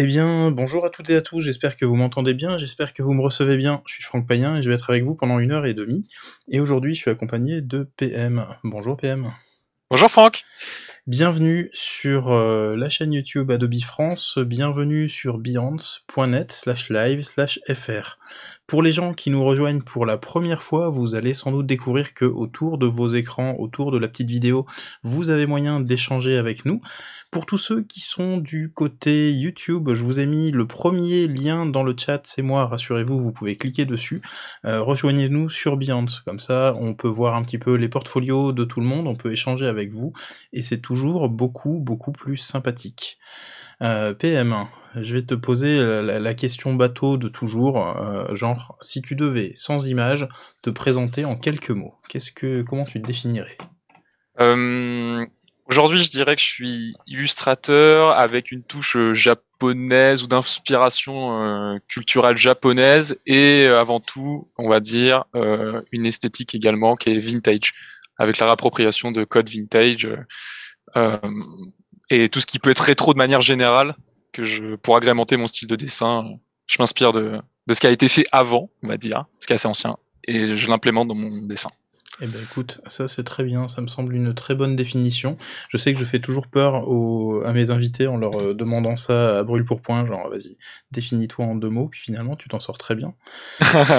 Eh bien, bonjour à toutes et à tous, j'espère que vous m'entendez bien, j'espère que vous me recevez bien. Je suis Franck Payen et je vais être avec vous pendant une heure et demie. Et aujourd'hui, je suis accompagné de PM. Bonjour PM. Bonjour Franck. Bienvenue sur euh, la chaîne YouTube Adobe France, bienvenue sur beyond.net slash live slash fr. Pour les gens qui nous rejoignent pour la première fois, vous allez sans doute découvrir que autour de vos écrans, autour de la petite vidéo, vous avez moyen d'échanger avec nous. Pour tous ceux qui sont du côté YouTube, je vous ai mis le premier lien dans le chat, c'est moi, rassurez-vous, vous pouvez cliquer dessus. Euh, rejoignez-nous sur Behance, comme ça on peut voir un petit peu les portfolios de tout le monde, on peut échanger avec vous, et c'est toujours beaucoup, beaucoup plus sympathique. Euh, pm je vais te poser la, question bateau de toujours, euh, genre si tu devais, sans image, te présenter en quelques mots, qu'est-ce que, comment tu te définirais euh, Aujourd'hui, je dirais que je suis illustrateur avec une touche japonaise ou d'inspiration culturelle japonaise et avant tout, on va dire, une esthétique également qui est vintage, avec la réappropriation de codes vintage et tout ce qui peut être rétro de manière générale, que je, pour agrémenter mon style de dessin, je m'inspire de, de ce qui a été fait avant, on va dire, ce qui est assez ancien, et je l'implémente dans mon dessin. Eh ben écoute, ça c'est très bien, ça me semble une très bonne définition. Je sais que je fais toujours peur à mes invités en leur euh, demandant ça à brûle pour point, genre vas-y, définis-toi en deux mots, puis finalement tu t'en sors très bien.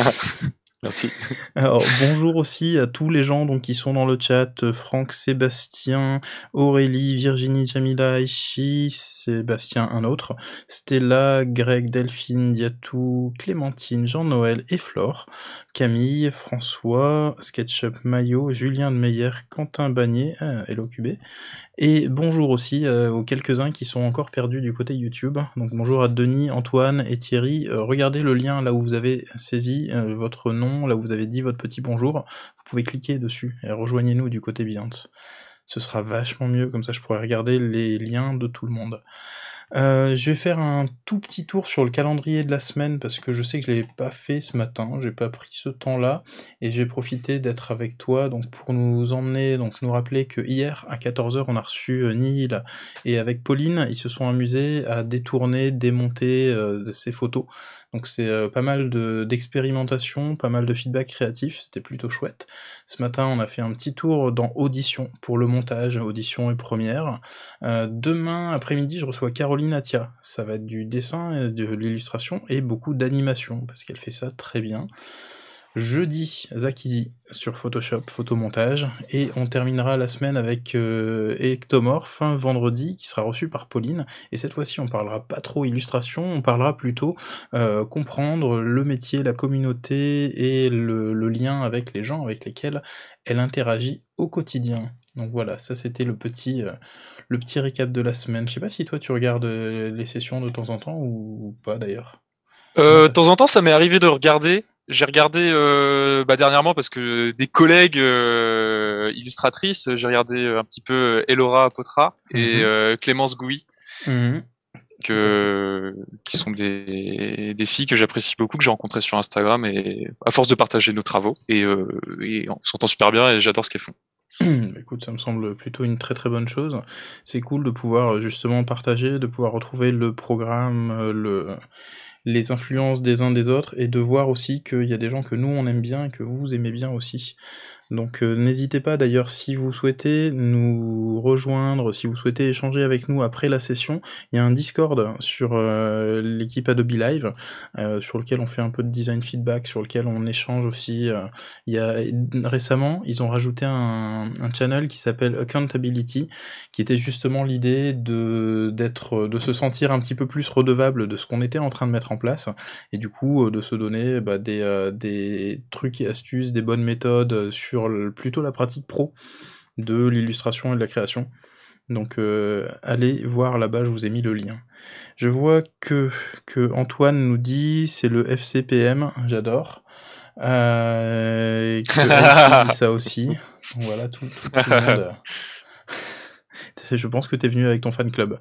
Merci. Alors, bonjour aussi à tous les gens donc, qui sont dans le chat. Euh, Franck, Sébastien, Aurélie, Virginie, Jamila, Ishi, Sébastien, un autre, Stella, Greg, Delphine, Diatou, Clémentine, Jean-Noël et Flore, Camille, François, SketchUp, Maillot, Julien de Meyer, Quentin Bagné, euh, LOQB, et bonjour aussi euh, aux quelques-uns qui sont encore perdus du côté YouTube. Donc bonjour à Denis, Antoine et Thierry. Euh, regardez le lien là où vous avez saisi euh, votre nom, là où vous avez dit votre petit bonjour. Vous pouvez cliquer dessus et rejoignez-nous du côté Behance. Ce sera vachement mieux, comme ça je pourrai regarder les liens de tout le monde. Euh, je vais faire un tout petit tour sur le calendrier de la semaine parce que je sais que je l'ai pas fait ce matin, j'ai pas pris ce temps-là et j'ai profité d'être avec toi donc pour nous emmener donc nous rappeler que hier à 14h on a reçu euh, Neil et avec Pauline, ils se sont amusés à détourner, démonter ces euh, photos donc c'est euh, pas mal d'expérimentation, pas mal de feedback créatif, c'était plutôt chouette. Ce matin, on a fait un petit tour dans Audition pour le montage, Audition et première. Euh, demain après-midi, je reçois Caroline Atia. Ça va être du dessin, et de l'illustration et beaucoup d'animation, parce qu'elle fait ça très bien jeudi Zakizi sur Photoshop, photomontage, et on terminera la semaine avec euh, Ectomorph vendredi qui sera reçu par Pauline. Et cette fois-ci, on parlera pas trop illustration, on parlera plutôt euh, comprendre le métier, la communauté et le, lien avec les gens avec lesquels elle interagit au quotidien. Donc voilà, ça c'était le petit euh, le petit récap de la semaine. Je sais pas si toi tu regardes les sessions de temps en temps ou, ou pas d'ailleurs. de temps en temps, ça m'est arrivé de regarder j'ai regardé euh, bah, dernièrement parce que des collègues euh, illustratrices, j'ai regardé euh, un petit peu Elora Potra et mhm. Clémence Gouy, mhm. que, qui sont des, filles que j'apprécie beaucoup, que j'ai rencontrées sur Instagram et à force de partager nos travaux et, et on s'entend super bien et j'adore ce qu'elles font. Écoute, ça me semble plutôt une très très bonne chose. C'est cool de pouvoir justement partager, de pouvoir retrouver le programme, le les influences des uns des autres et de voir aussi qu'il y a des gens que nous on aime bien et que vous, vous aimez bien aussi. Donc euh, n'hésitez pas d'ailleurs si vous souhaitez nous rejoindre, si vous souhaitez échanger avec nous après la session, il y a un Discord sur euh, l'équipe Adobe Live euh, sur lequel on fait un peu de design feedback, sur lequel on échange aussi. il y récemment ils ont rajouté un, channel qui s'appelle Accountability, qui était justement l'idée de d'être de se sentir un petit peu plus redevable de ce qu'on était en train de mettre en place et du coup de se donner bah, des, des trucs et astuces, des bonnes méthodes sur plutôt la pratique pro de l'illustration et de la création. Donc euh, allez voir là-bas, je vous ai mis le lien. Je vois que, que Antoine nous dit c'est le FCPM, j'adore. Euh, que dit ça aussi. Voilà, tout, le monde. je pense que tu es venu avec ton fan club.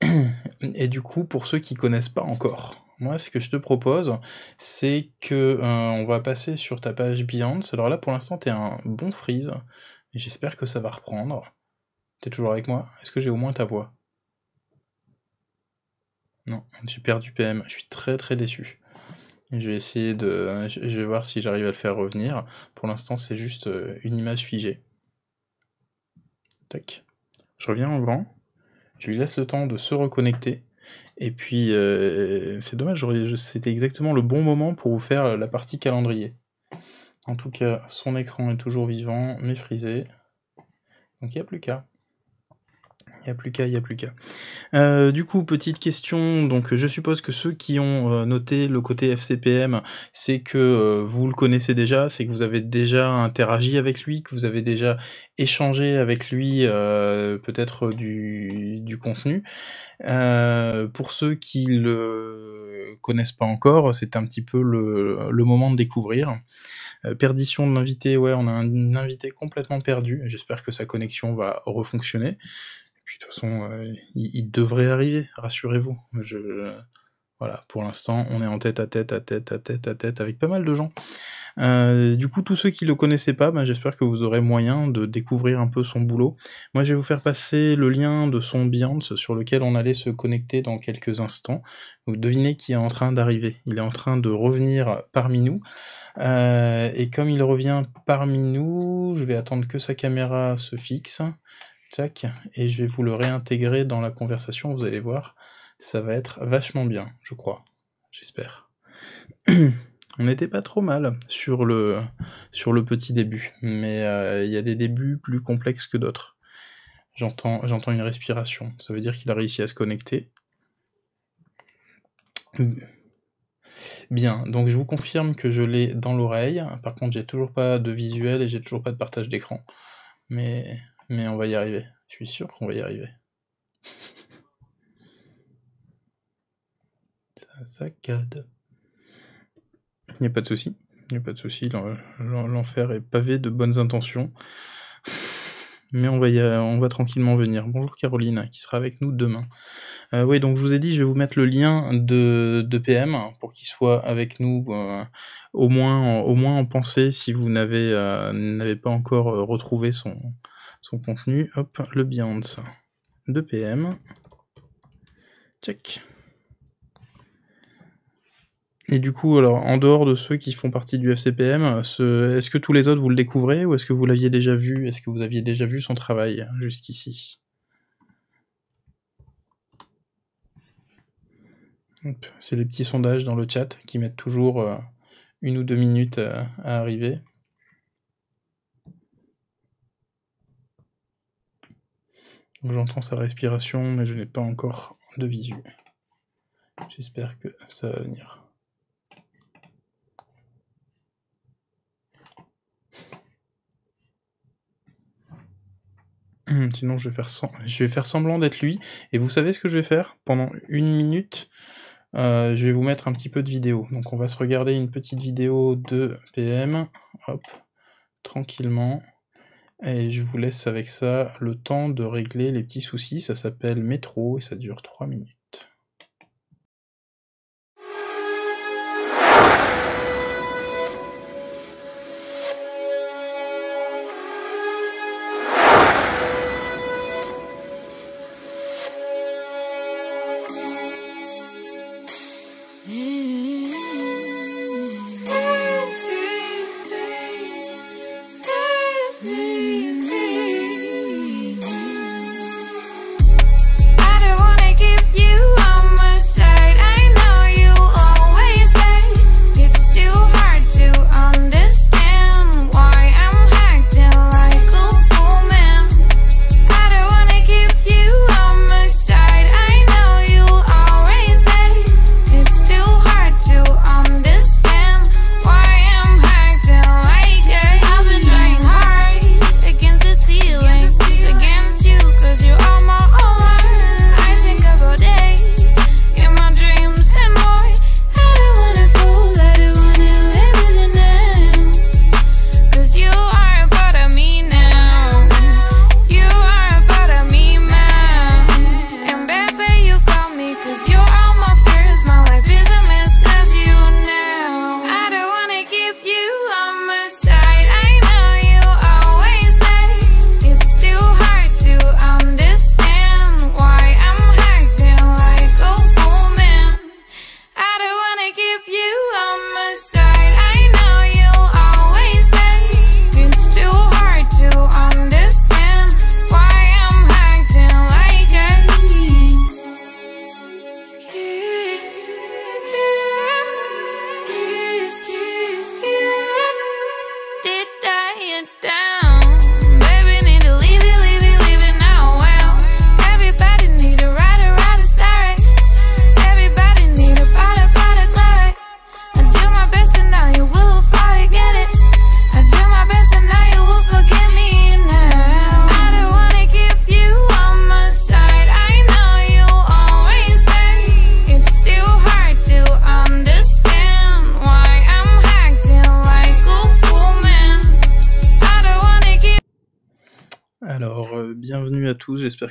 Et du coup, pour ceux qui connaissent pas encore, moi, ce que je te propose, c'est que euh, on va passer sur ta page Beyond ». Alors là, pour l'instant, t'es un bon freeze. Et j'espère que ça va reprendre. T'es toujours avec moi Est-ce que j'ai au moins ta voix Non, j'ai perdu PM. Je suis très très déçu. Je vais essayer de... Je vais voir si j'arrive à le faire revenir. Pour l'instant, c'est juste euh, une image figée. Tac. Je reviens en grand. Je lui laisse le temps de se reconnecter. Et puis, euh, c'est dommage, c'était exactement le bon moment pour vous faire euh, la partie calendrier. En tout cas, son écran est toujours vivant, mais frisé. Donc il n'y a plus qu'à. Il n'y a plus qu'à, il n'y a plus qu'à. Euh, du coup, petite question. Donc, je suppose que ceux qui ont euh, noté le côté FCPM, c'est que euh, vous le connaissez déjà, c'est que vous avez déjà interagi avec lui, que vous avez déjà échangé avec lui peut-être du, contenu. pour ceux qui le connaissent pas encore, c'est un petit peu le, moment de découvrir. perdition de l'invité, ouais, on a un invité complètement perdu. J'espère que sa connexion va refonctionner de toute façon, euh, il, devrait arriver, rassurez-vous. Je, voilà, pour l'instant, on est en tête à tête, à tête, à tête, à tête, avec pas mal de gens. Euh, du coup, tous ceux qui ne le connaissaient pas, ben, j'espère que vous aurez moyen de découvrir un peu son boulot. Moi, je vais vous faire passer le lien de son Beyond, sur lequel on allait se connecter dans quelques instants. Vous devinez qui est en train d'arriver. Il est en train de revenir parmi nous. Euh, et comme il revient parmi nous, je vais attendre que sa caméra se fixe et je vais vous le réintégrer dans la conversation, vous allez voir, ça va être vachement bien, je crois. J'espère. On n'était pas trop mal sur le, sur le petit début, mais euh, il y a des débuts plus complexes que d'autres. J'entends, j'entends une respiration, ça veut dire qu'il a réussi à se connecter. Bien, donc je vous confirme que je l'ai dans l'oreille. Par contre, j'ai toujours pas de visuel et j'ai toujours pas de partage d'écran. Mais mais on va y arriver. Je suis sûr qu'on va y arriver. Ça saccade. Il n'y a pas de souci. Il n'y a pas de souci. L'enfer est pavé de bonnes intentions. Mais on va, y on va tranquillement venir. Bonjour Caroline, qui sera avec nous demain. Euh, oui, donc je vous ai dit, je vais vous mettre le lien de, PM pour qu'il soit avec nous euh, au, moins en, au moins en pensée si vous n'avez euh, pas encore retrouvé son, son contenu, hop, le beyond 2 PM. Check. Et du coup, alors, en dehors de ceux qui font partie du FCPM, est-ce que tous les autres vous le découvrez ou est-ce que vous l'aviez déjà vu Est-ce que vous aviez déjà vu son travail jusqu'ici C'est les petits sondages dans le chat qui mettent toujours euh, une ou deux minutes euh, à arriver. j'entends sa respiration, mais je n'ai pas encore de visu. J'espère que ça va venir. Hum, sinon, je vais faire, je vais faire semblant d'être lui. Et vous savez ce que je vais faire Pendant une minute, euh, je vais vous mettre un petit peu de vidéo. Donc, on va se regarder une petite vidéo de PM. Hop, tranquillement. Et je vous laisse avec ça le temps de régler les petits soucis. Ça s'appelle métro et ça dure 3 minutes.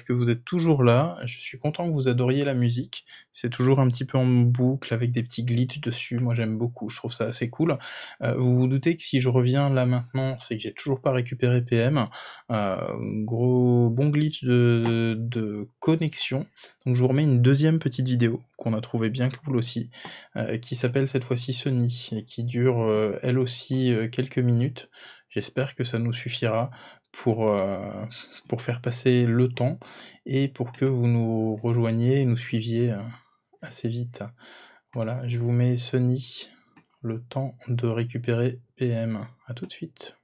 que vous êtes toujours là. Je suis content que vous adoriez la musique. C'est toujours un petit peu en boucle avec des petits glitches dessus. Moi, j'aime beaucoup. Je trouve ça assez cool. Euh, vous vous doutez que si je reviens là maintenant, c'est que j'ai toujours pas récupéré PM. Euh, gros bon glitch de, connexion. Donc, je vous remets une deuxième petite vidéo qu'on a trouvé bien cool aussi, euh, qui s'appelle cette fois-ci Sony et qui dure elle aussi quelques minutes. J'espère que ça nous suffira. Euh, pour, faire passer le temps et pour que vous nous rejoigniez et nous suiviez euh, assez vite. Voilà, je vous mets Sony, le temps de récupérer PM. à tout de suite.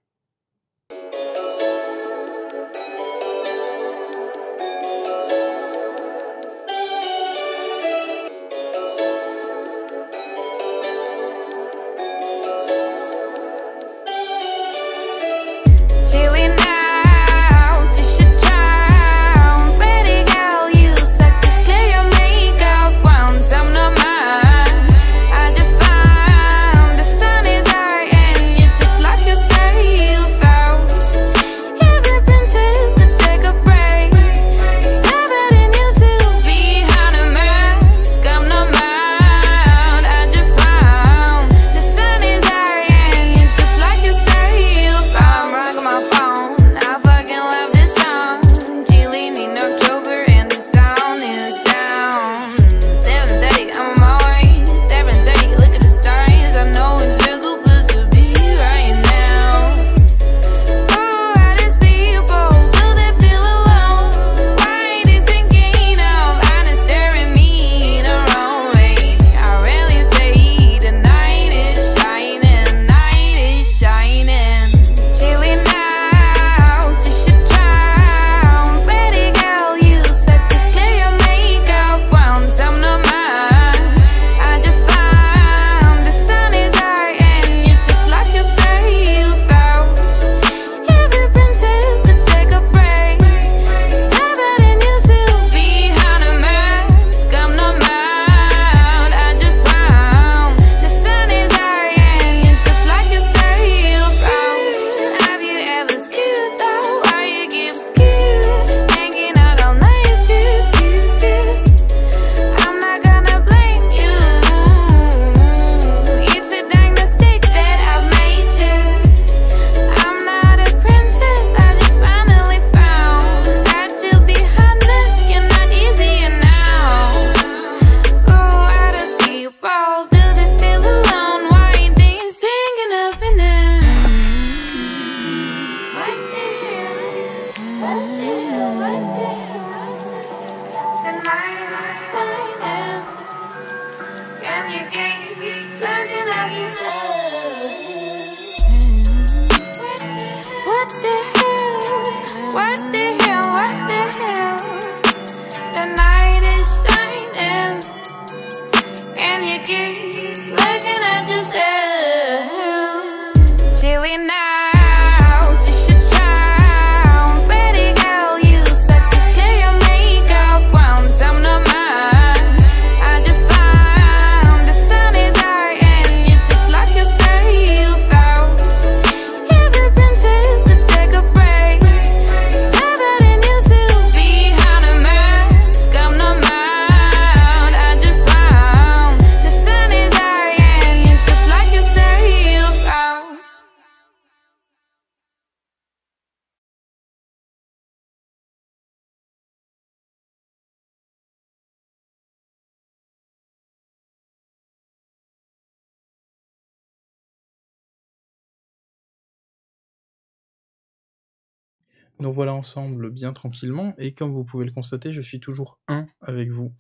ensemble bien tranquillement, et comme vous pouvez le constater, je suis toujours un avec vous.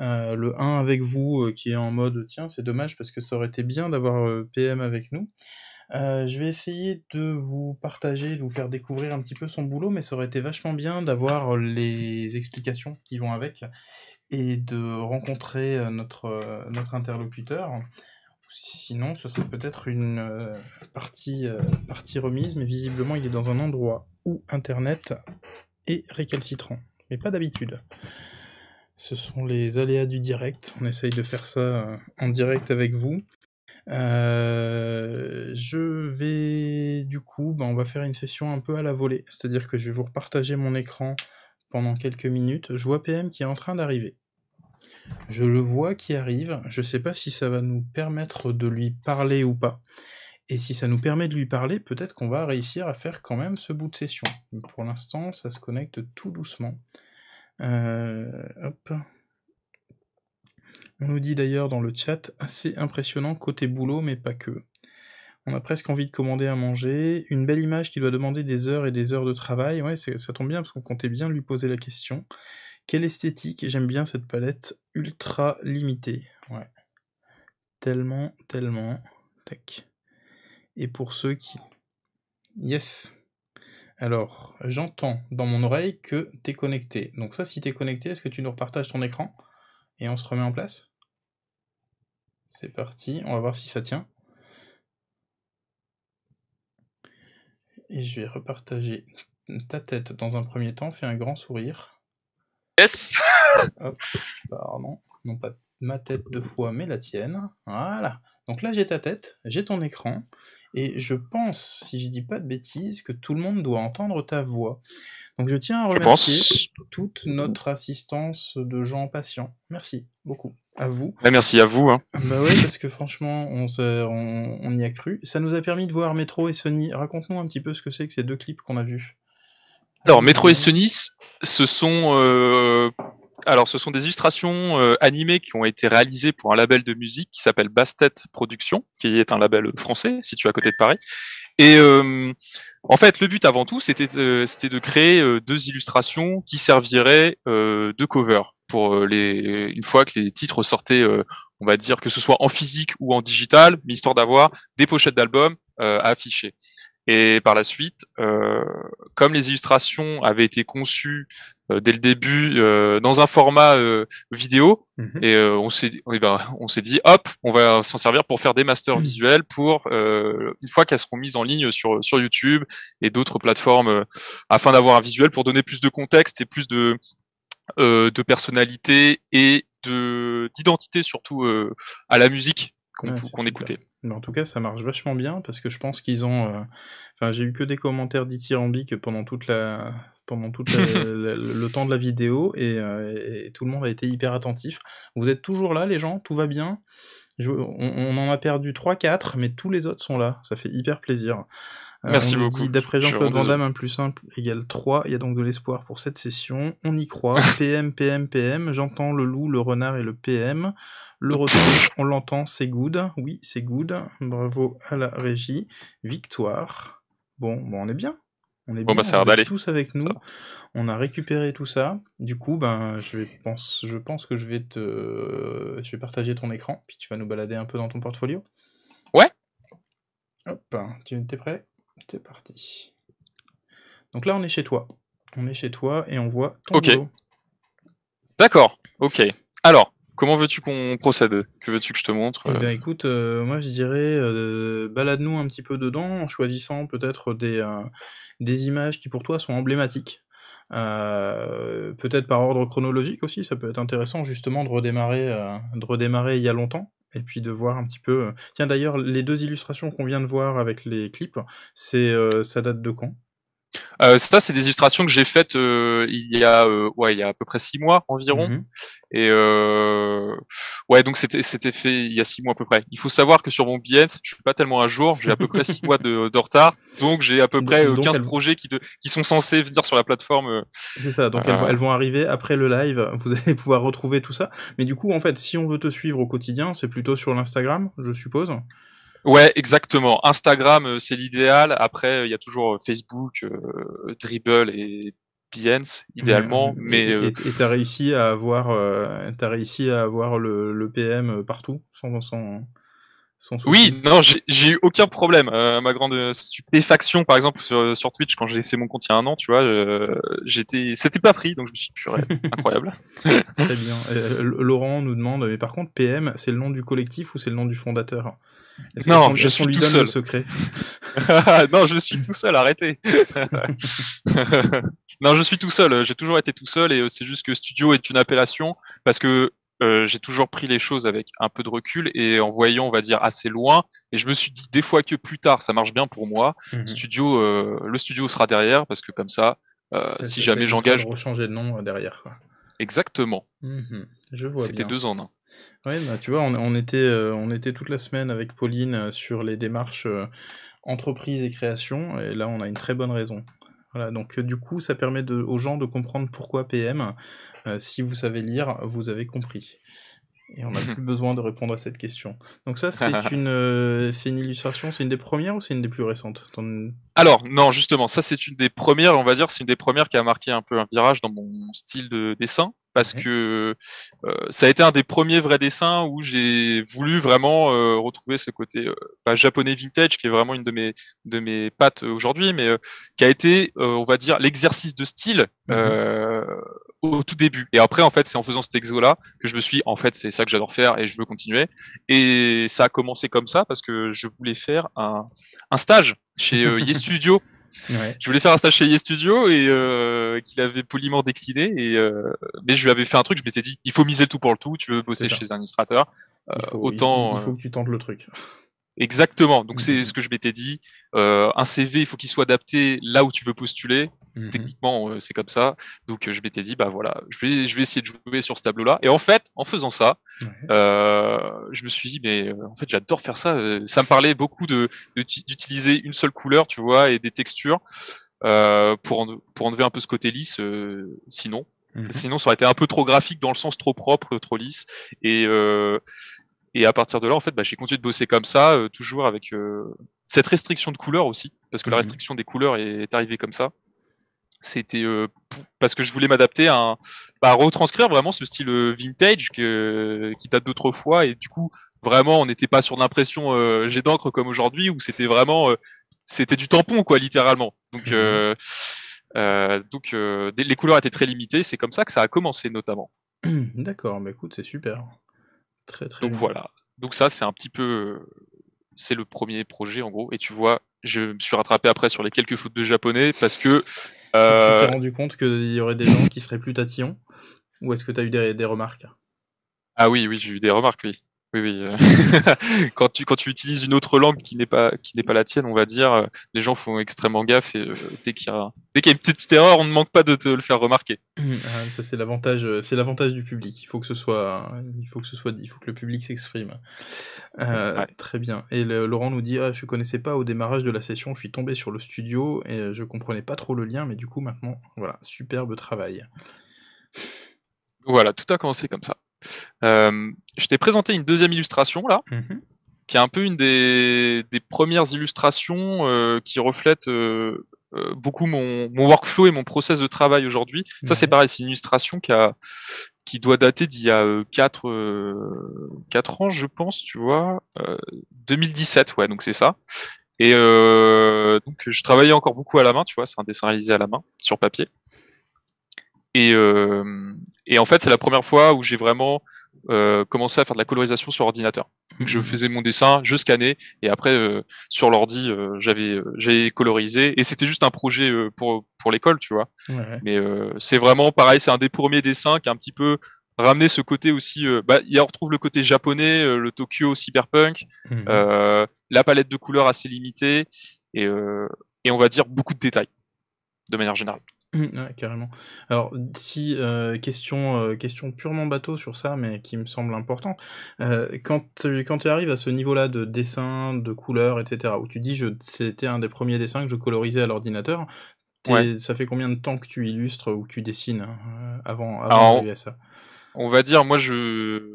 Euh, le 1 avec vous euh, qui est en mode tiens c'est dommage parce que ça aurait été bien d'avoir euh, PM avec nous. je vais essayer de vous partager, de vous faire découvrir un petit peu son boulot, mais ça aurait été vachement bien d'avoir les explications qui vont avec et de rencontrer notre, notre interlocuteur. Sinon, ce serait peut-être une euh, partie, euh, partie remise, mais visiblement, il est dans un endroit où Internet est récalcitrant, mais pas d'habitude. Ce sont les aléas du direct. On essaye de faire ça euh, en direct avec vous. je vais du coup, bah, on va faire une session un peu à la volée, c'est-à-dire que je vais vous repartager mon écran pendant quelques minutes. Je vois PM qui est en train d'arriver. Je le vois qui arrive, je ne sais pas si ça va nous permettre de lui parler ou pas. Et si ça nous permet de lui parler, peut-être qu'on va réussir à faire quand même ce bout de session. pour l'instant, ça se connecte tout doucement. Euh, hop. On nous dit d'ailleurs dans le chat, assez impressionnant côté boulot, mais pas que. On a presque envie de commander à manger. Une belle image qui doit demander des heures et des heures de travail. Ouais, ça tombe bien parce qu'on comptait bien lui poser la question. Quelle esthétique, j'aime bien cette palette ultra limitée. Ouais. Tellement, tellement. Tac. Et pour ceux qui... Yes. Alors, j'entends dans mon oreille que t'es connecté. Donc ça, si t'es connecté, est-ce que tu nous repartages ton écran Et on se remet en place C'est parti, on va voir si ça tient. Et je vais repartager ta tête dans un premier temps, fais un grand sourire. Yes pardon. Non pas ma tête deux fois, mais la tienne. Voilà. Donc là, j'ai ta tête, j'ai ton écran, et je pense, si je dis pas de bêtises, que tout le monde doit entendre ta voix. Donc je tiens à remercier toute notre assistance de gens patients. Merci beaucoup. À vous. merci à vous. Hein. Bah ouais, parce que franchement, on, on, y a cru. Ça nous a permis de voir Metro et Sony. Raconte-nous un petit peu ce que c'est que ces deux clips qu'on a vus. Alors, Metro et euh, Sunis, ce sont euh, alors ce sont des illustrations euh, animées qui ont été réalisées pour un label de musique qui s'appelle Bastet Productions, qui est un label français situé à côté de Paris. Et euh, en fait, le but avant tout, c'était c'était de créer deux illustrations qui serviraient de cover pour les une fois que les titres sortaient, on va dire que ce soit en physique ou en digital, mais histoire d'avoir des pochettes d'albums à afficher. Et par la suite, euh, comme les illustrations avaient été conçues euh, dès le début euh, dans un format vidéo, mhm. et on s'est eh ben, on s'est dit hop, on va s'en servir pour faire des masters mhm. visuels pour une fois qu'elles seront mises en ligne sur sur YouTube et d'autres plateformes afin d'avoir un visuel pour donner plus de contexte et plus de de personnalité et de d'identité surtout à la musique qu'on écoutait en tout cas, ça marche vachement bien parce que je pense qu'ils ont. Euh, enfin, j'ai eu que des commentaires dithyrambiques pendant toute la pendant tout le, temps de la vidéo euh, et, tout le monde a été hyper attentif. Vous êtes toujours là, les gens, tout va bien. on, en a perdu 3-4, mais tous les autres sont là. Ça fait hyper plaisir. Euh, Merci beaucoup. D'après Jean-Claude Van Damme, plus 1 égale 3. Il y a donc de l'espoir pour cette session. On y croit. PM, PM, PM. J'entends le loup, le renard et le PM. Le retour, on l'entend, c'est good. Oui, c'est good. Bravo à la régie. Victoire. Bon, bon on est bien. On est bon, bah, bien. on est tous avec nous. On a récupéré tout ça. Du coup, ben, je, pense, je pense que je vais te, vais partager ton écran, puis tu vas nous balader un peu dans ton portfolio. Ouais. Hop, tu es prêt C'est parti. Donc là, on est chez toi. On est chez toi et on voit ton Ok. D'accord. Ok. Alors, Comment veux-tu qu'on procède Que veux-tu que je te montre eh bien, écoute, euh, moi je dirais euh, balade-nous un petit peu dedans en choisissant peut-être des, euh, des images qui pour toi sont emblématiques. peut-être par ordre chronologique aussi, ça peut être intéressant justement de redémarrer, de redémarrer il y a longtemps et puis de voir un petit peu. Tiens d'ailleurs, les deux illustrations qu'on vient de voir avec les clips, c'est ça date de quand euh, ça, c'est des illustrations que j'ai faites euh, il y a euh, ouais il y a à peu près six mois environ. Mhm. Et euh, ouais donc c'était c'était fait il y a six mois à peu près. Il faut savoir que sur mon billet, je suis pas tellement à jour. J'ai à peu près six mois de, de retard, donc j'ai à peu près 15 projets qui de, qui sont censés venir sur la plateforme. C'est ça. Donc elles, elles, vont arriver après le live. Vous allez pouvoir retrouver tout ça. Mais du coup en fait, si on veut te suivre au quotidien, c'est plutôt sur l'Instagram, je suppose. Ouais, exactement. Instagram, euh, c'est l'idéal. Après, il y a toujours euh, Facebook, euh, Dribble et Behance, idéalement. Mm, Mais et t'as réussi à avoir, euh, as réussi à avoir le, le, PM partout, sans, sans oui, non, j'ai eu aucun problème. Euh, ma grande stupéfaction, par exemple, sur, Twitch, quand j'ai fait mon compte il y a un an, tu vois, euh, j'étais, c'était pas pris, donc je me suis purée, incroyable. Très bien. Euh, Laurent nous demande, mais par contre, PM, c'est le nom du collectif ou c'est le nom du fondateur Non, je suis tout seul. secret non, je suis tout seul. Arrêtez. non, je suis tout seul. J'ai toujours été tout seul et c'est juste que studio est une appellation parce que euh, j'ai toujours pris les choses avec un peu de recul et en voyant, on va dire, assez loin. Et je me suis dit des fois que plus tard, ça marche bien pour moi. Mhm. Studio, euh, le studio sera derrière parce que comme ça, euh, si jamais j'engage, changer de nom derrière. Exactement. Mhm. Je C'était deux en hein. un. Bah, tu vois, on, on était, on était toute la semaine avec Pauline sur les démarches entreprise et création, et là, on a une très bonne raison. Voilà, donc du coup, ça permet aux gens de comprendre pourquoi PM, euh, si vous savez lire, vous avez compris. Et on n'a plus besoin de répondre à cette question. Donc ça, c'est une, euh, une illustration, c'est une des premières ou c'est une des plus récentes Alors, non, justement, ça c'est une des premières, on va dire, c'est une des premières qui a marqué un peu un virage dans mon style de dessin, parce que euh, ça a été un des premiers vrais dessins où j'ai voulu vraiment retrouver ce côté japonais vintage, qui est vraiment une de mes, de mes pattes aujourd'hui, mais qui a été, on va dire, l'exercice de style. Mhm au tout début. Et après, en fait, c'est en faisant cet exo-là que je me suis, en fait, c'est ça que j'adore faire et je veux continuer. Et ça a commencé comme ça parce que je voulais faire un, stage chez euh, Yes Studio. Je voulais faire un stage chez Yes Studio et euh, qu'il avait poliment décliné. Et, euh, mais je lui avais fait un truc, je m'étais dit, il faut miser tout pour le tout, tu veux bosser chez un illustrateur. autant, il faut que tu tentes le truc. Exactement. Donc c'est mmh. ce que je m'étais dit. un CV, il faut qu'il soit adapté là où tu veux postuler. Mmh Techniquement, euh, c'est comme ça. Donc, euh, je m'étais dit, bah voilà, je vais, je vais essayer de jouer sur ce tableau-là. Et en fait, en faisant ça, euh, je me suis dit, mais en fait, j'adore faire ça. Ça me parlait beaucoup de, d'utiliser une seule couleur, tu vois, et des textures pour, pour enlever un peu ce côté lisse. sinon, mmh sinon, ça aurait été un peu trop graphique dans le sens trop propre, trop lisse. Et et à partir de là, en fait, bah, j'ai continué de bosser comme ça, toujours avec cette restriction de couleurs aussi, parce que la mmh restriction des couleurs est, arrivée comme ça c'était euh, parce que je voulais m'adapter à, bah, retranscrire vraiment ce style euh, vintage qui date d'autrefois et du coup vraiment on n'était pas sur l'impression euh, jet d'encre comme aujourd'hui où c'était vraiment c'était du tampon quoi littéralement donc mhm. donc les couleurs étaient très limitées c'est comme ça que ça a commencé notamment d'accord mais écoute c'est super très très donc voilà donc ça c'est un petit peu c'est le premier projet en gros et tu vois je me suis rattrapé après sur les quelques fautes de japonais parce que euh, tu t'es rendu compte qu'il y aurait des gens qui seraient plus tatillons Ou est-ce que tu as eu des, des remarques Ah oui, oui, j'ai eu des remarques, oui. Oui, oui. Euh, quand, tu, quand tu utilises une autre langue qui n'est pas, qui n'est pas la tienne, on va dire, euh, les gens font extrêmement gaffe et euh, dès qu'il y a, y a une petite erreur, on ne manque pas de te le faire remarquer. Ah, ça, c'est l'avantage, c'est l'avantage du public. Il faut que ce soit, il faut que ce soit il faut que le public s'exprime. Très bien. Et Laurent nous dit, je ah, je connaissais pas au démarrage de la session, je suis tombé sur le studio et je comprenais pas trop le lien, mais du coup, maintenant, voilà, superbe travail. Voilà, tout a commencé comme ça. Euh, je t'ai présenté une deuxième illustration là, mhm. qui est un peu une des, premières illustrations euh, qui reflète euh, beaucoup mon, workflow et mon process de travail aujourd'hui. Ça c'est pareil, c'est une illustration qui, doit dater d'il y a 4, ans je pense, tu vois, 2017, ouais, donc c'est ça. Et donc je travaillais encore beaucoup à la main, tu vois, c'est un dessin réalisé à la main, sur papier. Et, euh, et en fait, c'est la première fois où j'ai vraiment euh, commencé à faire de la colorisation sur ordinateur. je mhm. faisais mon dessin, je scannais et après euh, sur l'ordi j'avais j'ai colorisé et c'était juste un projet pour pour l'école, tu vois. Mais c'est vraiment pareil, c'est un des premiers dessins qui a un petit peu ramené ce côté aussi bah il retrouve le côté japonais, le Tokyo cyberpunk, mhm. la palette de couleurs assez limitée et et on va dire beaucoup de détails de manière générale. carrément. Alors, si euh, question, euh, question purement bateau sur ça, mais qui me semble important, euh, quand, quand tu arrives à ce niveau-là de dessin, de couleur, etc., où tu dis je c'était un des premiers dessins que je colorisais à l'ordinateur, ça fait combien de temps que tu illustres ou que tu dessines avant, avant d'arriver à ça On va dire, moi je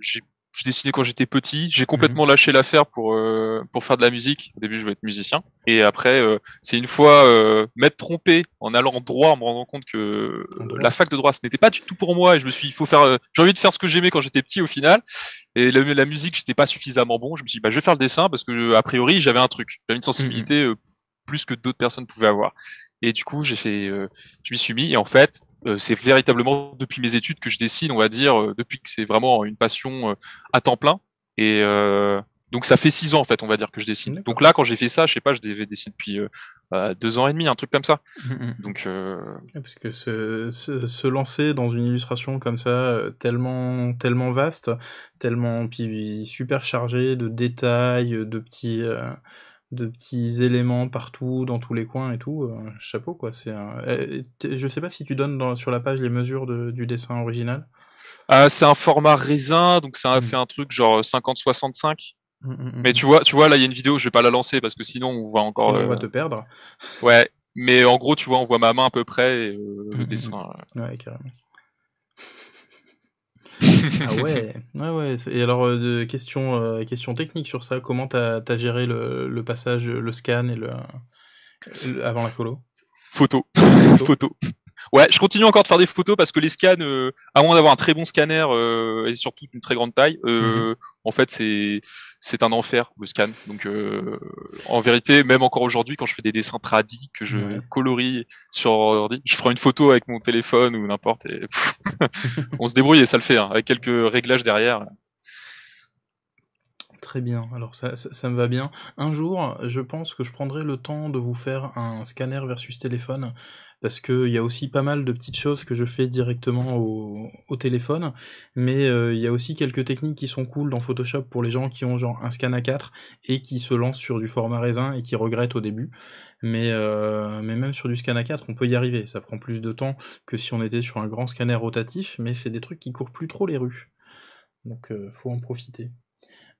j'ai je dessinais quand j'étais petit. J'ai mhm. complètement lâché l'affaire pour euh, pour faire de la musique. Au début, je voulais être musicien. Et après, euh, c'est une fois euh, m'être trompé en allant en droit, en me rendant compte que ah, la fac de droit, ce n'était pas du tout pour moi. Et je me suis, il faut faire. j'ai envie de faire ce que j'aimais quand j'étais petit, au final. Et la, musique, j'étais pas suffisamment bon. Je me suis, dit, bah, je vais faire le dessin parce que a priori, j'avais un truc, j'avais une sensibilité mhm. plus que d'autres personnes pouvaient avoir. Et du coup, j'ai fait, je m'y suis mis. Et en fait, euh, c'est véritablement depuis mes études que je dessine, on va dire, euh, depuis que c'est vraiment une passion euh, à temps plein. Et donc ça fait six ans en fait, on va dire que je dessine. Donc là, quand j'ai fait ça, je sais pas, je devais dessiner depuis deux ans et demi, un truc comme ça. Mmh, mmh, mmh. Donc parce que se, lancer dans une illustration comme ça, tellement tellement vaste, tellement puis super chargée de détails, de petits de petits éléments partout, dans tous les coins et tout. Euh, chapeau, quoi. C'est Je sais pas si tu donnes sur la page les mesures du dessin original. Ah, c'est un format raisin, donc ça a mm. fait un truc genre 50-65. Mm, mm, mais tu vois, tu vois, là, il y a une vidéo, je vais pas la lancer parce que sinon, on va encore. on va euh, te perdre. Ouais, mais en gros, tu vois, on voit ma main à peu près euh, le dessin. Ouais, carrément ah ouais. ouais, Et alors, question, euh, question euh, technique sur ça, comment t'as as géré le, passage, le scan et le, avant la colo Photo. Photo. Ouais, je continue encore de faire des photos parce que les scans, euh, à moins d'avoir un très bon scanner et surtout une très grande taille, mhm. en fait, c'est c'est un enfer le scan. Donc euh, en vérité, même encore aujourd'hui, quand je fais des dessins tradis que je colorie sur ordi, je prends une photo avec mon téléphone ou n'importe et on se débrouille et ça le fait hein, avec quelques réglages derrière très bien, alors ça, me va bien. Un jour, je pense que je prendrai le temps de vous faire un scanner versus téléphone, parce qu'il y a aussi pas mal de petites choses que je fais directement au, téléphone, mais euh, il y a aussi quelques techniques qui sont cool dans Photoshop pour les gens qui ont genre un scan A4 et qui se lancent sur du format raisin et qui regrettent au début. Mais, euh, mais même sur du scan A4, on peut y arriver. Ça prend plus de temps que si on était sur un grand scanner rotatif, mais c'est des trucs qui courent plus trop les rues. Donc euh, faut en profiter.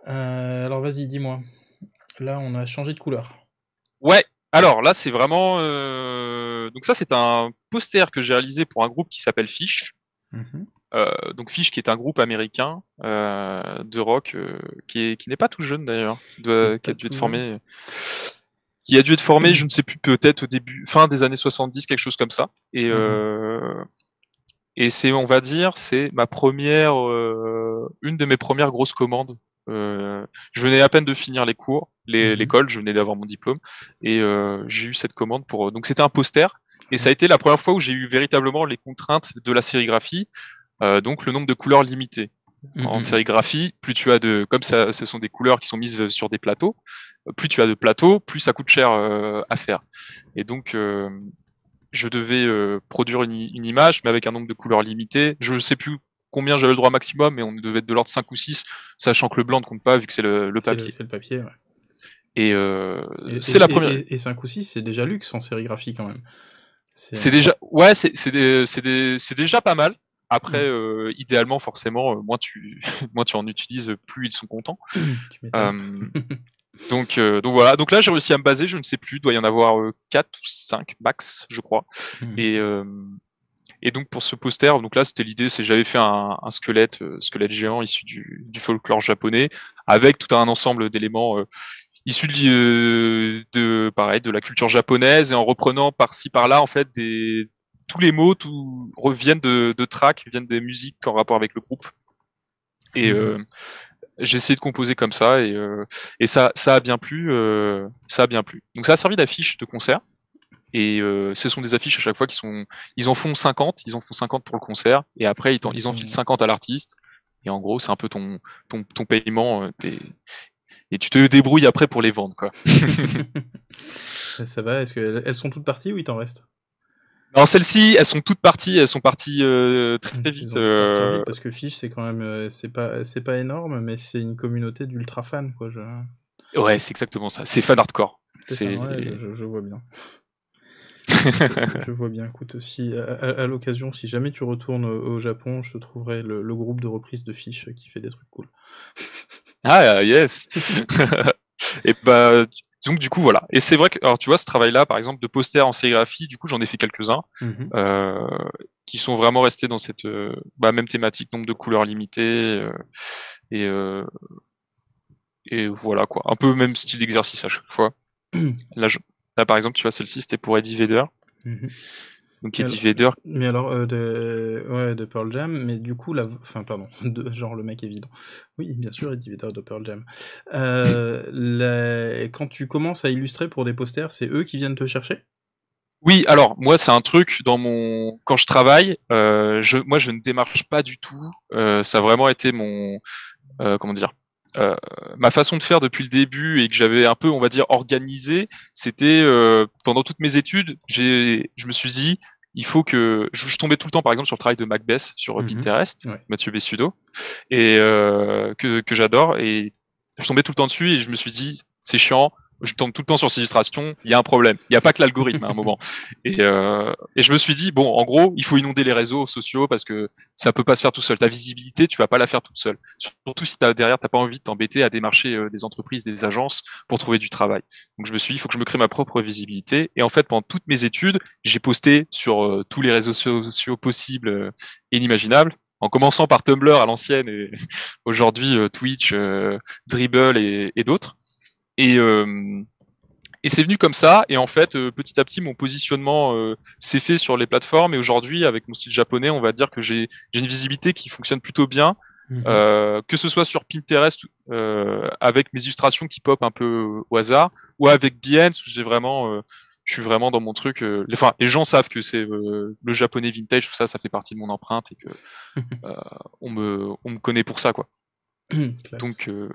Euh, alors vas-y, dis-moi. Là, on a changé de couleur. Ouais, alors là, c'est vraiment. Euh, donc, ça, c'est un poster que j'ai réalisé pour un groupe qui s'appelle Fish. Mhm. Euh, donc, Fish, qui est un groupe américain de rock qui, n'est pas tout jeune d'ailleurs, qui a dû être formé. a dû être formé, je ne sais plus, peut-être au début, fin des années 70, quelque chose comme ça. Et, mhm. et c'est, on va dire, c'est ma première, une de mes premières grosses commandes euh, je venais à peine de finir les cours, mhm. l'école, je venais d'avoir mon diplôme et euh, j'ai eu cette commande pour. Donc c'était un poster et ça a mhm. été la première fois où j'ai eu véritablement les contraintes de la sérigraphie, euh, donc le nombre de couleurs limitées. En mhm. sérigraphie, plus tu as de, comme ça, ce sont des couleurs qui sont mises sur des plateaux, plus tu as de plateaux, plus ça coûte cher à faire. Et donc je devais produire une, une, image, mais avec un nombre de couleurs limité. Je ne sais plus combien j'avais le droit maximum, et on devait être de l'ordre 5 ou 6, sachant que le blanc ne compte pas vu que c'est le, papier. C'est le, papier, euh, Et, c'est la première. Et, 5 ou 6, c'est déjà luxe en sérigraphie quand même. C'est déjà, ouais, c'est déjà pas mal. Après, mm. euh, idéalement, forcément, euh, moins, tu, moins tu en utilises, plus ils sont contents. donc, donc voilà. Donc là, j'ai réussi à me baser. Je ne sais plus. Il doit y en avoir 4 ou 5 max, je crois. Mais mm. Et donc pour ce poster, donc là c'était l'idée, c'est j'avais fait un, squelette, euh, squelette géant issu du, folklore japonais, avec tout un ensemble d'éléments euh, issus euh, de, pareil de la culture japonaise et en reprenant par-ci par-là en fait des tous les mots tout reviennent de, de tracks, viennent des musiques en rapport avec le groupe. Et mhm. euh, j'ai essayé de composer comme ça et, et ça ça a bien plu, ça a bien plu. Donc ça a servi d'affiche de concert. Et euh, ce sont des affiches à chaque fois qui sont. Ils en font 50, ils en font 50 pour le concert, et après, ils, en, filent 50 à l'artiste. Et en gros, c'est un peu ton, ton, ton paiement. Euh, et tu te débrouilles après pour les vendre, quoi. ça va Est-ce qu'elles sont toutes parties ou il t'en reste alors celles-ci, elles sont toutes parties, elles sont parties euh, très, vite. Parce que Fish, c'est quand même, c'est pas, c'est pas énorme, mais c'est une communauté d'ultra fans, quoi. Ouais, c'est exactement ça. C'est fan hardcore. C'est, je, vois bien. je vois bien. Coûte aussi à, l'occasion, si jamais tu retournes au Japon, je te trouverai le, groupe de reprise de fiches qui fait des trucs cool. ah yes. Et bah donc du coup voilà. Et c'est vrai que alors tu vois ce travail-là, par exemple de posters en sérigraphie, du coup j'en ai fait quelques-uns mm-hmm. euh, qui sont vraiment restés dans cette euh, bah, même thématique, nombre de couleurs limitées euh, et et voilà quoi. Un peu même style d'exercice à chaque fois. Là, je, Là, par exemple, tu vois, celle-ci, c'était pour Eddie Vedder. Mhm. Donc Eddie Vedder. Mais alors, euh, de... de Pearl Jam, mais du coup, la... enfin, pardon, genre le mec évident. Oui, bien sûr, Eddie Vedder de Pearl Jam. Euh, quand tu commences à illustrer pour des posters, c'est eux qui viennent te chercher oui, alors moi c'est un truc dans mon quand je travaille, euh, je moi je ne démarche pas du tout. ça a vraiment été mon comment dire euh, ma façon de faire depuis le début et que j'avais un peu, on va dire, organisé, c'était euh, pendant toutes mes études, j'ai, je me suis dit, il faut que je, tombais tout le temps, par exemple, sur le travail de Macbeth sur mhm. Pinterest, Mathieu Bessudo, et euh, que, que j'adore, et je tombais tout le temps dessus et je me suis dit, c'est chiant, je tombe tout le temps sur ces illustrations, il y a un problème. Il n'y a pas que l'algorithme à un moment. Euh, et, je me suis dit, bon, en gros, il faut inonder les réseaux sociaux parce que ça ne peut pas se faire tout seul. Ta visibilité, tu vas pas la faire toute seule. Surtout si as, derrière, n'as pas envie de t'embêter à démarcher euh, des entreprises, des agences pour trouver du travail. Donc je me suis dit, il faut que je me crée ma propre visibilité. Et en fait, pendant toutes mes études, j'ai posté sur euh, tous les réseaux sociaux possibles et inimaginables en commençant par Tumblr à l'ancienne et aujourd'hui Twitch, Dribble et d'autres. Et, euh, et c'est venu comme ça. Et en fait, euh, petit à petit, mon positionnement euh, s'est fait sur les plateformes. Et aujourd'hui, avec mon style japonais, on va dire que j'ai une visibilité qui fonctionne plutôt bien. Mhm. Euh, que ce soit sur Pinterest avec mes illustrations qui pop un peu au hasard ou avec BN où j'ai vraiment je suis vraiment dans mon truc enfin les gens savent que c'est le japonais vintage tout ça ça fait partie de mon empreinte et que on me on me connaît pour ça quoi donc, euh,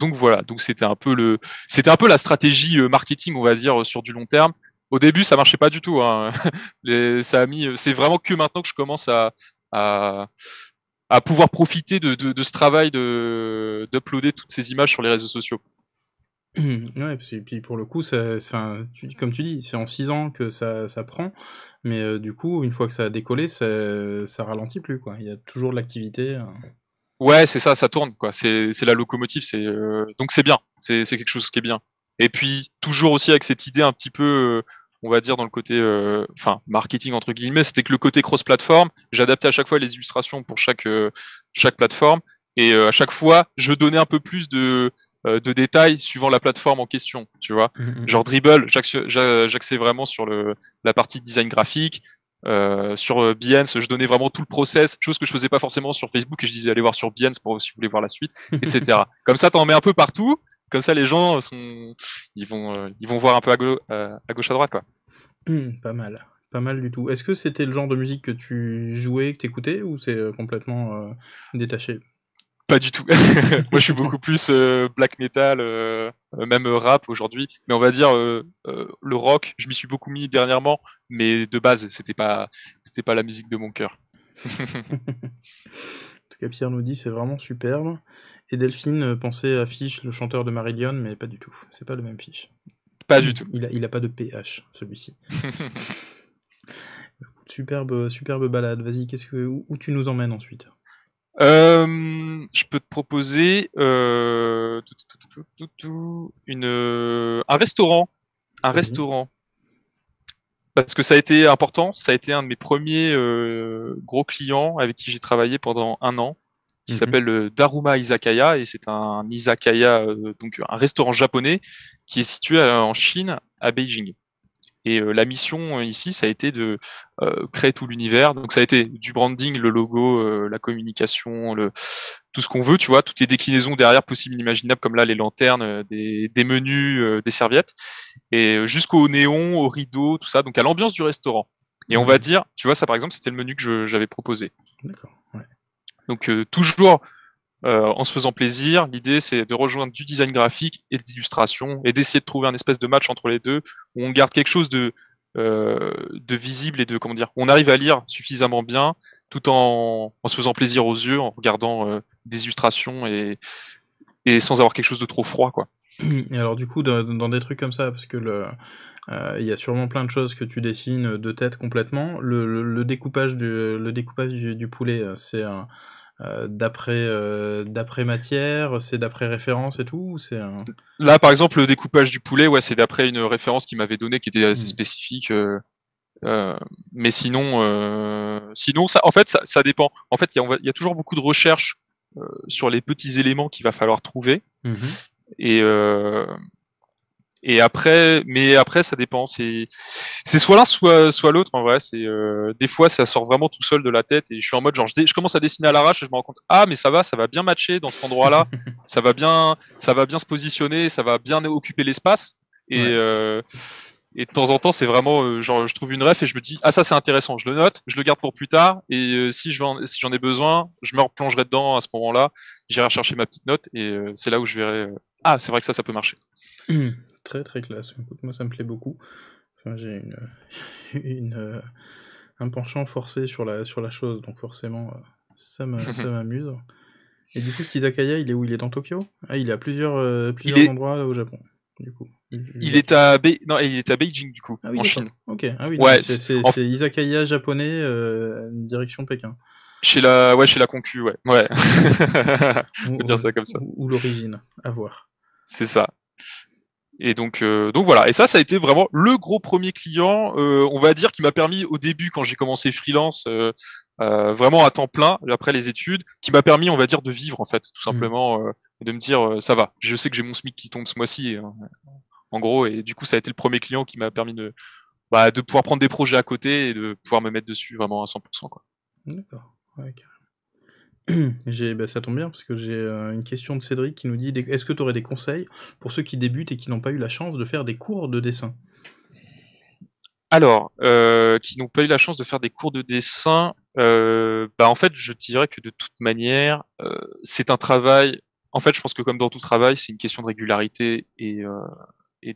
donc voilà, donc c'était un peu le, c'était un peu la stratégie euh, marketing, on va dire, euh, sur du long terme. Au début, ça marchait pas du tout. Hein. ça a mis, euh, c'est vraiment que maintenant que je commence à, pouvoir profiter de, ce travail de d'uploader toutes ces images sur les réseaux sociaux. Ouais, puis pour le coup, comme tu dis, c'est en six ans que ça, ça prend, mais du coup, une fois que ça a décollé, ça, ça ralentit plus. Quoi. Il y a toujours de l'activité. Hein. Ouais, c'est ça, ça tourne, quoi. C'est la locomotive, c'est euh, donc c'est bien, c'est quelque chose qui est bien. Et puis toujours aussi avec cette idée un petit peu, euh, on va dire dans le côté, euh, enfin marketing entre guillemets, c'était que le côté cross-platform, j'adaptais à chaque fois les illustrations pour chaque chaque plateforme et à chaque fois je donnais un peu plus de de détails suivant la plateforme en question, tu vois. Mmh, mmh. Genre dribble, j'axais vraiment sur le la partie design graphique, euh, sur euh, Behance, je donnais vraiment tout le process, chose que je faisais pas forcément sur Facebook et je disais allez voir sur Behance pour si vous voulez voir la suite, etc. comme ça, t'en mets un peu partout. Comme ça, les gens sont, ils vont, euh, ils vont voir un peu à, gauche, à droite, quoi. Hmm, pas mal, pas mal du tout. Est-ce que c'était le genre de musique que tu jouais, que t'écoutais, ou c'est complètement détaché pas du tout. Moi, je suis beaucoup plus euh, black metal, euh, euh, même rap aujourd'hui. Mais on va dire le rock. Je m'y suis beaucoup mis dernièrement, mais de base, c'était pas, c'était pas la musique de mon cœur. en tout cas, Pierre nous dit c'est vraiment superbe. Et Delphine pensait à Fish, le chanteur de Marillion, mais pas du tout. C'est pas le même Fish. Pas du tout. Il n'a a pas de PH, celui-ci. superbe, superbe balade. Vas-y, qu'est-ce que, où tu nous emmènes ensuite euh, je peux te proposer euh, une, euh, un restaurant. Un mhm. restaurant. Parce que ça a été important, ça a été un de mes premiers euh, gros clients avec qui j'ai travaillé pendant un an, qui mhm. s'appelle Daruma Izakaya, et c'est un izakaya, donc un restaurant japonais, qui est situé en Chine, à Beijing. Et euh, la mission euh, ici, ça a été de euh, créer tout l'univers. Donc ça a été du branding, le logo, la communication, le, tout ce qu'on veut, tu vois, toutes les déclinaisons derrière possibles, inimaginables, comme là les lanternes, des, menus, des serviettes, et jusqu'au néon, au rideau, tout ça, donc à l'ambiance du restaurant. Et on va mhm. dire, tu vois, ça par exemple, c'était le menu que j'avais proposé. Donc toujours euh, en se faisant plaisir. L'idée, c'est de rejoindre du design graphique et de l'illustration et d'essayer de trouver un espèce de match entre les deux où on garde quelque chose de, euh, de visible et de comment dire, on arrive à lire suffisamment bien tout en, se faisant plaisir aux yeux, en regardant euh, des illustrations et, et sans avoir quelque chose de trop froid, quoi. Et alors du coup, dans, des trucs comme ça, parce que il y a sûrement plein de choses que tu dessines de tête complètement. Le, découpage du, le découpage du poulet, c'est un, euh, d'après euh, d'après matière, c'est d'après référence et tout c'est Là, par exemple, le découpage du poulet, ouais, c'est d'après une référence qu'il m'avait donnée qui était assez hmm. spécifique. Euh, mais sinon, sinon ça, en fait, ça, dépend. En fait, il y, a toujours beaucoup de recherches sur les petits éléments qu'il va falloir trouver. Mhm. Et et après, mais après, ça dépend. C'est, c'est soit l'un, soit, soit l'autre. En vrai, c'est euh, des fois, ça sort vraiment tout seul de la tête. Et je suis en mode genre, je, commence à dessiner à l'arrache et je me rends compte, ah, mais ça va, ça va bien matcher dans cet endroit-là. ça va bien, ça va bien se positionner, ça va bien occuper l'espace. Et euh, et de temps en temps, c'est vraiment euh, genre je trouve une ref et je me dis ah ça c'est intéressant, je le note, je le garde pour plus tard et si j'en je si ai besoin, je me replongerai dedans à ce moment-là, j'irai chercher ma petite note et c'est là où je verrai ah c'est vrai que ça ça peut marcher. très très classe. moi ça me plaît beaucoup. Enfin, j'ai une, euh, un penchant forcé sur la, sur la chose, donc forcément euh, ça m'amuse. Et du coup, ce isakaya, il est où Il est dans Tokyo Ah, il est à plusieurs, euh, plusieurs endroits au Japon, du coup. Il, est à Be... non, il est à Beijing du coup, ah en Chine. Ok, ah ouais, c'est isakaya Izakaya japonais, euh, direction Pékin. Chez la, ouais, chez la concu, ouais, ouais. dire ça comme ça. ou l'origine, à voir. C'est ça. Et donc, euh, donc voilà. Et ça, ça a été vraiment le gros premier client, euh, on va dire, qui m'a permis au début, quand j'ai commencé freelance, euh, vraiment à temps plein, après les études, qui m'a permis, on va dire, de vivre en fait, tout simplement, et de me dire, ça va. Je sais que j'ai mon SMIC qui tombe ce mois-ci, hein, en gros. Et du coup, ça a été le premier client qui m'a permis de, bah, de pouvoir prendre des projets à côté et de pouvoir me mettre dessus vraiment à 100%. D'accord. Bah, ça tombe bien parce que j'ai euh, une question de Cédric qui nous dit est-ce que tu aurais des conseils pour ceux qui débutent et qui n'ont pas eu la chance de faire des cours de dessin Alors, euh, qui n'ont pas eu la chance de faire des cours de dessin, euh, bah, en fait, je dirais que de toute manière, c'est un travail. En fait, je pense que comme dans tout travail, c'est une question de régularité et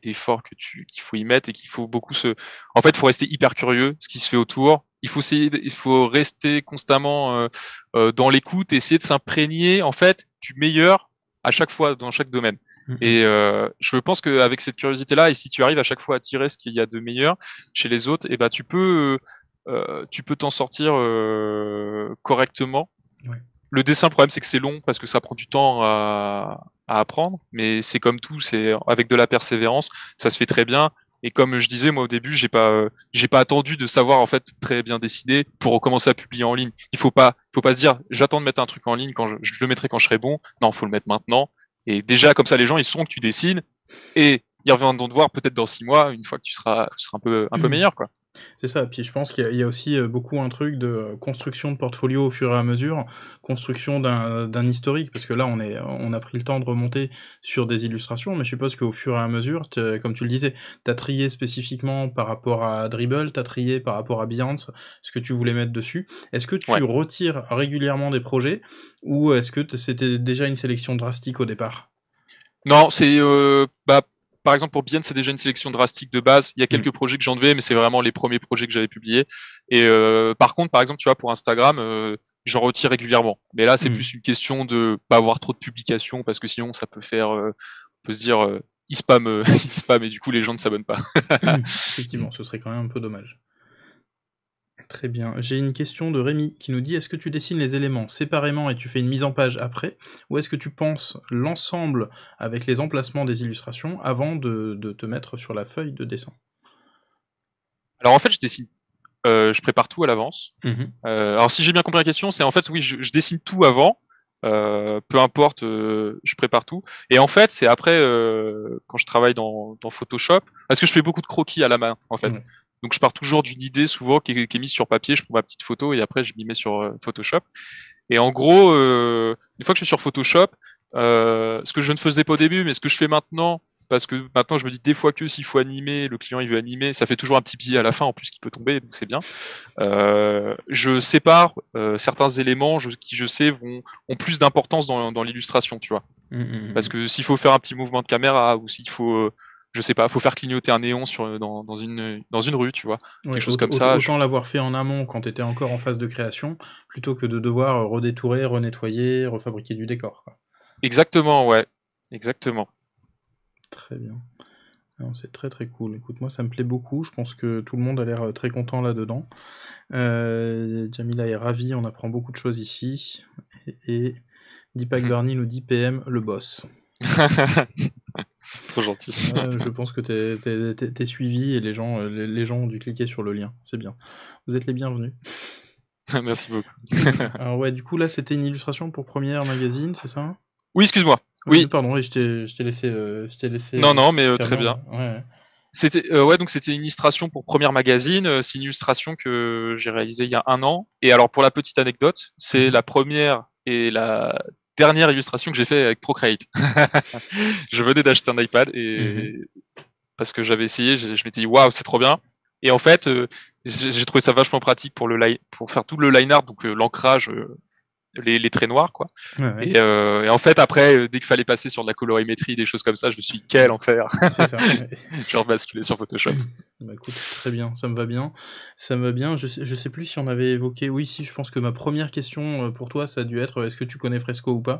d'effort que qu'il faut y mettre et qu'il faut beaucoup se en fait il faut rester hyper curieux ce qui se fait autour il faut essayer, il faut rester constamment euh, euh, dans l'écoute, essayer de s'imprégner en fait du meilleur à chaque fois dans chaque domaine. Mm-hmm. Et euh, je pense qu'avec cette curiosité-là, et si tu arrives à chaque fois à tirer ce qu'il y a de meilleur chez les autres, et eh ben tu peux, tu peux t'en sortir correctement. Le dessin, le problème, c'est que c'est long parce que ça prend du temps à, à apprendre, mais c'est comme tout, c'est avec de la persévérance, ça se fait très bien. Et comme je disais, moi au début, j'ai pas, euh, j'ai pas attendu de savoir en fait très bien dessiner pour recommencer à publier en ligne. Il faut pas, faut pas se dire, j'attends de mettre un truc en ligne quand je, le mettrai quand je serai bon. Non, faut le mettre maintenant. Et déjà comme ça, les gens ils sauront que tu dessines et ils reviendront te voir peut-être dans six mois, une fois que tu seras, tu seras un peu, un peu mmh. meilleur quoi. C'est ça, puis je pense qu'il y, a aussi euh, beaucoup un truc de euh, construction de portfolio au fur et à mesure, construction d'un historique, parce que là on, est, on a pris le temps de remonter sur des illustrations, mais je suppose qu'au fur et à mesure, comme tu le disais, tu as trié spécifiquement par rapport à Dribble, tu as trié par rapport à Biance, ce que tu voulais mettre dessus. Est-ce que tu retires régulièrement des projets, ou est-ce que c'était déjà une sélection drastique au départ non, c'est euh, bah, par exemple, pour Bien, c'est déjà une sélection drastique de base. Il y a quelques mm. projets que j'enlevais, mais c'est vraiment les premiers projets que j'avais publiés. Et euh, par contre, par exemple, tu vois, pour Instagram, euh, j'en retire régulièrement. Mais là, c'est mm. plus une question de pas avoir trop de publications parce que sinon, ça peut faire, euh, on peut se dire, il spam, il spam, et du coup, les gens ne s'abonnent pas. Mm. Effectivement, ce serait quand même un peu dommage. Très bien. J'ai une question de Rémi qui nous dit est-ce que tu dessines les éléments séparément et tu fais une mise en page après Ou est-ce que tu penses l'ensemble avec les emplacements des illustrations avant de, te mettre sur la feuille de dessin Alors en fait, je dessine. Euh, je prépare tout à l'avance. Mmh euh, alors si j'ai bien compris la question, c'est en fait oui, je, dessine tout avant. Euh, peu importe, je prépare tout. Et en fait, c'est après quand je travaille dans, Photoshop, parce que je fais beaucoup de croquis à la main, en fait. Mmh. Donc je pars toujours d'une idée souvent qui est, mise sur papier, je prends ma petite photo et après je m'y mets sur euh, Photoshop. Et en gros, euh, une fois que je suis sur Photoshop, euh, ce que je ne faisais pas au début, mais ce que je fais maintenant, parce que maintenant je me dis des fois que s'il faut animer, le client il veut animer, ça fait toujours un petit billet à la fin en plus qui peut tomber, donc c'est bien. je sépare certains éléments je, qui je sais vont ont plus d'importance dans, l'illustration, tu vois. Mmh, mmh, mmh. Parce que s'il faut faire un petit mouvement de caméra ou s'il faut je sais pas, faut faire clignoter un néon sur, euh, dans, une, dans une rue, tu vois, quelque chose comme ça. Autant l'avoir fait en amont quand tu étais encore en phase de création, plutôt que de devoir redétourer, renettoyer, refabriquer du décor. Exactement, ouais, exactement. Très bien. C'est très très cool. Écoute, moi ça me plaît beaucoup. Je pense que tout le monde a l'air euh, très content là-dedans. Euh, Jamila est ravie, on apprend beaucoup de choses ici. Et, Dipak Deepak hmm. Barney nous dit PM, le boss. gentil. je pense que tu es, suivi et les gens, euh, les, gens ont dû cliquer sur le lien. C'est bien. Vous êtes les bienvenus. Merci beaucoup. ouais, du coup là c'était une illustration pour Première Magazine, c'est ça Oui, excuse-moi. Oui. pardon Pardon, je t'ai laissé, euh, laissé. Non, non, mais euh, très bien. Ouais. C'était ouais donc c'était une illustration pour Première Magazine. C'est une illustration que j'ai réalisé il y a un an. Et alors pour la petite anecdote, c'est mhm. la première et la dernière illustration que j'ai fait avec Procreate. je venais d'acheter un iPad et mhm. parce que j'avais essayé, je, m'étais dit waouh, c'est trop bien. Et en fait, euh, j'ai trouvé ça vachement pratique pour le pour faire tout le line art, donc euh, l'ancrage, euh, les, traits noirs, quoi. Euh, et, en fait, après, euh, dès qu'il fallait passer sur de la colorimétrie, des choses comme ça, je me suis dit, quel enfer ça, Genre sur Photoshop. Bah, très bien, ça me va bien. Ça me va bien. Je sais, je sais plus si on avait évoqué. Oui, si, je pense que ma première question euh, pour toi, ça a dû être est-ce que tu connais Fresco ou pas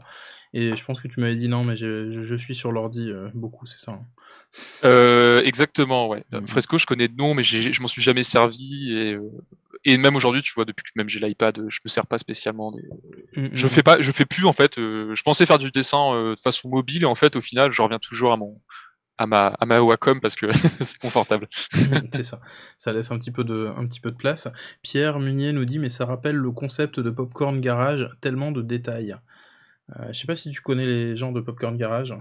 et je pense que tu m'avais dit non, mais je, je suis sur l'ordi euh, beaucoup, c'est ça hein. euh, Exactement, ouais. Mhm. Fresco, je connais de nom, mais je m'en suis jamais servi. Et, euh, et même aujourd'hui, tu vois, depuis que même j'ai l'iPad, je me sers pas spécialement. Mhm, je mhm. fais pas, je fais plus en fait. je pensais faire du dessin de façon mobile, et en fait, au final, je reviens toujours à mon à ma, à ma Wacom parce que c'est confortable. c'est ça. Ça laisse un petit, peu de, un petit peu de place. Pierre Munier nous dit Mais ça rappelle le concept de Popcorn Garage, tellement de détails. Euh, je sais pas si tu connais les gens de Popcorn Garage.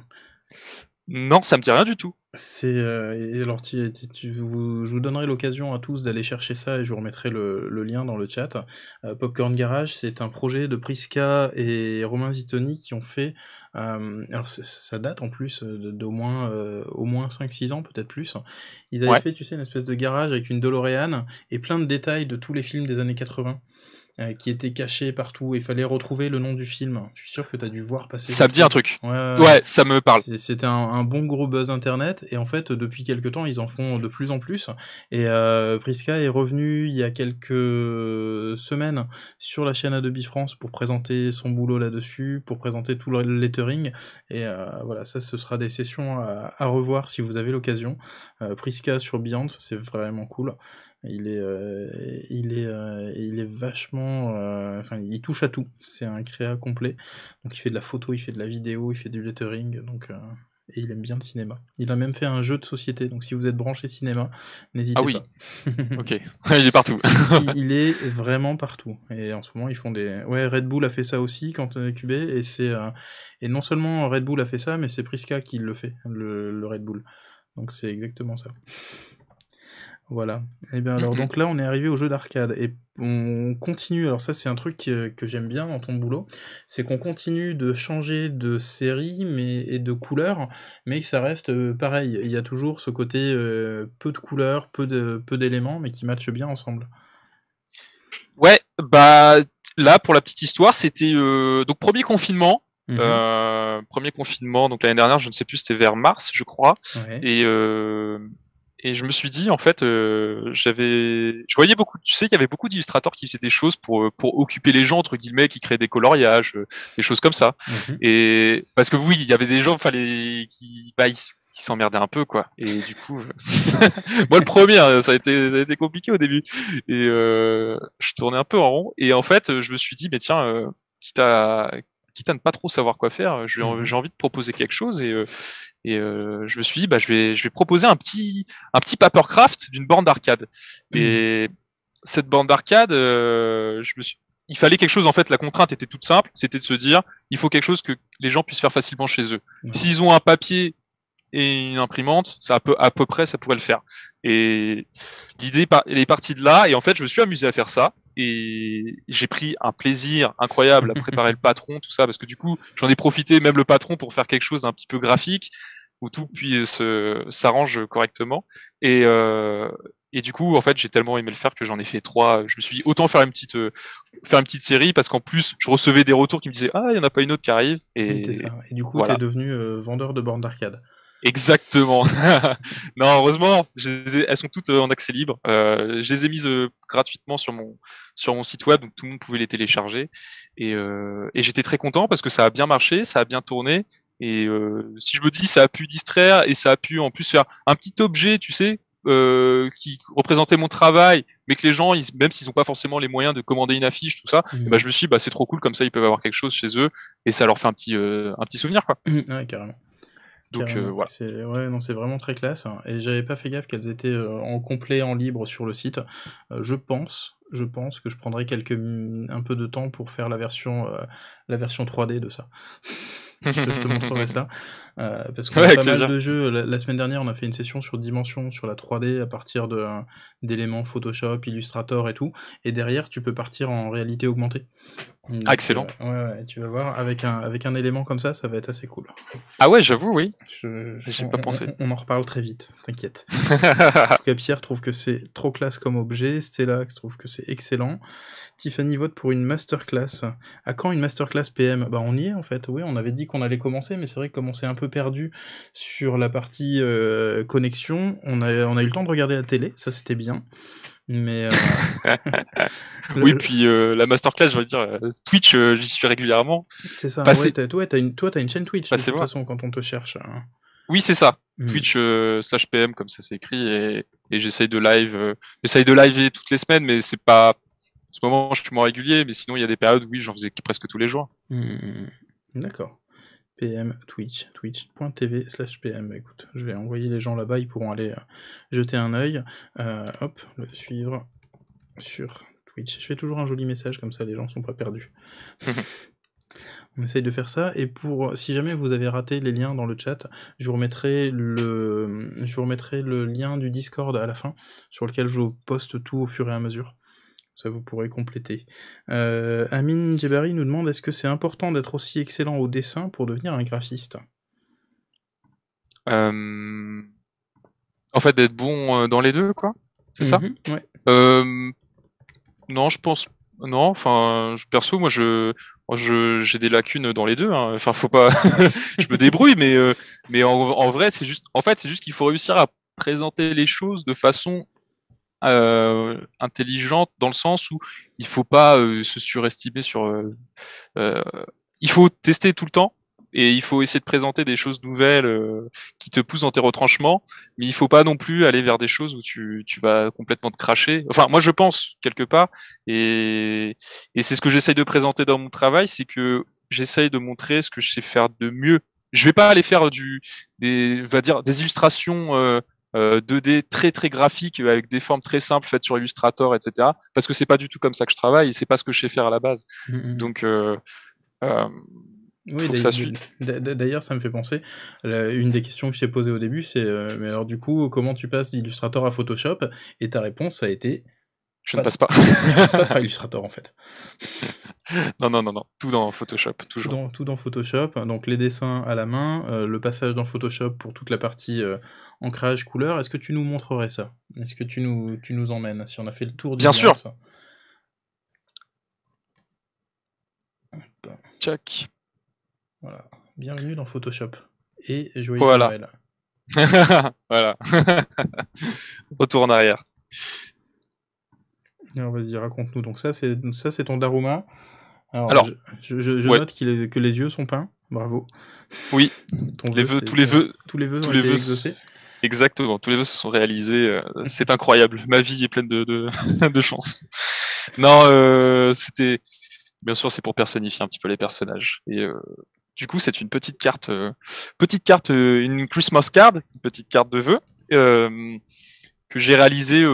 Non, ça me dit rien du tout. C'est euh, alors tu, je vous donnerai l'occasion à tous d'aller chercher ça et je vous remettrai le, lien dans le chat. Euh, Popcorn Garage, c'est un projet de Priska et Romain Zitoni qui ont fait. Euh, alors ça date en plus d'au moins au moins 5-6 ans peut-être plus. Ils avaient fait tu sais une espèce de garage avec une DeLorean et plein de détails de tous les films des années 80. Euh, qui était caché partout et fallait retrouver le nom du film. Je suis sûr que tu as dû voir passer. Ça me dit un truc. Ouais, ça me parle. C'était un, bon gros buzz internet et en fait depuis quelques temps ils en font de plus en plus. Et euh, Prisca est revenu il y a quelques semaines sur la chaîne Adobe France pour présenter son boulot là-dessus, pour présenter tout le lettering. Et euh, voilà, ça ce sera des sessions à, revoir si vous avez l'occasion. Euh, Priska sur Beyond, c'est vraiment cool. Il est, euh, il est, euh, il est vachement, euh, enfin, il touche à tout. C'est un créa complet. Donc, il fait de la photo, il fait de la vidéo, il fait du lettering. Donc, et il aime bien le cinéma. Il a même fait un jeu de société. Donc, si vous êtes branché cinéma, n'hésitez pas. ah oui. ok. il est partout. il, est vraiment partout. Et en ce moment, ils font des. Ouais, Red Bull a fait ça aussi quand on Et c'est, et non seulement Red Bull a fait ça, mais c'est Prisca qui le fait, le Red Bull. Donc, c'est exactement ça. Voilà. Et eh bien alors, donc là, on est arrivé au jeu d'arcade et on continue. Alors ça, c'est un truc que, j'aime bien dans ton boulot, c'est qu'on continue de changer de série mais et de couleur, mais ça reste euh, pareil. Il y a toujours ce côté euh, peu de couleurs, peu peu d'éléments, mais qui matchent bien ensemble. Ouais, bah là pour la petite histoire, c'était euh, donc premier confinement. Mm-hmm. premier confinement, donc l'année dernière, je ne sais plus, c'était vers mars, je crois. Et et je me suis dit en fait euh, j'avais je voyais beaucoup tu sais il y avait beaucoup d'illustrateurs qui faisaient des choses pour euh, pour occuper les gens entre guillemets qui créaient des coloriages euh, des choses comme ça mhm. et parce que oui il y avait des gens fallait qui bah, ils, qui s'emmerdaient un peu quoi et du coup moi le premier hein, ça a été ça a été compliqué au début et je tournais un peu en rond et en fait je me suis dit mais tiens euh, quitte à quitte à ne pas trop savoir quoi faire, mhm. j'ai envie de proposer quelque chose et, et euh, je me suis dit, bah, je vais, je vais proposer un petit, un petit papercraft d'une bande d'arcade. Mmh. Et cette bande d'arcade, euh, je me suis, il fallait quelque chose. En fait, la contrainte était toute simple. C'était de se dire, il faut quelque chose que les gens puissent faire facilement chez eux. Mmh. S'ils ont un papier et une imprimante, ça à peu, à peu près, ça pourrait le faire. Et l'idée, est partie de là. Et en fait, je me suis amusé à faire ça et j'ai pris un plaisir incroyable à préparer le patron, tout ça, parce que du coup, j'en ai profité, même le patron, pour faire quelque chose d'un petit peu graphique où tout puis euh, se s'arrange correctement. Et euh, et du coup, en fait, j'ai tellement aimé le faire que j'en ai fait trois. Je me suis dit autant faire une petite, euh, faire une petite série parce qu'en plus, je recevais des retours qui me disaient ah il y en a pas une autre qui arrive. Et, et du coup, tu es devenu vendeur de bornes d'arcade. Exactement. non, heureusement, elles sont toutes en accès libre. je les ai mises gratuitement sur mon sur mon site web, donc tout le monde pouvait les télécharger. Et, et j'étais très content parce que ça a bien marché, ça a bien tourné. Et euh, si je me dis, ça a pu distraire et ça a pu en plus faire un petit objet, tu sais, euh, qui représentait mon travail, mais que les gens, ils, même s'ils n'ont pas forcément les moyens de commander une affiche, tout ça, eh mmh. ben, je me suis dit, bah, c'est trop cool, comme ça, ils peuvent avoir quelque chose chez eux et ça leur fait un petit, euh, un petit souvenir, mmh, carrément. Donc C'est ouais, c'est vraiment très classe. Et j'avais pas fait gaffe qu'elles étaient en complet, en libre sur le site. je pense, je pense que je prendrai quelques mmh, un peu de temps pour faire la version, la version 3D de ça. je, te, montrerai ça. Euh, parce qu'on a pas mal de jeux. La, semaine dernière, on a fait une session sur Dimension, sur la 3D, à partir de, euh, d'éléments Photoshop, Illustrator et tout. Et derrière, tu peux partir en réalité augmentée. Ah, excellent. Euh, ouais, tu vas voir, avec un, avec un élément comme ça, ça va être assez cool. Ah ouais, j'avoue, oui. J'ai pas pensé. On, en reparle très vite, t'inquiète. Pierre trouve que c'est trop classe comme objet, Stella trouve que c'est excellent. Tiffany vote pour une masterclass. À quand une masterclass PM Bah on y est en fait, oui, on avait dit qu'on allait commencer, mais c'est vrai que comme on s'est un peu perdu sur la partie euh, connexion, on on a eu le temps de regarder la télé, ça c'était bien. Mais euh, oui, puis euh, la masterclass, je veux dire, euh, Twitch, j'y suis régulièrement. C'est ça. Ouais, as, as une, toi, t'as une chaîne Twitch de toute façon quand on te cherche. Hein. Oui, c'est ça. Mm. Twitch slash PM comme ça s'écrit et, et j'essaye de live, j'essaye de live toutes les semaines, mais c'est pas. En ce moment, je suis moins régulier, mais sinon, il y a des périodes où oui, j'en faisais presque tous les jours. Mm. D'accord. PM Twitch, twitch.tv slash PM. Bah, écoute, je vais envoyer les gens là-bas, ils pourront aller euh, jeter un œil. Euh, hop, le suivre sur Twitch. Je fais toujours un joli message, comme ça les gens sont pas perdus. On essaye de faire ça. Et pour, si jamais vous avez raté les liens dans le chat, je vous remettrai le, je vous remettrai le lien du Discord à la fin, sur lequel je poste tout au fur et à mesure ça vous pourrez compléter. Euh, Amine Djebari nous demande est-ce que c'est important d'être aussi excellent au dessin pour devenir un graphiste euh, En fait, d'être bon euh, dans les deux, quoi C'est ça mhm, Non, je pense. Non, enfin, perçois moi, je, j'ai des lacunes dans les deux. Hein. Enfin, faut pas. je me débrouille, mais mais en, en vrai, c'est juste. En fait, c'est juste qu'il faut réussir à présenter les choses de façon euh, intelligente dans le sens où il faut pas euh, se surestimer sur. Euh, il faut tester tout le temps et il faut essayer de présenter des choses nouvelles qui te poussent dans tes retranchements, mais il faut pas non plus aller vers des choses où tu, tu vas complètement te cracher. Enfin, moi je pense quelque part, et, et c'est ce que j'essaye de présenter dans mon travail, c'est que j'essaye de montrer ce que je sais faire de mieux je vais pas aller faire du des va dire des illustrations euh, 2D euh, très très graphique euh, avec des formes très simples faites sur Illustrator, etc. Parce que c'est pas du tout comme ça que je travaille c'est pas ce que je sais faire à la base. Mm, mm, mm. donc euh, que ça oui, D'ailleurs, ça, me fait penser. Une des questions que je t'ai posée au début, c'est mais alors du coup, comment tu passes d'Illustrator à Photoshop Et ta réponse a été je ne passe pas. pas par Illustrator en fait. Non, non, non, non. Tout dans Photoshop, toujours. Tout dans, Photoshop. Donc les dessins à la main, le passage dans Photoshop pour toute la partie ancrage couleur. Est-ce que tu nous montrerais ça Est-ce que tu nous, tu nous emmènes Si on a fait le tour Bien sûr ça. Voilà. Bienvenue dans Photoshop. Et joyeux voilà. Noël. voilà. Retour en arrière. Alors vas-y, raconte-nous. Donc ça, c'est ça, c'est ton Daruma. Alors, je, note que les yeux sont peints. Bravo. Oui. tous les vœux, tous les yeux. Exactement, tous les deux se sont réalisés. Euh, mm. C'est incroyable. Ma vie est pleine de, de, chance. Non, euh, c'était bien sûr c'est pour personnifier un petit peu les personnages. Et euh, du coup, c'est une petite carte, petite carte, une Christmas card, une petite carte de vœux que j'ai réalisée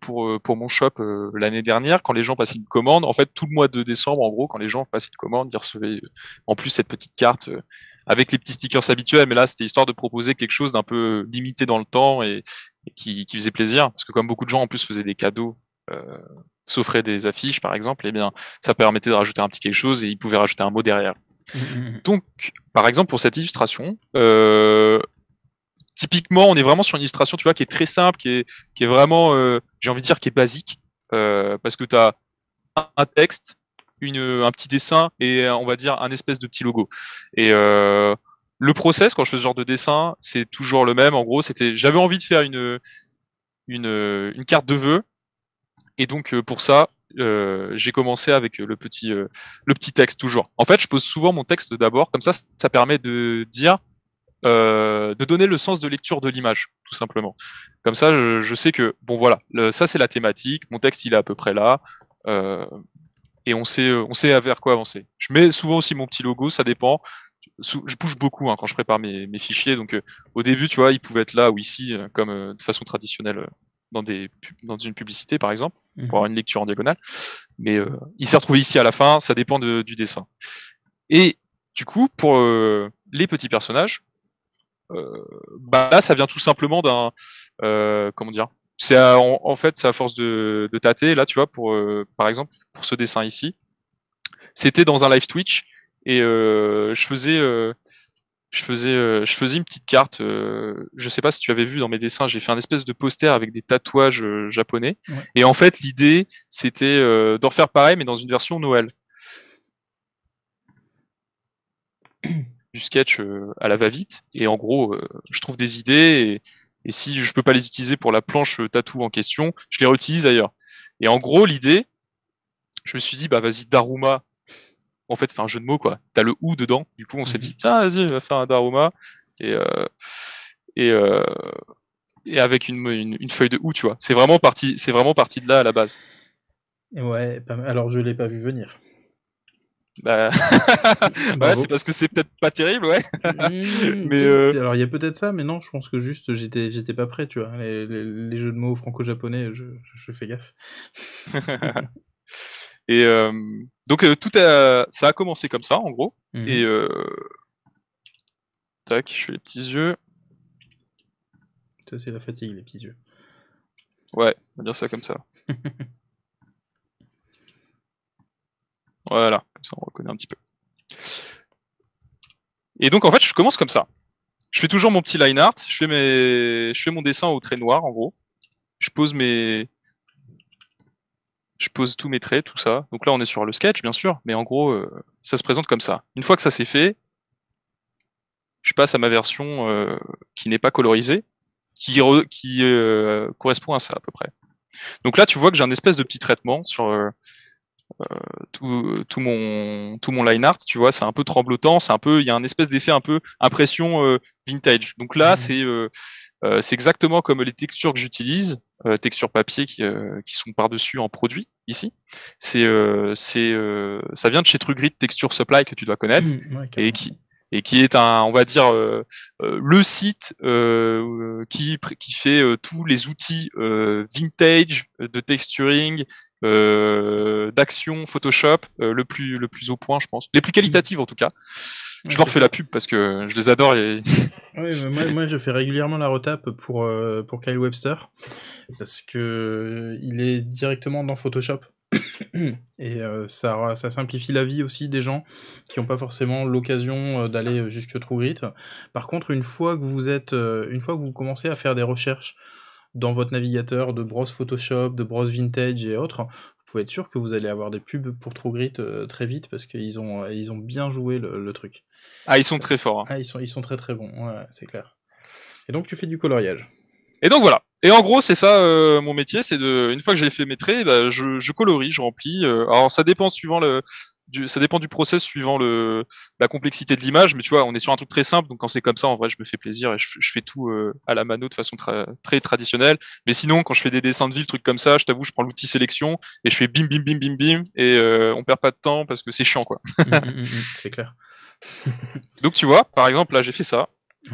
pour pour mon shop l'année dernière quand les gens passaient une commande. En fait, tout le mois de décembre, en gros, quand les gens passaient une commande, ils recevaient en plus cette petite carte avec les petits stickers habituels, mais là c'était histoire de proposer quelque chose d'un peu limité dans le temps et, qui, faisait plaisir, parce que comme beaucoup de gens en plus faisaient des cadeaux, euh, s'offraient des affiches par exemple, et eh bien ça permettait de rajouter un petit quelque chose et ils pouvaient rajouter un mot derrière. Mmh, mmh, mmh. Donc par exemple pour cette illustration, euh, typiquement on est vraiment sur une illustration tu vois qui est très simple, qui est, vraiment euh, j'ai envie de dire qui est basique, euh, parce que tu as un texte un petit dessin et euh, on va dire un espèce de petit logo. Et euh, le process quand je fais ce genre de dessin, c'est toujours le même. En gros, c'était j'avais envie de faire une, une, carte de vœux. Et donc euh, pour ça, j'ai commencé avec le petit, le petit texte toujours. En fait, je pose souvent mon texte d'abord, comme ça, ça permet de dire, de donner le sens de lecture de l'image, tout simplement. Comme ça, je, sais que, bon voilà, ça c'est la thématique, mon texte il est à peu près là, et on sait, euh, on sait vers quoi avancer. Je mets souvent aussi mon petit logo, ça dépend. Je bouge beaucoup hein, quand je prépare mes, fichiers. Donc, euh, au début, tu vois, il pouvait être là ou ici, euh, comme de façon traditionnelle dans, des, dans une publicité, par exemple, pour mhm. avoir une lecture en diagonale. Mais il s'est retrouvé ici à la fin, ça dépend du dessin. Et du coup, pour les petits personnages, bah, là, ça vient tout simplement d'un. comment dire c'est en, fait c'est à force de, tâter. Là, tu vois, pour euh, par exemple pour ce dessin ici, c'était dans un live Twitch et euh, je faisais euh, je faisais je faisais une petite carte. je sais pas si tu avais vu dans mes dessins, j'ai fait un espèce de poster avec des tatouages japonais. Et en fait, l'idée c'était d'en faire pareil mais dans une version Noël. du sketch à la va-vite et en gros je trouve des idées et si je peux pas les utiliser pour la planche euh, tatou en question, je les réutilise ailleurs. Et en gros, l'idée, je me suis dit, bah vas-y, Daruma. En fait, c'est un jeu de mots, quoi. T'as le ou dedans. Du coup, on s'est mhm. dit, tiens, vas-y, on va faire un Daruma. Et, euh, et, euh, et avec une, une, une, feuille de ou, tu vois. C'est vraiment parti, c'est vraiment parti de là à la base. Ouais, alors je l'ai pas vu venir. Bah... bah c'est parce que c'est peut-être pas terrible, ouais. Hmm, mais euh, alors il y a peut-être ça, mais non, je pense que juste j'étais j'étais pas prêt, tu vois. Les, jeux de mots franco-japonais, je, je, fais gaffe. et euh, donc euh, tout a, ça a commencé comme ça, en gros. Mhm. Et tac, je fais les petits yeux. Ça c'est la fatigue, les petits yeux. Ouais, on va dire ça comme ça. Voilà, comme ça on reconnaît un petit peu. Et donc en fait, je commence comme ça. Je fais toujours mon petit line art, je fais, mes... je fais mon dessin au trait noir en gros. Je pose mes. Je pose tous mes traits, tout ça. Donc là, on est sur le sketch, bien sûr, mais en gros, euh, ça se présente comme ça. Une fois que ça c'est fait, je passe à ma version euh, qui n'est pas colorisée, qui, qui euh, correspond à ça à peu près. Donc là, tu vois que j'ai un espèce de petit traitement sur tout, tout, mon tout mon line art tu vois c'est un peu tremblotant c'est un peu il y a un espèce d'effet un peu impression euh, vintage donc là mhm. c'est euh, euh, c'est exactement comme les textures que j'utilise textures papier qui, sont par dessus en produit ici. C'est, c'est, ça vient de chez Trugrid Texture Supply que tu dois connaître mhm, et qui et qui est un, on va dire, le site qui, qui fait tous les outils vintage de texturing, euh, d'action Photoshop, euh, le plus le plus au point, je pense, les plus qualitatives en tout cas. Je leur fais la pub parce que je les adore. Et... moi, je fais régulièrement la retape pour euh, pour Kyle Webster parce que il est directement dans Photoshop et ça, ça, simplifie la vie aussi des gens qui n'ont pas forcément l'occasion d'aller jusque True Grit. Par contre, une fois que vous êtes, une fois que vous commencez à faire des recherches dans votre navigateur de brosse Photoshop, de brosse Vintage et autres, vous pouvez être sûr que vous allez avoir des pubs pour TrueGrit euh, très vite parce qu'ils ont, euh, ils ont bien joué le, truc. Ah, ils sont très forts. Hein. Ah, ils sont, ils sont très très bons, c'est clair. Et donc tu fais du coloriage. Et donc voilà. Et en gros, c'est ça euh, mon métier, c'est de, une fois que j'ai fait mes traits, bah, je, je, colorie, je remplis. alors ça dépend suivant le, ça dépend du process suivant le, la complexité de l'image, mais tu vois, on est sur un truc très simple, donc quand c'est comme ça, en vrai, je me fais plaisir et je, fais tout euh, à la mano de façon très traditionnelle. Mais sinon, quand je fais des dessins de ville, trucs comme ça, je t'avoue, je prends l'outil sélection et je fais bim, bim, bim, bim, bim, et euh, on perd pas de temps parce que c'est chiant, quoi. Mmh, mmh, mmh, c'est clair. donc tu vois, par exemple, là, j'ai fait ça.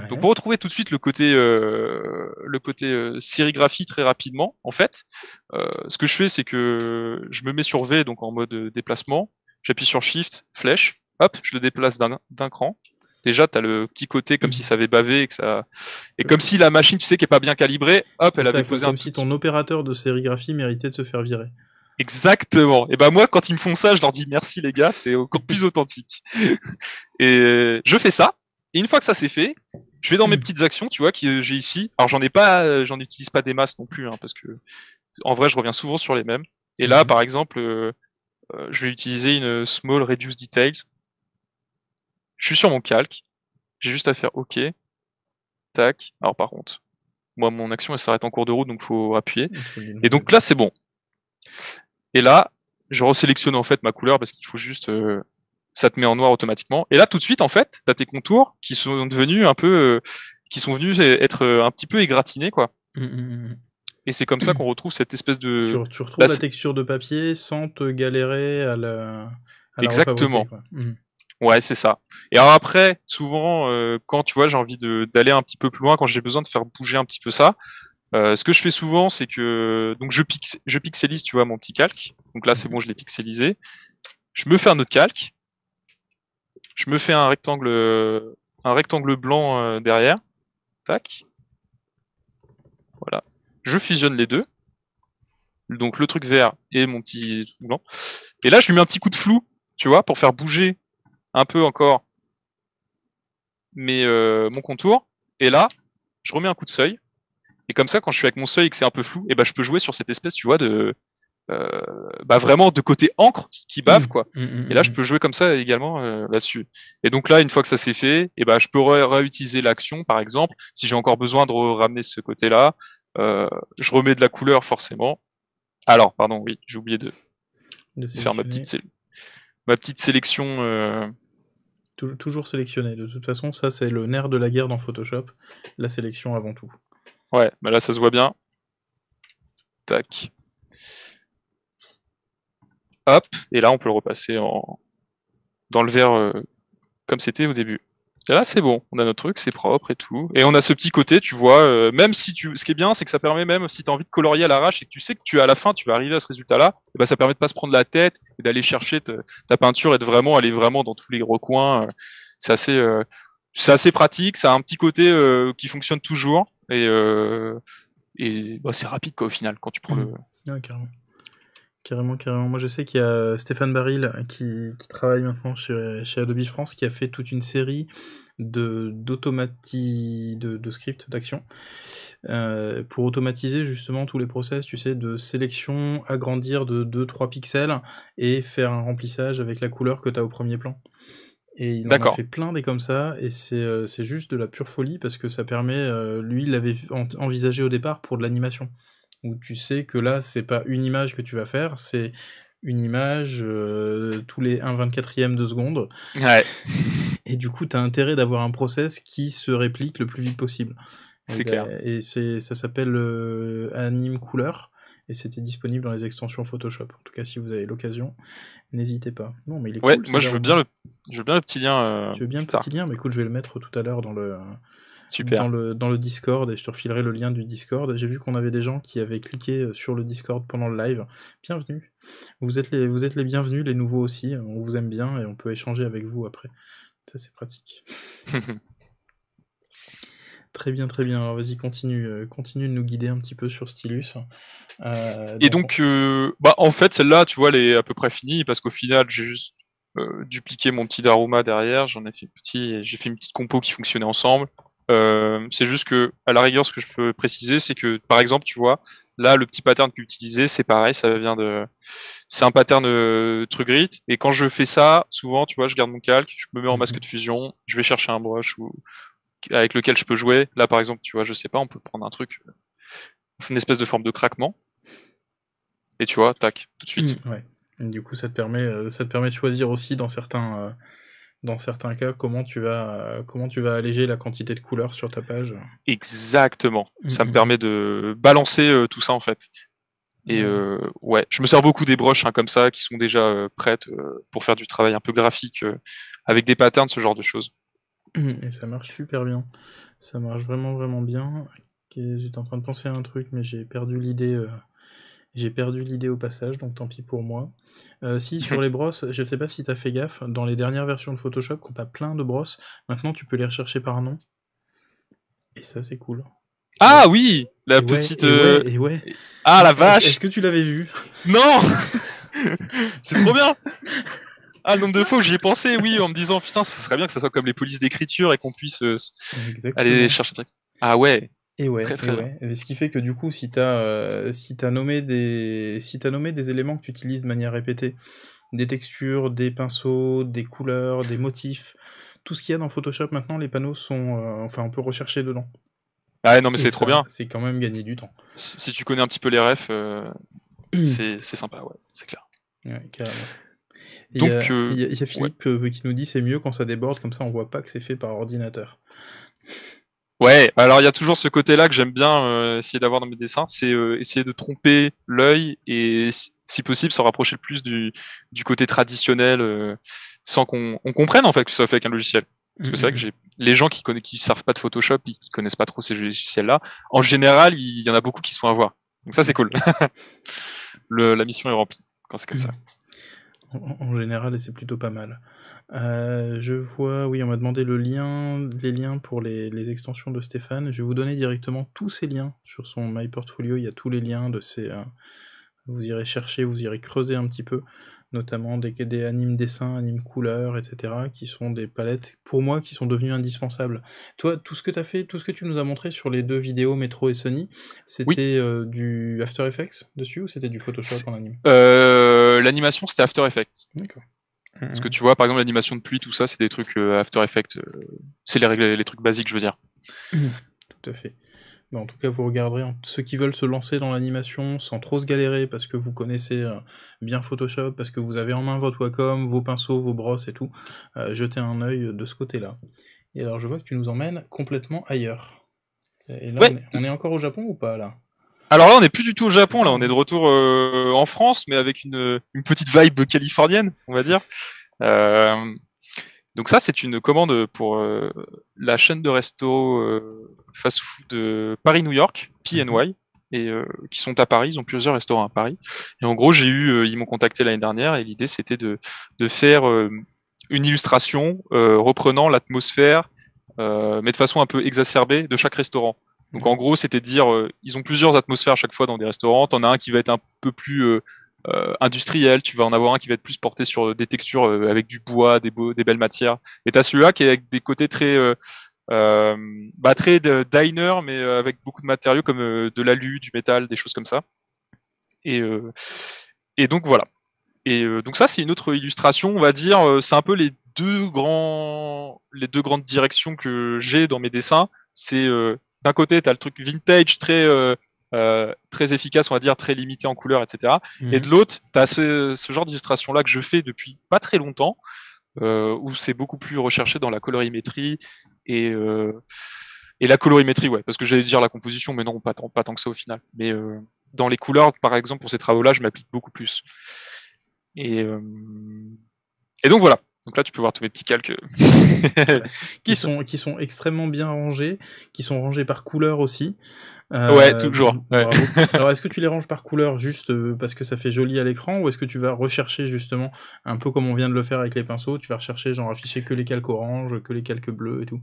Donc pour retrouver tout de suite le côté euh, le côté sérigraphie très rapidement en fait, ce que je fais c'est que je me mets sur V donc en mode déplacement j'appuie sur Shift, flèche, hop, je le déplace d'un cran. Déjà, tu as le petit côté comme si ça avait bavé et que ça. Et comme si la machine, tu sais, qui n'est pas bien calibrée, hop, elle avait posé un. Comme si ton opérateur de sérigraphie méritait de se faire virer. Exactement. Et ben moi, quand ils me font ça, je leur dis merci les gars, c'est encore plus authentique. et je fais ça. Et une fois que ça c'est fait, je vais dans mes hmm. petites actions, tu vois, que j'ai ici. Alors j'en ai pas, euh, j'en utilise pas des masses non plus, hein, parce que en vrai, je reviens souvent sur les mêmes. Et là, hmm. par exemple, euh, euh, je vais utiliser une small reduce details. Je suis sur mon calque. J'ai juste à faire OK. Tac. Alors par contre, moi mon action elle s'arrête en cours de route, donc faut appuyer. Et donc là c'est bon. Et là, je resélectionne en fait ma couleur parce qu'il faut juste euh, ça te met en noir automatiquement. Et là tout de suite en fait, tu as tes contours qui sont devenus un peu euh, qui sont venus être un petit peu égratignés quoi. Mmh, mmh, mmh, et c'est comme ça qu'on retrouve cette espèce de. Tu, retrouves bah, la, texture de papier sans te galérer à la. Exactement. Mhm. Ouais, c'est ça. Et alors après, souvent, euh, quand tu vois, j'ai envie d'aller un petit peu plus loin, quand j'ai besoin de faire bouger un petit peu ça, euh, ce que je fais souvent, c'est que donc je, pix, je pixelise, tu vois, mon petit calque. Donc là, c'est mhm. bon, je l'ai pixelisé. Je me fais un autre calque. Je me fais un rectangle, un rectangle blanc euh, derrière. Tac. Voilà je fusionne les deux. Donc le truc vert et mon petit truc blanc. Et là, je lui mets un petit coup de flou, tu vois, pour faire bouger un peu encore mes, euh, mon contour. Et là, je remets un coup de seuil. Et comme ça, quand je suis avec mon seuil et que c'est un peu flou, et eh ben, je peux jouer sur cette espèce, tu vois, de, euh, bah vraiment de côté encre qui bave mmh, quoi. Mmh, mmh, et là, je peux jouer comme ça également euh, là-dessus. Et donc là, une fois que ça s'est fait, et eh ben, je peux réutiliser l'action, par exemple, si j'ai encore besoin de ramener ce côté-là, euh, je remets de la couleur forcément. Alors, pardon, oui, j'ai oublié de, faire ma petite, ma petite sélection euh, toujours sélectionné. De toute façon, ça c'est le nerf de la guerre dans Photoshop, la sélection avant tout. Ouais, bah là ça se voit bien. Tac. Hop, et là on peut le repasser en dans le vert euh, comme c'était au début là, c'est bon. On a notre truc, c'est propre et tout. Et on a ce petit côté, tu vois. Euh, même si tu, ce qui est bien, c'est que ça permet même si tu as envie de colorier à l'arrache et que tu sais que tu à la fin, tu vas arriver à ce résultat-là, eh ben, ça permet de pas se prendre la tête et d'aller chercher ta peinture et de vraiment aller vraiment dans tous les recoins. Euh, c'est assez, euh, c'est assez pratique. Ça a un petit côté qui fonctionne toujours et et bah, c'est rapide quoi au final quand tu prends mm. le. Carrément, carrément. Moi, je sais qu'il y a euh, Stéphane Baril euh, qui, travaille maintenant chez, Adobe France, qui a fait toute une série de de, scripts d'action euh, pour automatiser justement tous les process, tu sais, de sélection, agrandir de 2-3 pixels et faire un remplissage avec la couleur que tu as au premier plan. Et il en a fait plein des comme ça, et c'est juste de la pure folie parce que ça permet, lui, il l'avait envisagé au départ pour de l'animation où tu sais que là, c'est pas une image que tu vas faire, c'est une image euh, tous les 1 24e de seconde. Ouais. Et du coup, tu as intérêt d'avoir un process qui se réplique le plus vite possible. C'est bah, clair. Et ça s'appelle euh, Anime Couleur. Et c'était disponible dans les extensions Photoshop. En tout cas, si vous avez l'occasion, n'hésitez pas. Non, mais il est ouais, Moi, je veux, hein. bien le, je veux bien le petit lien. Je euh, tu veux bien le petit lien mais Écoute, je vais le mettre tout à l'heure dans le, Super. Dans, le, dans le Discord et je te refilerai le lien du Discord. J'ai vu qu'on avait des gens qui avaient cliqué euh, sur le Discord pendant le live. Bienvenue. Vous êtes les, vous êtes les bienvenus, les nouveaux aussi. On vous aime bien et on peut échanger avec vous après. Ça, c'est pratique. Très bien, très bien. Alors vas-y, continue, euh, continue de nous guider un petit peu sur Stylus. Euh, et donc, bah, en fait, celle-là, tu vois, elle est à peu près finie parce qu'au final, j'ai juste dupliqué mon petit Daruma derrière, j'en ai fait petit, j'ai fait une petite compo qui fonctionnait ensemble. Euh, c'est juste que, à la rigueur, ce que je peux préciser, c'est que, par exemple, tu vois, là, le petit pattern qu'il utilisait, c'est pareil, ça vient de, c'est un pattern de euh, truc grit. Et quand je fais ça, souvent, tu vois, je garde mon calque, je me mets en mhm. masque de fusion, je vais chercher un brush ou avec lequel je peux jouer. Là, par exemple, tu vois, je sais pas, on peut prendre un truc, une espèce de forme de craquement. Et tu vois, tac, tout de suite. Mmh, ouais. du coup, ça te permet, euh, ça te permet de choisir aussi dans certains, dans certains cas, comment tu vas, euh, comment tu vas alléger la quantité de couleurs sur ta page. Exactement. Ça me mm-hmm. permet de balancer euh, tout ça en fait. Et euh, ouais, je me sers beaucoup des broches hein, comme ça qui sont déjà prêtes pour faire du travail un peu graphique avec des patterns, ce genre de choses. Mm-hmm. Et ça marche super bien. Ça marche vraiment vraiment bien. J'étais en train de penser à un truc, mais j'ai perdu l'idée j'ai perdu l'idée au passage, donc tant pis pour moi. Euh, si sur les brosses, je ne sais pas si tu as fait gaffe, dans les dernières versions de Photoshop, quand as plein de brosses, maintenant tu peux les rechercher par nom. Et ça c'est cool. Ah oui, la petite. Euh, ah la vache. Est-ce que tu l'avais vu Non. c'est trop bien. Ah, le nombre de fois où j'y ai pensé, oui, en me disant putain, ce serait bien que ça soit comme les polices d'écriture et qu'on puisse euh, aller chercher un truc. Ah ouais. Et ouais, Ce qui fait que du coup, si tu as, euh, nommé des nommé des éléments que tu utilises de manière répétée, des textures, des pinceaux, des couleurs, des motifs, tout ce qu'il y a dans Photoshop maintenant, les panneaux sont euh, enfin on peut rechercher dedans. Ah non mais c'est trop bien. C'est quand même gagner du temps. Si, tu connais un petit peu les refs, euh, c'est sympa, ouais, c'est clair. Ouais, Il y, a, Philippe qui nous dit c'est mieux quand ça déborde, comme ça on voit pas que c'est fait par ordinateur. Ouais, alors il y a toujours ce côté-là que j'aime bien euh, essayer d'avoir dans mes dessins, c'est euh, essayer de tromper l'œil et si possible s'en rapprocher le plus du, du côté traditionnel euh, sans qu'on comprenne en fait que ça fait avec un logiciel. Parce que c'est vrai que mm-hmm. j'ai les gens qui connaissent, qui savent pas de Photoshop et qui connaissent pas trop ces logiciels-là, en général, il y en a beaucoup qui se font avoir. Donc ça c'est cool. Mm-hmm. la mission est remplie quand c'est comme mm-hmm. ça en général et c'est plutôt pas mal. Euh, je vois, oui, on m'a demandé le lien, les liens pour les, extensions de Stéphane. Je vais vous donner directement tous ces liens sur son My Portfolio. Il y a tous les liens de ces. Euh, vous irez chercher, vous irez creuser un petit peu notamment des, des animes dessins, animes couleurs, etc., qui sont des palettes, pour moi, qui sont devenues indispensables. Toi, tout ce que tu as fait, tout ce que tu nous as montré sur les deux vidéos Metro et Sony, c'était euh, du After Effects dessus ou c'était du Photoshop en anime euh, L'animation, c'était After Effects. D'accord. Parce que tu vois, par exemple, l'animation de pluie, tout ça, c'est des trucs euh, After Effects. c'est les, les, trucs basiques, je veux dire. Mm-hmm. Tout à fait en tout cas vous regarderez ceux qui veulent se lancer dans l'animation sans trop se galérer parce que vous connaissez euh, bien Photoshop, parce que vous avez en main votre Wacom, vos pinceaux, vos brosses et tout, euh, jetez un œil de ce côté-là. Et alors je vois que tu nous emmènes complètement ailleurs. on, est, encore au Japon ou pas là alors là, on n'est plus du tout au Japon, là, on est de retour euh, en France, mais avec une, petite vibe californienne, on va dire. donc ça, c'est une commande pour la chaîne de resto fast de euh, Paris-New York, PNY, mhm. et euh, qui sont à Paris. Ils ont plusieurs restaurants à Paris. Et en gros, j'ai eu, euh, ils m'ont contacté l'année dernière et l'idée c'était de, faire une illustration reprenant l'atmosphère, mais de façon un peu exacerbée de chaque restaurant. Donc en mhm. gros, c'était dire, ils ont plusieurs atmosphères à chaque fois dans des restaurants. T'en as un qui va être un peu plus industriel, tu vas en avoir un qui va être plus porté sur des textures avec du bois, des, des belles matières. Et as celui-là qui est avec des côtés très euh, bah, très de, diner, mais euh, avec beaucoup de matériaux comme euh, de l'alu, du métal, des choses comme ça. Et, et donc voilà. Et donc ça, c'est une autre illustration, on va dire. c'est un peu les deux grands, les deux grandes directions que j'ai dans mes dessins. C'est d'un côté, tu as le truc vintage, très très efficace, on va dire, très limité en couleurs, etc. Mmh. Et de l'autre, tu as ce, genre d'illustration-là que je fais depuis pas très longtemps, où c'est beaucoup plus recherché dans la colorimétrie euh, et la colorimétrie, ouais, parce que j'allais dire la composition, mais non, pas tant, pas tant que ça au final. Mais euh, dans les couleurs, par exemple, pour ces travaux-là, je m'applique beaucoup plus. Et, euh, et donc voilà. Donc là, tu peux voir tous mes petits calques qui sont qui sont extrêmement bien rangés, qui sont rangés par couleur aussi. ouais, toujours. Alors, est-ce que tu les ranges par couleur juste parce que ça fait joli à l'écran, ou est-ce que tu vas rechercher justement un peu comme on vient de le faire avec les pinceaux, tu vas rechercher genre afficher que les calques orange, que les calques bleus et tout.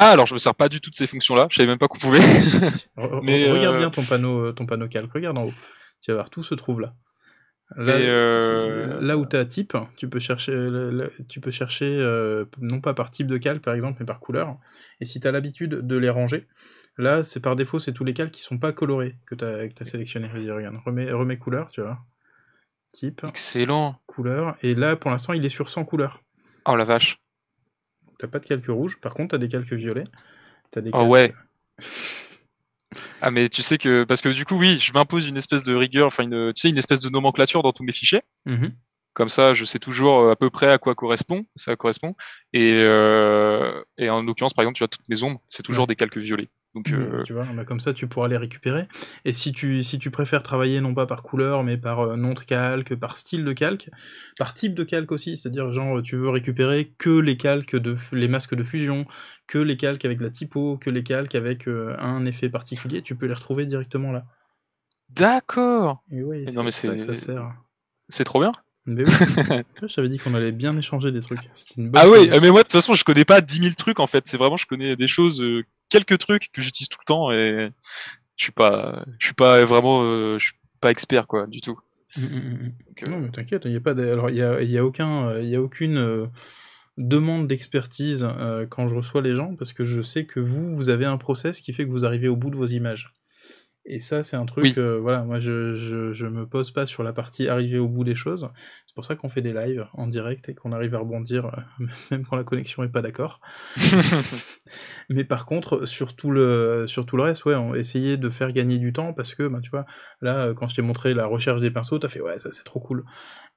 Ah, alors je me sers pas du tout de ces fonctions-là. Je savais même pas qu'on pouvait. mais euh, regarde bien ton panneau, euh, ton panneau calque. Regarde en haut. Tu vas voir, tout se trouve là. Là, où euh, tu as type, tu peux chercher, tu peux chercher non pas par type de calque par exemple, mais par couleur. Et si tu as l'habitude de les ranger, là c'est par défaut, c'est tous les calques qui sont pas colorés que tu as, sélectionnés. sélectionné. Vas-y, regarde, remets, couleur, tu vois. Type. Excellent. Couleur. Et là pour l'instant il est sur 100 couleurs. Oh la vache. T'as pas de calque rouge, par contre, t'as des calques violets. As des Oh ouais. ah mais tu sais que parce que du coup oui, je m'impose une espèce de rigueur, enfin une tu sais une espèce de nomenclature dans tous mes fichiers. Mhm. Comme ça, je sais toujours euh, à peu près à quoi correspond, ça correspond. Et, euh, en l'occurrence, par exemple, tu as toutes mes ombres, c'est toujours des calques violets. Donc, euh, Tu vois, bah, comme ça, tu pourras les récupérer. Et si tu, si tu préfères travailler non pas par couleur, mais par euh, nom de calque, par style de calque, par type de calque aussi, c'est-à-dire, genre, tu veux récupérer que les calques de, les masques de fusion, que les calques avec la typo, que les calques avec euh, un effet particulier, tu peux les retrouver directement là. D'accord c'est ça sert. C'est trop bien mais dit qu'on allait bien échanger des trucs. ah oui, mais moi de toute façon je connais pas 10 000 trucs en fait, c'est vraiment je connais des choses quelques trucs que j'utilise tout le temps et je suis pas, je suis pas vraiment, euh, je suis pas expert quoi du tout. Mmh, mmh, mmh, euh, non, mais t'inquiète, il n'y a pas, il y a, aucun, euh, il y a aucune demande d'expertise quand je reçois les gens parce que je sais que vous, vous avez un process qui fait que vous arrivez au bout de vos images. Et ça, c'est un truc, euh, voilà, moi je, je, me pose pas sur la partie arriver au bout des choses. C'est pour ça qu'on fait des lives en direct et qu'on arrive à rebondir, euh, même quand la connexion est pas d'accord. Mais par contre, sur tout le, sur le reste, ouais, on essayait de faire gagner du temps parce que, ben, tu vois, là, euh, quand je t'ai montré la recherche des pinceaux, t'as fait ouais, ça c'est trop cool.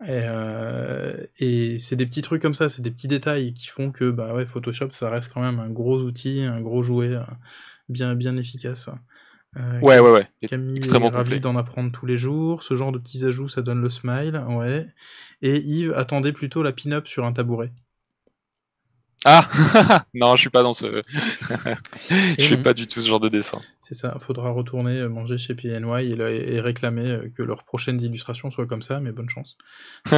Et, c'est des petits trucs comme ça, c'est des petits détails qui font que, bah ouais, Photoshop, ça reste quand même un gros outil, un gros jouet bien, bien efficace. Euh, ouais, ouais, ouais. Camille Extrêmement est ravie d'en apprendre tous les jours. Ce genre de petits ajouts, ça donne le smile. Ouais. Et Yves attendait plutôt la pin-up sur un tabouret. Ah Non, je suis pas dans ce. je suis pas du tout ce genre de dessin. C'est ça, faudra retourner manger chez PNY et, et réclamer euh, que leurs prochaines illustrations soient comme ça, mais bonne chance.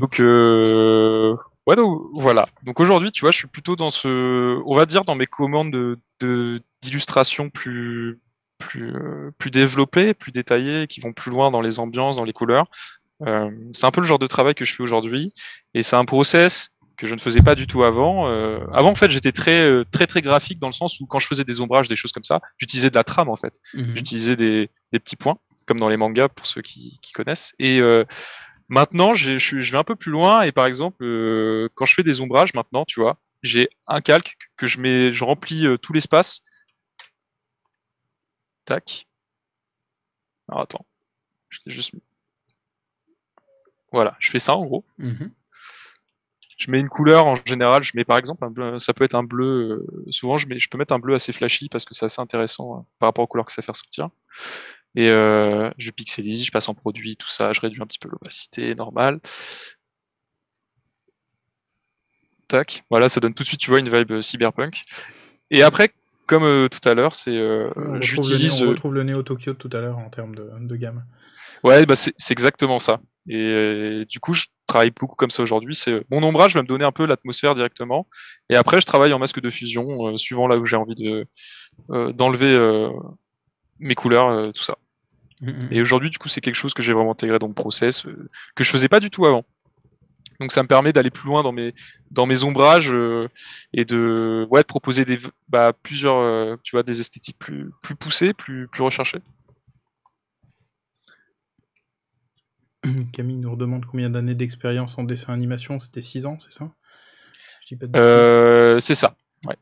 Donc, euh donc voilà. Donc aujourd'hui, tu vois, je suis plutôt dans ce, on va dire, dans mes commandes de d'illustration plus plus euh, plus développées, plus détaillées, qui vont plus loin dans les ambiances, dans les couleurs. Euh, c'est un peu le genre de travail que je fais aujourd'hui, et c'est un process que je ne faisais pas du tout avant. Euh, avant, en fait, j'étais très, très, très graphique dans le sens où quand je faisais des ombrages, des choses comme ça, j'utilisais de la trame, en fait. Mhm. J'utilisais des, petits points, comme dans les mangas, pour ceux qui, connaissent. Et Maintenant, je, je vais un peu plus loin et par exemple, euh, quand je fais des ombrages maintenant, tu vois, j'ai un calque que je mets, je remplis euh, tout l'espace. Tac. Alors attends, je l'ai juste Voilà, je fais ça en gros. Mhm. Je mets une couleur en général, je mets par exemple ça peut être un bleu. Euh, souvent, je, mets, je peux mettre un bleu assez flashy parce que c'est assez intéressant par rapport aux couleurs que ça fait ressortir. Et euh, je pixelise, je passe en produit, tout ça, je réduis un petit peu l'opacité, normal. Tac, voilà, ça donne tout de suite, tu vois, une vibe euh, cyberpunk. Et après, comme euh, tout à l'heure, c'est euh, j'utilise. On retrouve le Néo Tokyo tout à l'heure en termes de, gamme. Ouais, bah c'est exactement ça. Et du coup, je travaille beaucoup comme ça aujourd'hui. C'est mon ombrage va me donner un peu l'atmosphère directement. Et après, je travaille en masque de fusion, suivant là où j'ai envie de d'enlever mes couleurs, tout ça. Mm, mm. Et aujourd'hui, du coup, c'est quelque chose que j'ai vraiment intégré dans le process, euh, que je faisais pas du tout avant. Donc ça me permet d'aller plus loin dans mes dans mes ombrages euh, et de ouais proposer des bah, plusieurs euh, tu vois des esthétiques plus plus poussées, plus plus recherchées. Camille nous redemande combien d'années d'expérience en dessin animation, c'était 6 ans, c'est ça c'est ça. Ouais.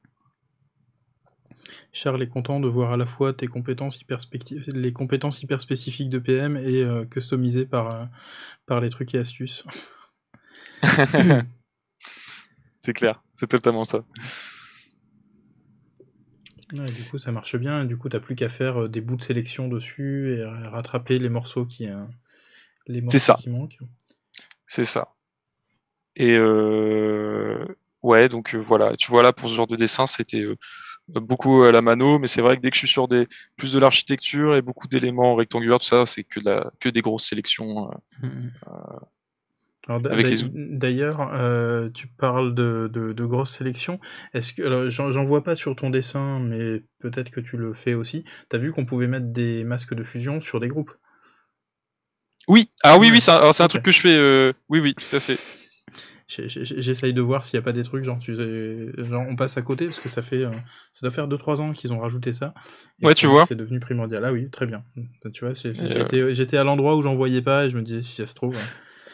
Charles est content de voir à la fois tes compétences hyper les compétences hyper spécifiques de PM et euh, customisées par, euh, par les trucs et astuces. c'est clair, c'est totalement ça. du coup, ça marche bien. du coup, t'as plus qu'à faire euh, des bouts de sélection dessus et rattraper les morceaux qui, les ça. qui manquent. C'est ça. Et ouais, donc voilà. Tu vois là pour ce genre de dessin, c'était beaucoup à la mano, mais c'est vrai que dès que je suis sur des plus de l'architecture et beaucoup d'éléments rectangulaires, tout ça, c'est que, que des grosses sélections. Euh, euh, d'ailleurs, euh, tu parles de, grosses sélections. Est-ce que j'en vois pas sur ton dessin, mais peut-être que tu le fais aussi. T'as vu qu'on pouvait mettre des masques de fusion sur des groupes Oui. Ah oui, oui, c'est un, truc que je fais. oui, oui, tout à fait. J'essaye de voir s'il n'y a pas des trucs, genre, tu genre, on passe à côté, parce que ça fait, euh, ça doit faire 2-3 ans qu'ils ont rajouté ça. ouais, tu vois. C'est devenu primordial. Ah oui, très bien. Tu vois, euh, j'étais à l'endroit où j'en voyais pas et je me disais, si ça se trouve.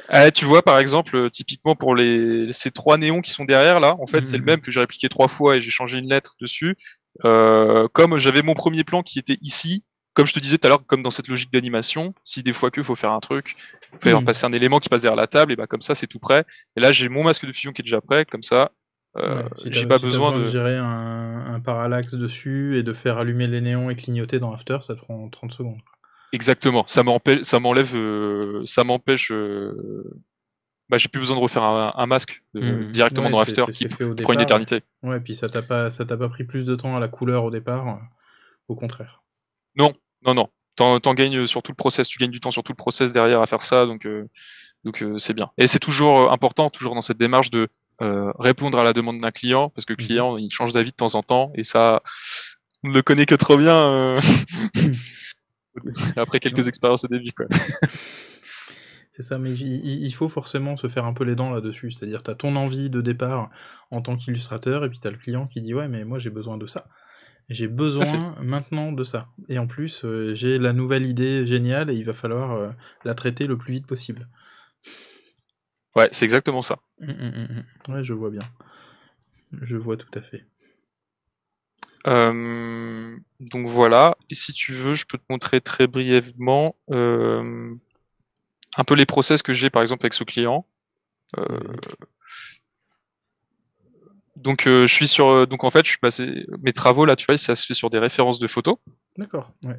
Ah, tu vois, par exemple, euh, typiquement pour les, ces trois néons qui sont derrière là, en fait, c'est le mhm. même que j'ai répliqué trois fois et j'ai changé une lettre dessus. comme j'avais mon premier plan qui était ici, comme je te disais tout à l'heure, comme dans cette logique d'animation, si des fois que faut faire un truc, faire hmm. passer un élément qui passe derrière la table, et ben comme ça c'est tout prêt. Et là j'ai mon masque de fusion qui est déjà prêt, comme ça euh, j'ai pas besoin, de... gérer un, parallaxe dessus et de faire allumer les néons et clignoter dans After, ça prend 30 secondes. Exactement, ça m'empêche, ça m'enlève, euh, ça m'empêche. Euh, bah, j'ai plus besoin de refaire un, masque hmm. directement dans After qui prend une éternité. Ouais, et puis ça t'a pas, ça t'a pas pris plus de temps à la couleur au départ, au contraire. Non, non, non. T'en, gagnes euh, sur tout le process, tu gagnes du temps sur tout le process derrière à faire ça, donc euh, donc euh, c'est bien. Et c'est toujours important, toujours dans cette démarche de répondre à la demande d'un client, parce que le mhm. client il change d'avis de temps en temps, et ça on ne le connaît que trop bien après quelques expériences au début quoi. C'est ça, mais il faut forcément se faire un peu les dents là-dessus. C'est-à-dire, tu as ton envie de départ en tant qu'illustrateur, et puis tu as le client qui dit Ouais, mais moi j'ai besoin de ça. J'ai besoin maintenant de ça. Et en plus, euh, j'ai la nouvelle idée géniale et il va falloir euh, la traiter le plus vite possible. Ouais, c'est exactement ça. Hum, hum, hum, ouais, je vois bien. Je vois tout à fait. Euh, donc voilà, et si tu veux, je peux te montrer très brièvement un peu les process que j'ai par exemple avec ce client. Donc euh, je suis sur euh, donc en fait je suis passé mes travaux là tu vois ça se fait sur des références de photos. D'accord. Ouais.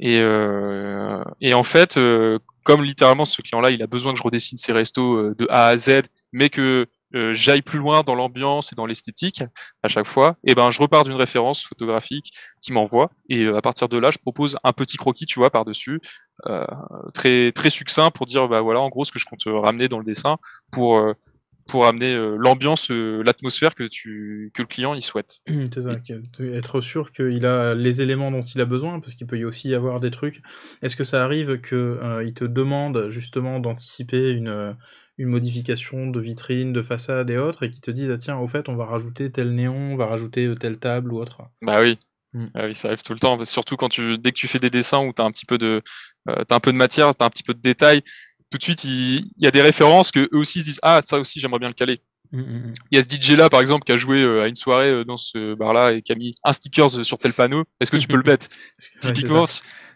Et, euh, et en fait euh, comme littéralement ce client là il a besoin que je redessine ses restos de A à Z mais que j'aille plus loin dans l'ambiance et dans l'esthétique à chaque fois et eh ben je repars d'une référence photographique qui m'envoie et à partir de là je propose un petit croquis tu vois par dessus très très succinct pour dire bah voilà en gros ce que je compte ramener dans le dessin pour pour amener euh, l'ambiance, euh, l'atmosphère que, tu, que le client il souhaite. être sûr qu'il a les éléments dont il a besoin, parce qu'il peut aussi y avoir des trucs. Est-ce que ça arrive que euh, il te demande justement d'anticiper une, modification de vitrine, de façade et autres, et qui te disent, ah tiens, au fait, on va rajouter tel néon, on va rajouter telle table ou autre Bah mm. ah oui, ça arrive tout le temps. Surtout quand tu, dès que tu fais des dessins où tu as un petit peu de, un peu de matière, tu as un petit peu de détail, tout de suite, il, y a des références que eux aussi se disent ah ça aussi j'aimerais bien le caler. Mm, mm, mm. Il y a ce DJ là par exemple qui a joué euh, à une soirée euh, dans ce bar là et qui a mis un sticker euh, sur tel panneau. Est-ce que tu peux le mettre Typiquement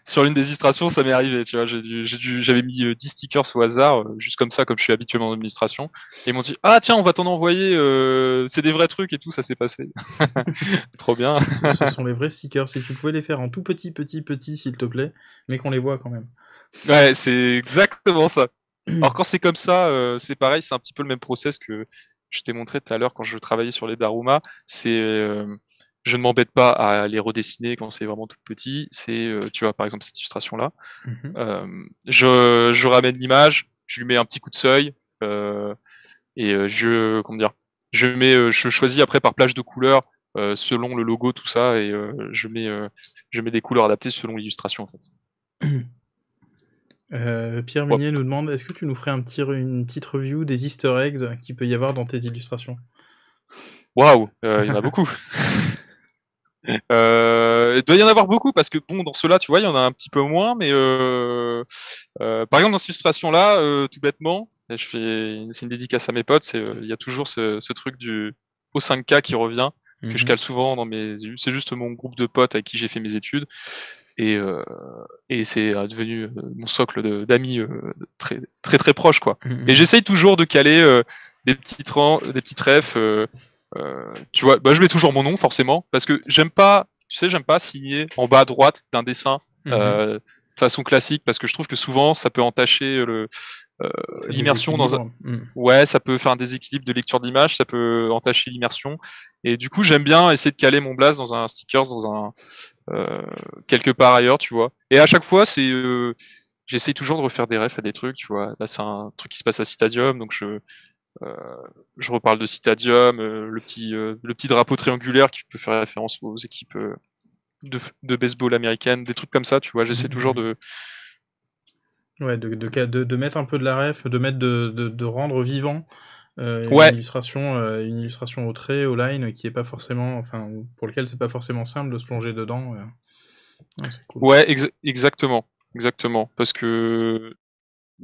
sur l'une des illustrations, ça m'est arrivé. Tu vois, j'avais mis 10 stickers au hasard, juste comme ça, comme je suis habituellement en administration. Et ils m'ont dit Ah, tiens, on va t'en envoyer, c'est des vrais trucs et tout, ça s'est passé. Trop bien. Ce sont les vrais stickers. Si tu pouvais les faire en tout petit, petit, petit, s'il te plaît, mais qu'on les voit quand même. Ouais, c'est exactement ça. Alors quand c'est comme ça, euh, c'est pareil, c'est un petit peu le même process que je t'ai montré tout à l'heure quand je travaillais sur les Daruma. C'est euh, je ne m'embête pas à les redessiner quand c'est vraiment tout petit. C'est euh, tu vois par exemple cette illustration là. Mhm. je, ramène l'image, je lui mets un petit coup de seuil et je comment dire, je mets, je choisis après par plage de couleurs selon le logo tout ça et je mets je mets des couleurs adaptées selon l'illustration en fait. Euh, Pierre Meunier nous demande est-ce que tu nous ferais un petit, une petite review des easter eggs qu'il peut y avoir dans tes illustrations Waouh, euh, il y en a beaucoup euh, Il doit y en avoir beaucoup parce que bon, dans ceux-là, tu vois, il y en a un petit peu moins, mais par exemple, dans cette illustration-là, tout bêtement, je fais c'est une dédicace à mes potes, il y a toujours ce, truc du au 5K qui revient que je mhm. cale souvent dans mes c'est juste mon groupe de potes avec qui j'ai fait mes études et, euh, et c'est devenu euh, mon socle d'amis euh, très, très très proche quoi. Mhm. Et j'essaye toujours de caler euh, des petits rangs des petits refs. tu vois, bah, je mets toujours mon nom forcément parce que j'aime pas, tu sais, j'aime pas signer en bas à droite d'un dessin mhm. euh, façon classique parce que je trouve que souvent ça peut entacher le l'immersion dans un... Hein. Mhm. ouais ça peut faire un déséquilibre de lecture d'image ça peut entacher l'immersion et du coup j'aime bien essayer de caler mon blast dans un stickers dans un euh, quelque part ailleurs, tu vois. Et à chaque fois, c'est euh, j'essaye toujours de refaire des refs à des trucs, tu vois. Là, c'est un truc qui se passe à Citadium, donc je, euh, je reparle de Citadium, le, petit, le petit drapeau triangulaire qui peut faire référence aux équipes de, baseball américaines, des trucs comme ça, tu vois. J'essaie mmh, toujours mmh. de. Ouais, de, de, mettre un peu de la ref, de, mettre de, rendre vivant euh, une illustration, euh, une illustration au trait, au line, qui est pas forcément, enfin, pour lequel c'est pas forcément simple de se plonger dedans. Euh. Ouais, exactement, exactement, parce que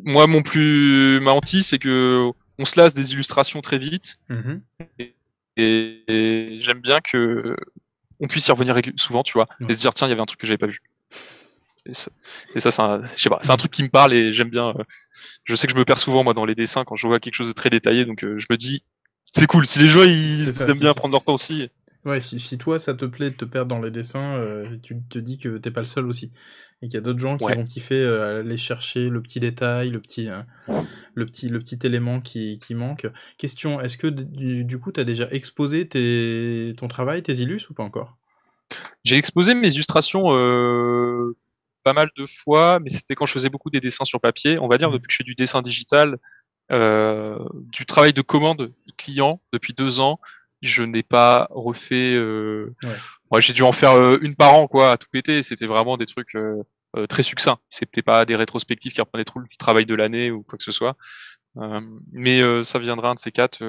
moi, mon plus ma anti c'est que on se lasse des illustrations très vite, mm-hmm. et, j'aime bien que on puisse y revenir souvent, tu vois, et se dire tiens, il y avait un truc que j'avais pas vu. Et ça, c'est un, c'est un truc qui me parle et j'aime bien. Euh, je sais que je me perds souvent moi dans les dessins quand je vois quelque chose de très détaillé, donc euh, je me dis c'est cool. Si les gens ils aiment bien prendre leur temps aussi. Ouais, si, toi ça te plaît de te perdre dans les dessins, euh, tu te dis que t'es pas le seul aussi. Et qu'il y a d'autres gens qui vont kiffer aller chercher le petit détail, le petit, hein, le petit, le petit élément qui, qui manque. Question, est-ce que du, coup coup t'as déjà exposé tes, ton travail, tes illus ou pas encore J'ai exposé mes illustrations pas mal de fois, mais c'était quand je faisais beaucoup des dessins sur papier. On va dire, mmh. depuis que je fais du dessin digital, euh, du travail de commande client depuis deux ans, je n'ai pas refait. Moi, euh, j'ai dû en faire euh, une par an, quoi, à tout péter. C'était vraiment des trucs très succincts. C'était pas des rétrospectives qui reprenaient tout le travail de l'année ou quoi que ce soit. mais ça viendra un de ces quatre.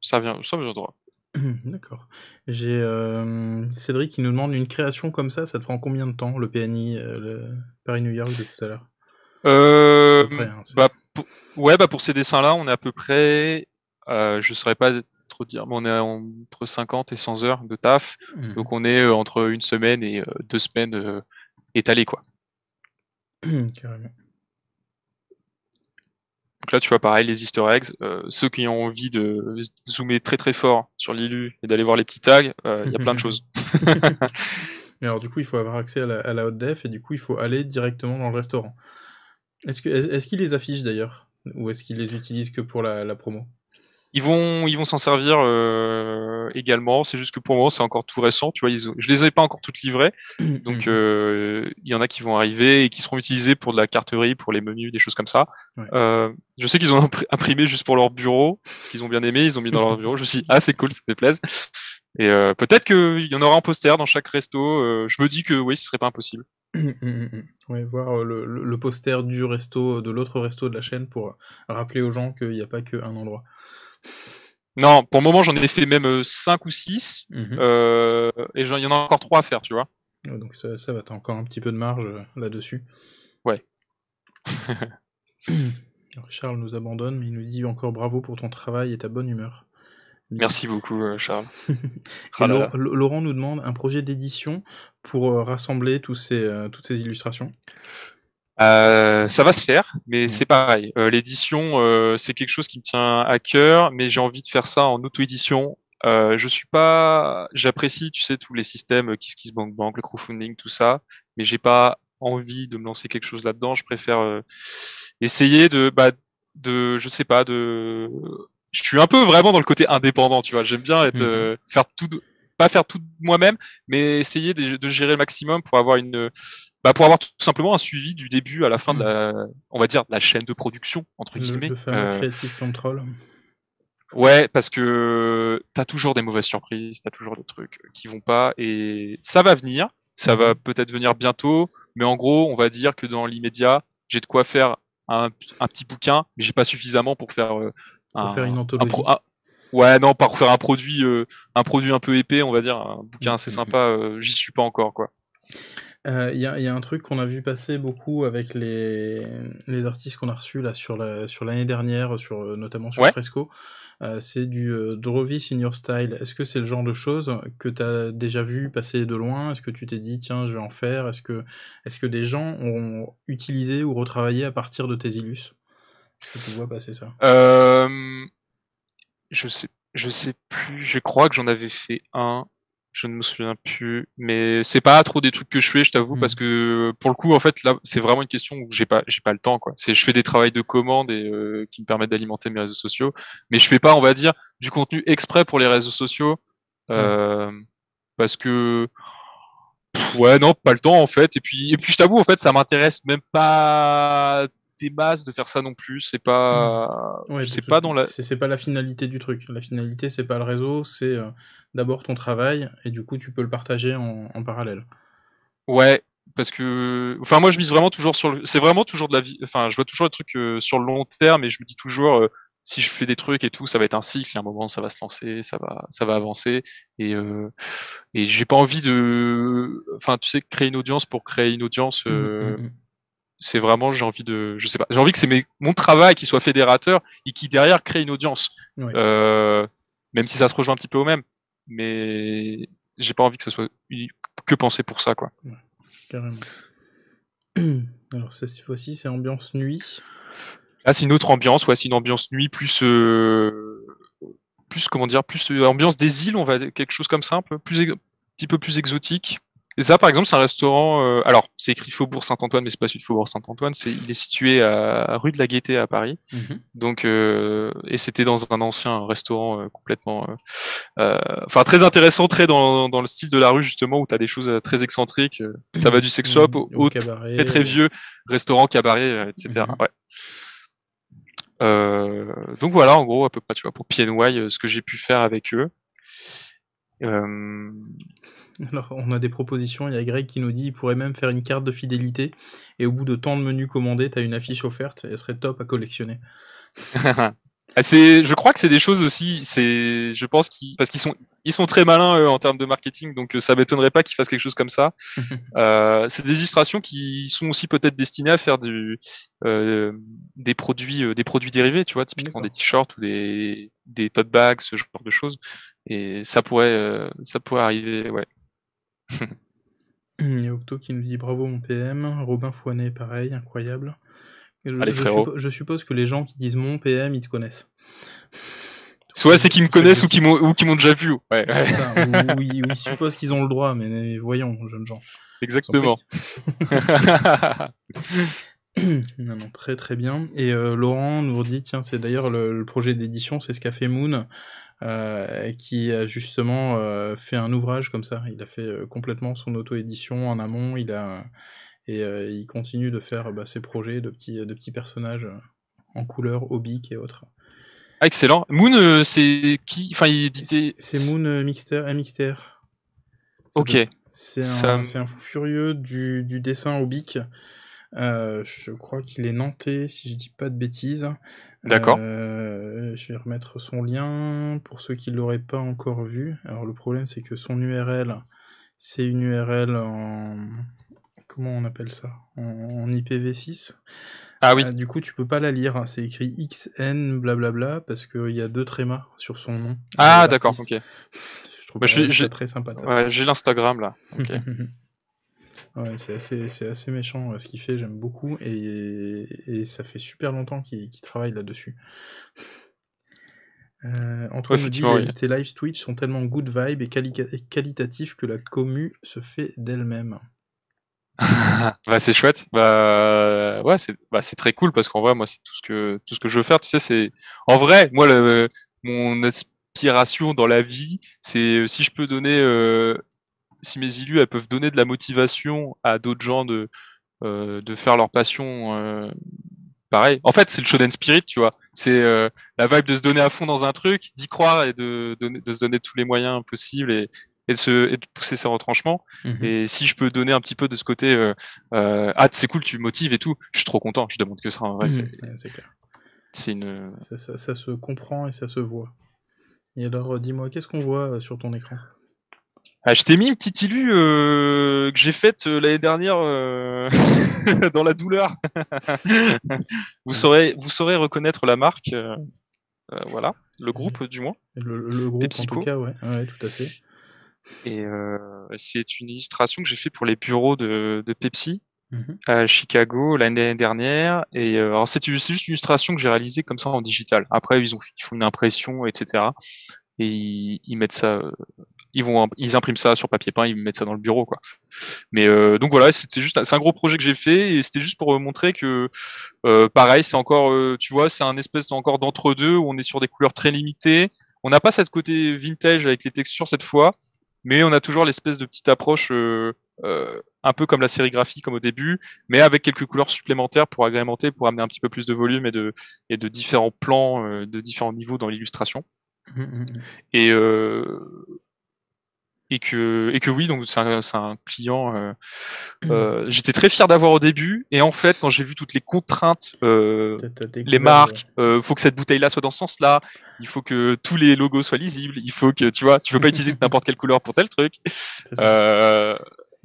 ça vient, ça viendra. D'accord. J'ai euh, Cédric qui nous demande une création comme ça, ça te prend combien de temps le PNI, euh, le Paris-New York de tout à l'heure euh, hein, bah, Ouais, bah pour ces dessins-là, on est à peu près, je ne saurais pas trop dire, mais on est entre 50 et 100 heures de taf. Mmh. Donc on est entre une semaine et deux semaines étalées. Quoi. Carrément. Donc là, tu vois, pareil, les easter eggs, euh, ceux qui ont envie de zoomer très très fort sur l'ILU et d'aller voir les petits tags, euh, il y a plein de choses. Mais alors, du coup, il faut avoir accès à la, à haute def et du coup, il faut aller directement dans le restaurant. Est-ce qu'il les affiche d'ailleurs Ou est-ce qu'il les utilise que pour la promo ils vont, ils vont s'en servir euh, également. C'est juste que pour moi, c'est encore tout récent. Tu vois, je les avais pas encore toutes livrées, mm. donc mm. Euh, il y en a qui vont arriver et qui seront utilisés pour de la carterie, pour les menus, des choses comme ça. Euh, je sais qu'ils ont imprimé juste pour leur bureau, parce qu'ils ont bien aimé, ils ont mis dans leur bureau. Je me suis dit, ah, c'est cool, ça me plaise. Et euh, peut-être qu'il y en aura un poster dans chaque resto. je me dis que oui, ce serait pas impossible. Mm, ouais, voir le, le, poster du resto, de l'autre resto de la chaîne pour rappeler aux gens qu'il n'y a pas qu'un endroit. Non, pour le moment, j'en ai fait même 5 euh, ou 6. Mhm. Euh, et il y en a encore 3 à faire, tu vois. donc ça, va, t'as encore un petit peu de marge euh, là-dessus. Ouais. Charles nous abandonne, mais il nous dit encore bravo pour ton travail et ta bonne humeur. Merci beaucoup, Charles. Ah Laurent, Laurent nous demande un projet d'édition pour rassembler toutes ces illustrations. Euh, ça va se faire, mais c'est pareil. Euh, l'édition, euh, c'est quelque chose qui me tient à cœur, mais j'ai envie de faire ça en auto-édition. je suis pas, j'apprécie, tu sais, tous les systèmes, KissKissBankBank, le crowdfunding, tout ça, mais j'ai pas envie de me lancer quelque chose là-dedans. Je préfère essayer de, bah, de, je sais pas, de, je suis un peu vraiment dans le côté indépendant, tu vois. J'aime bien être, mhm. faire tout, pas faire tout moi-même, mais essayer de, de, gérer le maximum pour avoir une bah, pour avoir tout simplement un suivi du début à la fin de mm. la, on va dire, la chaîne de production entre guillemets. Le, euh, creative control. Ouais, parce que tu as toujours des mauvaises surprises, tu as toujours des trucs qui vont pas, et ça va venir, ça va mm. peut-être venir bientôt, mais en gros, on va dire que dans l'immédiat, j'ai de quoi faire un, petit bouquin, mais j'ai pas suffisamment pour faire euh, un, faire une anthologie. Ah, ouais, non, pour faire un produit, euh, un produit un peu épais, on va dire, un bouquin mm, assez sympa. j'y suis pas encore, quoi. Euh, il y, a, un truc qu'on a vu passer beaucoup avec les, les artistes qu'on a reçus là, sur, sur l'année dernière, sur, euh, notamment sur Fresco. Euh, c'est du euh, Drovis style. Est-ce que c'est le genre de choses que tu as déjà vu passer de loin Est-ce que tu t'es dit, tiens, je vais en faire Est-ce que, est-ce que des gens ont utilisé ou retravaillé à partir de tes illus Est-ce que tu vois passer ça Je sais je sais plus, je crois que j'en avais fait un je ne me souviens plus, mais c'est pas trop des trucs que je fais, je t'avoue, parce hmm. que euh, pour le coup, en fait, là, c'est vraiment une question où j'ai pas, j'ai pas le temps, quoi. C'est, je fais des travails de commande et euh, qui me permettent d'alimenter mes réseaux sociaux, mais je fais pas, on va dire, du contenu exprès pour les réseaux sociaux, euh, parce que ouais, non, pas le temps en fait. Et puis, et puis, je t'avoue, en fait, ça m'intéresse même pas des bases de faire ça non plus. C'est pas, mmh. c'est pas dans la. C'est pas la finalité du truc. La finalité, c'est pas le réseau, c'est euh, d'abord ton travail et du coup, tu peux le partager en, parallèle. Ouais, parce que, enfin, moi, je mise vraiment toujours sur le. C'est vraiment toujours de la vie. Enfin, je vois toujours le truc euh, sur le long terme et je me dis toujours. Euh, si je fais des trucs et tout, ça va être un cycle. À un moment, ça va se lancer, ça va, ça va avancer. Et et j'ai pas envie de, enfin, tu sais, créer une audience pour créer une audience. Mmh, mmh, c'est vraiment j'ai envie de je sais pas j'ai envie que c'est mon travail qui soit fédérateur et qui derrière crée une audience euh, même si ça se rejoint un petit peu au même mais j'ai pas envie que ce soit que penser pour ça quoi alors cette fois-ci c'est ambiance nuit ah c'est une autre ambiance ouais c'est une ambiance nuit plus euh, plus comment dire plus euh, ambiance des îles on va quelque chose comme ça un peu plus un petit peu plus exotique ça, par exemple, c'est un restaurant. Euh, alors, c'est écrit Faubourg Saint-Antoine, mais c'est pas celui de Faubourg Saint-Antoine. C'est, il est situé à rue de la Gaîté à Paris. Mhm. Donc, euh, et c'était dans un ancien restaurant euh, complètement, enfin très intéressant, très dans, le style de la rue justement, où tu as des choses très excentriques. Ça va du sex shop mhm. au, cabaret, très, très vieux restaurant, cabaret, etc. Mhm. donc voilà, en gros, à peu près, tu vois, pour PNY, ce que j'ai pu faire avec eux. Euh, Alors, on a des propositions. Il y a Greg qui nous dit il pourrait même faire une carte de fidélité et au bout de tant de menus commandés, tu as une affiche offerte et elle serait top à collectionner. Ah, je crois que c'est des choses aussi. C'est, je pense qu'ils, parce qu'ils sont, ils sont très malins en termes de marketing, donc euh, ça m'étonnerait pas qu'ils fassent quelque chose comme ça. Euh, c'est des illustrations qui sont aussi peut-être destinées à faire des produits, des produits dérivés, tu vois, typiquement des t-shirts ou des, des tote bags, ce genre de choses. Et ça pourrait, euh, ça pourrait arriver, ouais. Il y a Octo qui nous dit bravo mon PM, Robin Foinet pareil, incroyable. Je, je, suppose que les gens qui disent mon PM, ils te connaissent. Soit c'est qu'ils me connaissent ou qu'ils m'ont déjà vu. Ouais, ouais. Ça, ou, supposent qu'ils ont le droit, mais, voyons, jeunes gens. Exactement. très très bien. Et euh, Laurent nous dit tiens, c'est d'ailleurs le, projet d'édition, c'est ce qu'a fait Moon. Euh, qui a justement euh, fait un ouvrage comme ça. Il a fait euh, complètement son auto-édition en amont, il a, et il continue de faire bah, ses projets de petits, de petits personnages en couleur, obiques et autres. Ah, excellent. Moon, c'est qui Enfin, il C'est Moon Mixter, Ok. C'est un, fou furieux du, dessin obique. je crois qu'il est nantais, si je dis pas de bêtises. D'accord. Euh, je vais remettre son lien pour ceux qui ne l'auraient pas encore vu. Alors le problème c'est que son URL, c'est une URL en... Comment on appelle ça en... IPv6. Ah oui. Euh, du coup tu peux pas la lire, hein. c'est écrit XN blablabla parce qu'il y a deux trémas sur son nom. Ah euh, d'accord, ok. je trouve bah, ça très sympa. j'ai l'Instagram là. ok Ouais, c'est assez, assez, méchant euh, ce qu'il fait, j'aime beaucoup, et, et, ça fait super longtemps qu'il travaille là-dessus. Euh, Antoine ouais, tes lives Twitch sont tellement good vibe et, qualitatifs que la commu se fait d'elle-même. Bah, c'est chouette. Bah ouais, c'est bah, très cool parce qu'en vrai moi c'est tout ce que tout ce que je veux faire, tu sais c'est en vrai moi le, mon inspiration dans la vie, c'est euh, si je peux donner euh, si mes élus peuvent donner de la motivation à d'autres gens de, euh, de faire leur passion euh, pareil. En fait, c'est le shonen spirit, tu vois. C'est euh, la vibe de se donner à fond dans un truc, d'y croire et de, se donner tous les moyens possibles et, et, de, pousser ses retranchements. Mhm. Et si je peux donner un petit peu de ce côté, ah, c'est cool, tu motives et tout, je suis trop content, je demande que ça. En vrai, mhm. c'est Une... ça, se comprend et ça se voit. Et alors, dis-moi, qu'est-ce qu'on voit sur ton écran ah, je t'ai mis une petite ilu euh, que j'ai faite euh, l'année dernière euh, dans la douleur. vous saurez, vous saurez reconnaître la marque, voilà, le groupe du moins. Le, groupe PepsiCo. en ouais, tout à fait. Et c'est une illustration que j'ai fait pour les bureaux de, Pepsi mhm. à Chicago l'année dernière. Et alors c'est juste une illustration que j'ai réalisée comme ça en digital. Après ils ont font une impression, etc. Et ils mettent ça ils vont ils impriment ça sur papier peint, ils mettent ça dans le bureau quoi. Mais euh, donc voilà, c'était juste c'est un gros projet que j'ai fait et c'était juste pour euh, montrer que euh, pareil, c'est encore tu vois, c'est un espèce encore d'entre deux où on est sur des couleurs très limitées. On n'a pas cette côté vintage avec les textures cette fois, mais on a toujours l'espèce de petite approche un peu comme la sérigraphie comme au début, mais avec quelques couleurs supplémentaires pour agrémenter, pour amener un petit peu plus de volume et de et de différents plans, de différents niveaux dans l'illustration. Mmh, mmh, mmh. Et et que et que oui donc c'est un, client euh, mmh. euh, j'étais très fier d'avoir au début et en fait quand j'ai vu toutes les contraintes euh, les marques il faut que cette bouteille là soit dans ce sens là il faut que tous les logos soient lisibles il faut que tu vois tu peux pas utiliser n'importe quelle couleur pour tel truc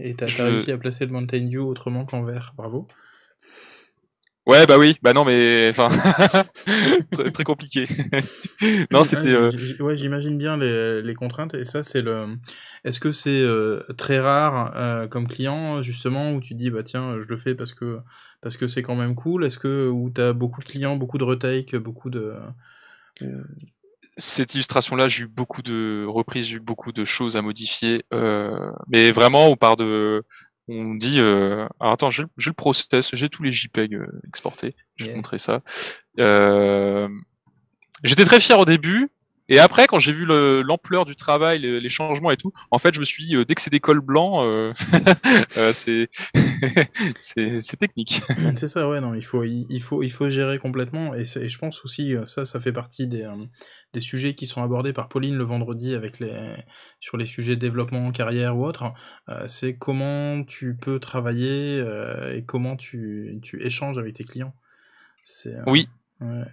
et t'as réussi à placer le Mountain Dew autrement qu'en vert bravo Ouais, bah oui, bah non, mais enfin, très, compliqué. non, c'était. Euh, ouais, j'imagine bien les, contraintes. Et ça, c'est le. Est-ce que c'est euh, très rare euh, comme client, justement, où tu dis, bah tiens, je le fais parce que parce que c'est quand même cool Est-ce que. où tu as beaucoup de clients, beaucoup de retakes, beaucoup de. Cette illustration-là, j'ai eu beaucoup de reprises, j'ai eu beaucoup de choses à modifier. mais vraiment, on part de, on dit euh, alors attends j'ai le process j'ai tous les JPEG euh, exportés je vais montrer ça euh, j'étais très fier au début et après, quand j'ai vu l'ampleur du travail, les, changements et tout, en fait, je me suis dit, euh, dès que c'est des cols blancs, euh, euh, c'est technique. C'est ça, ouais, non, il faut, il, faut, il faut gérer complètement. Et, je pense aussi, ça, ça fait partie des, des, sujets qui sont abordés par Pauline le vendredi avec les, sur les sujets développement, carrière ou autre. c'est comment tu peux travailler et comment tu, tu échanges avec tes clients. Oui. Ouais.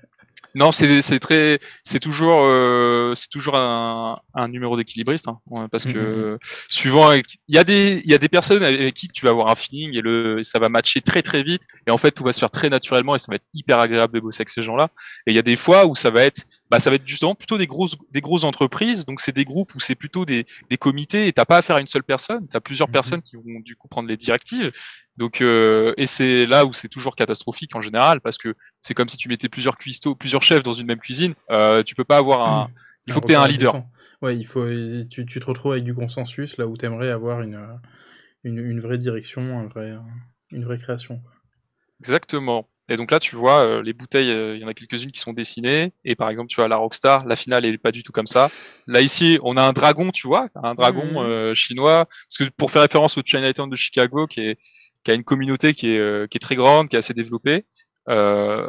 Non, c'est très, c'est toujours, euh, c'est toujours un, un numéro d'équilibriste, hein, euh, parce que mm-hmm. suivant, euh, il y a des, il y a des personnes avec qui tu vas avoir un feeling et le, ça va matcher très très vite, et en fait tout va se faire très naturellement et ça va être hyper agréable de bosser avec ces gens-là. Et il y a des fois où ça va être, bah ça va être justement plutôt des grosses, des grosses entreprises, donc c'est des groupes où c'est plutôt des, des comités et t'as pas affaire à une seule personne, Tu as plusieurs mm-hmm. personnes qui vont du coup prendre les directives donc, euh, et c'est là où c'est toujours catastrophique en général, parce que c'est comme si tu mettais plusieurs cuistots, plusieurs chefs dans une même cuisine. Euh, tu peux pas avoir un. Hmm. Il faut que tu aies un leader. Ouais, il faut. Tu, tu, te retrouves avec du consensus là où tu aimerais avoir euh, une, une, vraie direction, un vrai, une vraie création. Exactement. Et donc là, tu vois, euh, les bouteilles, il y en a quelques-unes qui sont dessinées. Et par exemple, tu vois, la Rockstar, la finale est pas du tout comme ça. Là, ici, on a un dragon, tu vois, un dragon hmm. chinois. Parce que pour faire référence au Chinatown de Chicago, qui est, qui a une communauté qui est, euh, qui est très grande, qui est assez développée. Euh,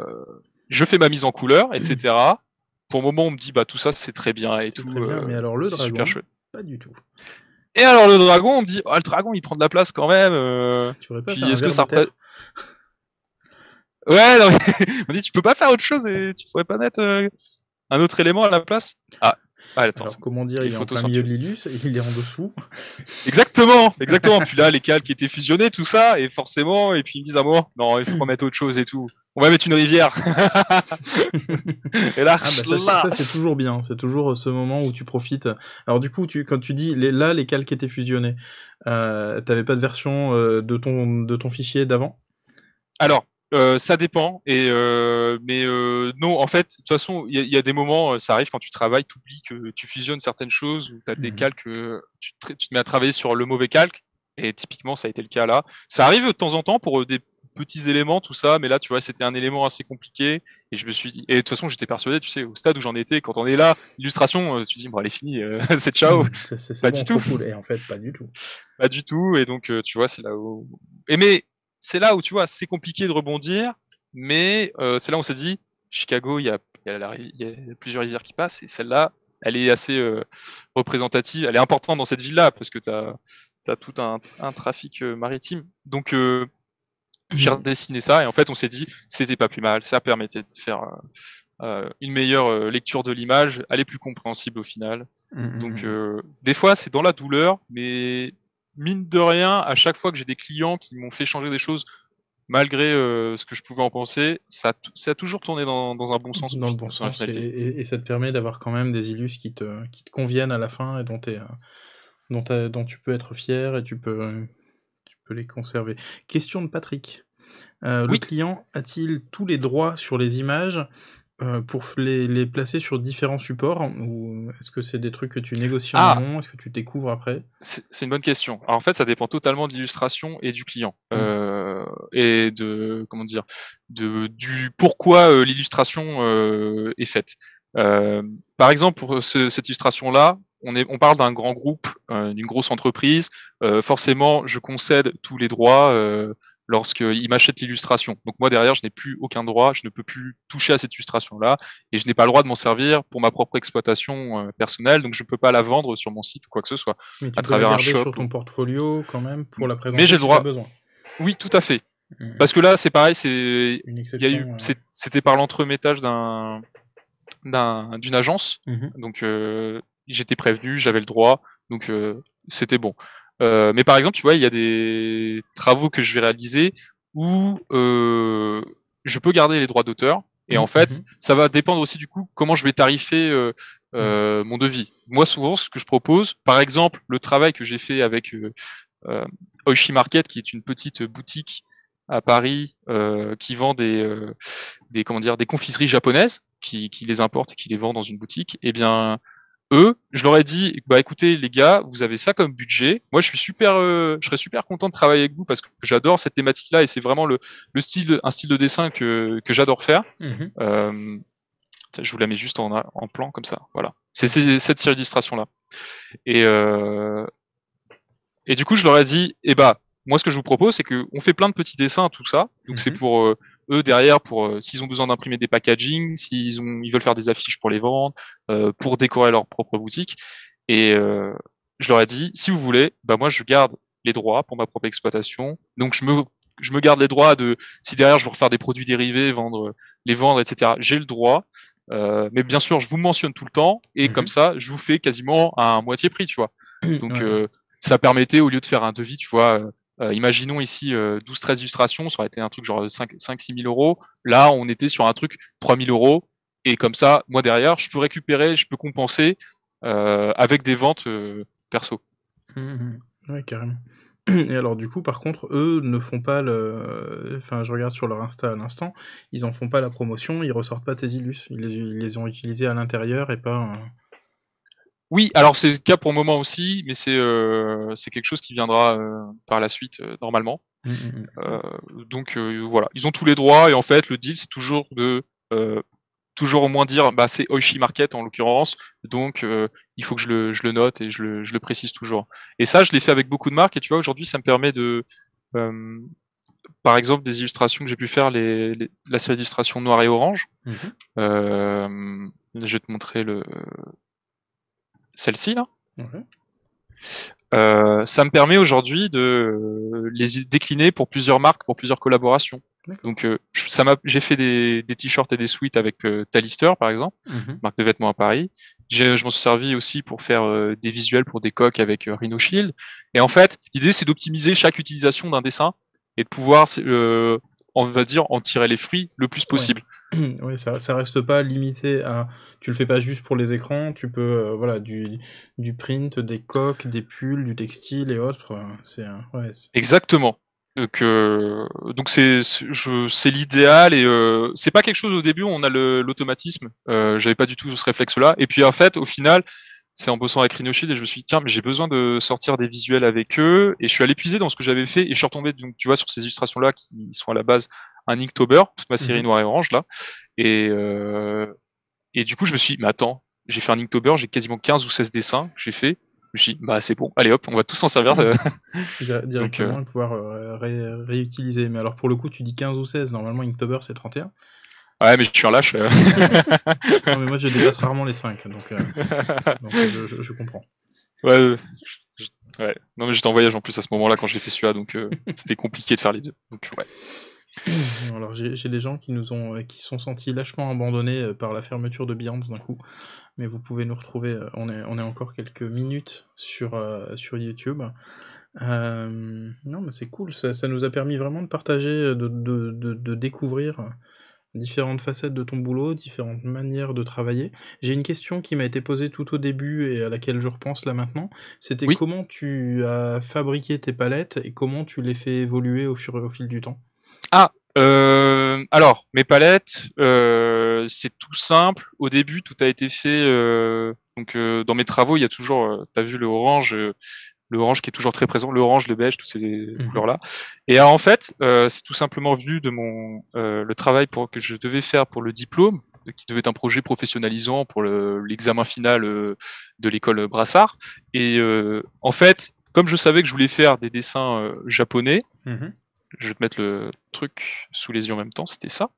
je fais ma mise en couleur, etc. Mm. Pour le moment, on me dit bah tout ça c'est très bien et tout. Euh, mais alors le super chouette. pas du tout. Et alors le dragon, on me dit oh, le dragon il prend de la place quand même. Tu Puis est-ce que ça Ouais, non, on dit tu peux pas faire autre chose et tu pourrais pas mettre un autre élément à la place. Ah, ah, comment dire, il est en milieu de l'Illus, il est en dessous. Exactement, exactement. puis là, les cales qui étaient fusionnées, tout ça, et forcément, et puis ils me disent à moi, non, il faut remettre autre chose et tout. On va mettre une rivière. et là, ah, bah, c'est toujours bien. C'est toujours euh, ce moment où tu profites. Alors du coup, quand tu dis là, les calques étaient fusionnées, euh, t'avais pas de version euh, de ton de ton fichier d'avant. Alors, euh, ça dépend. Et euh, mais euh, non, en fait, de toute façon, il y, a des moments, ça arrive quand tu travailles, tu oublies que tu fusionnes certaines choses ou mmh tu as des calques, tu te, mets à travailler sur le mauvais calque. Et typiquement, ça a été le cas là. Ça arrive de temps en temps pour des petits éléments, tout ça, mais là, tu vois, c'était un élément assez compliqué. Et je me suis dit, et de toute façon, j'étais persuadé, tu sais, au stade où j'en étais, quand on est là, illustration, tu dis, bon, allez, fini, c'est ciao. Mmh, c'est pas du tout. Et en fait, pas du tout. Pas du tout. Et donc, tu vois, c'est là où. Et mais c'est là où tu vois, c'est compliqué de rebondir, mais euh, c'est là où on s'est dit, Chicago, il y a, plusieurs rivières qui passent, et celle-là, elle est assez euh, représentative, elle est importante dans cette ville-là, parce que tu as, tout un, trafic euh, maritime. Donc, mhm. j'ai redessiné ça, et en fait, on s'est dit, c'était pas plus mal, ça permettait de faire une meilleure lecture de l'image, elle est plus compréhensible au final. Mhm. Donc, des fois, c'est dans la douleur, mais mine de rien, à chaque fois que j'ai des clients qui m'ont fait changer des choses, malgré euh, ce que je pouvais en penser, ça, a toujours tourné dans, un bon sens. Dans le bon sens. Et, et, ça te permet d'avoir quand même des illus qui te, conviennent à la fin et dont, es, euh, dont, tu peux être fier et tu peux, tu peux les conserver. Question de Patrick. Euh, le client a-t-il tous les droits sur les images euh, pour les, les, placer sur différents supports hein, ou est-ce que c'est des trucs que tu négocies en ah amont Est-ce que tu découvres après C'est une bonne question. Alors en fait, ça dépend totalement de l'illustration et du client mmh. euh, et de comment dire de du pourquoi euh, l'illustration est faite. par exemple, pour cette illustration là, on, est, on, parle d'un grand groupe, d'une grosse entreprise. forcément, je concède tous les droits euh, lorsqu'il m'achète l'illustration. Donc moi derrière, je n'ai plus aucun droit, je ne peux plus toucher à cette illustration-là, et je n'ai pas le droit de m'en servir pour ma propre exploitation euh, personnelle, donc je ne peux pas la vendre sur mon site ou quoi que ce soit, à travers un shop. sur ton portfolio quand même pour la présenter. Mais j'ai le droit. Besoin. Oui, tout à fait. Mmh. Parce que là, c'est pareil, c'était par l'entremétage d'une agence, mmh donc euh, j'étais prévenu, j'avais le droit, donc euh, c'était bon. Euh, mais par exemple, tu vois, il y a des travaux que je vais réaliser où euh, je peux garder les droits d'auteur. Et mmh, en fait, mmh. ça va dépendre aussi du coup comment je vais tarifer euh, mmh. mon devis. Moi, souvent, ce que je propose, par exemple, le travail que j'ai fait avec euh, Oishi Market, qui est une petite boutique à Paris qui vend des, des, comment dire, des confiseries japonaises, qui, qui les importe et qui les vend dans une boutique. Eh bien, eux, je leur ai dit, bah écoutez les gars, vous avez ça comme budget. Moi, je suis super, euh, je serais super content de travailler avec vous parce que j'adore cette thématique-là et c'est vraiment le, le, style, un style de dessin que, que j'adore faire. Mhm. euh, je vous la mets juste en, en plan comme ça. Voilà. C'est cette série là Et euh, et du coup, je leur ai dit, eh bah moi, ce que je vous propose, c'est que on fait plein de petits dessins, tout ça. Donc c'est mhm. pour euh, eux derrière pour euh, s'ils ont besoin d'imprimer des packaging, s'ils ont ils veulent faire des affiches pour les vendre, euh, pour décorer leur propre boutique. Et euh, je leur ai dit si vous voulez, bah moi je garde les droits pour ma propre exploitation. Donc je me je me garde les droits de si derrière je veux refaire des produits dérivés, vendre les vendre, etc. J'ai le droit. mais bien sûr, je vous mentionne tout le temps et mhm. comme ça, je vous fais quasiment à un moitié prix, tu vois. Donc ça permettait au lieu de faire un devis, tu vois euh, imaginons ici 12-13 euh, illustrations, ça aurait été un truc genre 5-6 000 euros. Là, on était sur un truc 3 000 euros. Et comme ça, moi derrière, je peux récupérer, je peux compenser euh, avec des ventes perso. Hum, hum, hum. ouais, carrément. Et alors du coup, par contre, eux ne font pas le... Enfin, je regarde sur leur Insta à l'instant, ils en font pas la promotion, ils ressortent pas tes illus. Ils, les, ont utilisés à l'intérieur et pas... Oui, alors c'est le cas pour le moment aussi, mais c'est euh, quelque chose qui viendra euh, par la suite euh, normalement. Mmh, mmh, mmh. Euh, donc euh, voilà, ils ont tous les droits et en fait le deal c'est toujours de toujours au moins dire bah c'est Oishi Market en l'occurrence, donc il faut que je le, je le note et je le, je le, précise toujours. Et ça je l'ai fait avec beaucoup de marques et tu vois aujourd'hui ça me permet de par exemple des illustrations que j'ai pu faire les, la série d'illustrations noir et orange. Mmh. je vais te montrer le celle-ci là. Euh, ça me permet aujourd'hui de les décliner pour plusieurs marques, pour plusieurs collaborations. Donc, euh, j'ai fait des, t-shirts et des suites avec euh, Talister, par exemple, mm-hmm. marque de vêtements à Paris. Je m'en suis servi aussi pour faire des visuels pour des coques avec Rhino Shield. Et en fait, l'idée, c'est d'optimiser chaque utilisation d'un dessin et de pouvoir, on va dire, en tirer les fruits le plus possible. oui, ça, ça reste pas limité à. Tu le fais pas juste pour les écrans, tu peux. Euh, voilà, du, du print, des coques, des pulls, du textile et autres. Euh, c'est. Euh, ouais, Exactement. Donc, donc c'est c'est l'idéal et c'est pas quelque chose au début on a l'automatisme. J'avais pas du tout ce réflexe là. Et puis en fait, au final, c'est en bossant avec Rhinoshield et je me suis dit tiens mais j'ai besoin de sortir des visuels avec eux et je suis allé puiser dans ce que j'avais fait et je suis retombé donc tu vois sur ces illustrations là qui sont à la base un Inktober toute ma mhm. série noire noir et orange là et euh, et du coup je me suis dit, mais attends j'ai fait un Inktober j'ai quasiment 15 ou 16 dessins que j'ai fait je me suis dit, bah c'est bon allez hop on va tous s'en servir directement euh, pouvoir euh, réutiliser mais alors pour le coup tu dis 15 ou 16 normalement Inktober c'est 31 Ouais, mais je suis un lâche. Euh. non, mais moi, je dépasse rarement les 5, donc, euh, euh, je, comprends. Ouais, ouais. Non, mais j'étais en voyage en plus à ce moment-là quand j'ai fait celui-là, donc c'était compliqué de faire les deux. Donc, ouais. Alors j'ai des gens qui nous ont qui sont sentis lâchement abandonnés par la fermeture de Beyoncé d'un coup, mais vous pouvez nous retrouver. On est on est encore quelques minutes sur sur YouTube. non mais c'est cool, ça, ça, nous a permis vraiment de partager, de, de, de découvrir différentes facettes de ton boulot, différentes manières de travailler. J'ai une question qui m'a été posée tout au début et à laquelle je repense là maintenant. C'était comment tu as fabriqué tes palettes et comment tu les fais évoluer au fil du temps Ah, euh, alors, mes palettes, euh, c'est tout simple. Au début, tout a été fait. Euh, donc, dans mes travaux, il y a toujours, tu as vu le orange, le orange qui est toujours très présent, l'orange, le beige, toutes ces mhm. couleurs-là. Et euh, en fait, euh, c'est tout simplement vu de mon euh, le travail pour, que je devais faire pour le diplôme, qui devait être un projet professionnalisant pour l'examen final de l'école Brassard. Et en fait, comme je savais que je voulais faire des dessins japonais, mhm. je vais te mettre le truc sous les yeux en même temps, c'était ça.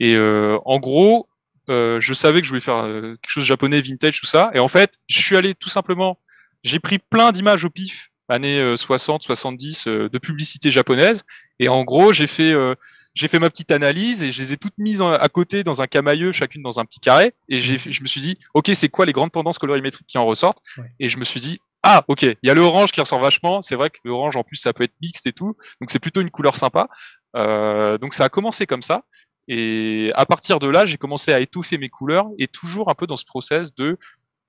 Et en gros, je savais que je voulais faire quelque chose japonais, vintage, tout ça. Et en fait, je suis allé tout simplement j'ai pris plein d'images au pif, années 60, euh, 70, euh, de publicité japonaise. Et en gros, j'ai fait, euh, j'ai fait ma petite analyse et je les ai toutes mises à côté dans un camailleux, chacune dans un petit carré. Et mmh. je me suis dit, OK, c'est quoi les grandes tendances colorimétriques qui en ressortent? Et je me suis dit, ah, ok, il y a l'orange qui ressort vachement. C'est vrai que l'orange, en plus, ça peut être mixte et tout. Donc, c'est plutôt une couleur sympa. donc, ça a commencé comme ça. Et à partir de là, j'ai commencé à étouffer mes couleurs et toujours un peu dans ce process de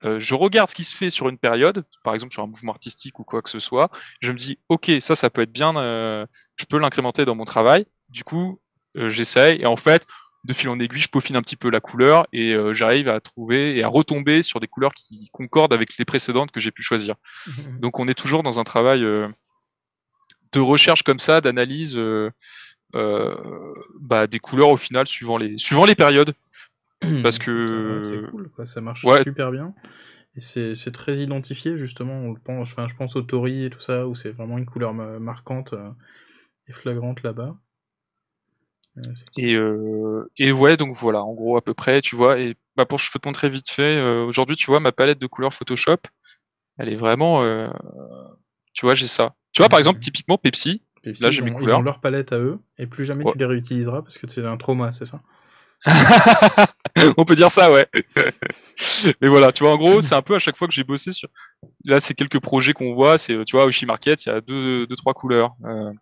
euh, je regarde ce qui se fait sur une période, par exemple sur un mouvement artistique ou quoi que ce soit, je me dis, ok, ça, ça peut être bien, euh, je peux l'incrémenter dans mon travail. Du coup, euh, j'essaye et en fait, de fil en aiguille, je peaufine un petit peu la couleur et j'arrive à trouver et à retomber sur des couleurs qui concordent avec les précédentes que j'ai pu choisir. Mhm. Donc, on est toujours dans un travail de recherche comme ça, d'analyse bah, des couleurs au final suivant les, suivant les périodes. Parce que. C'est cool, ça marche super bien. Et c'est très identifié, justement. On pense, je pense au Tori et tout ça, où c'est vraiment une couleur marquante euh, et flagrante là-bas. Euh, et, ouais, donc voilà, en gros à peu près, tu vois. Et bah pour je peux te montrer vite fait, euh, aujourd'hui, tu vois, ma palette de couleurs Photoshop, elle est vraiment, tu vois, j'ai ça. Tu vois, par exemple, typiquement Pepsi, là j'ai mes couleurs. Ils ont leur palette à eux, et plus jamais tu les réutiliseras parce que c'est un trauma, c'est ça on peut dire ça, ouais. Mais voilà, tu vois, en gros, c'est un peu à chaque fois que j'ai bossé sur. Là, c'est quelques projets qu'on voit. C'est, tu vois, au She Market, il y a deux, deux trois couleurs. Euh,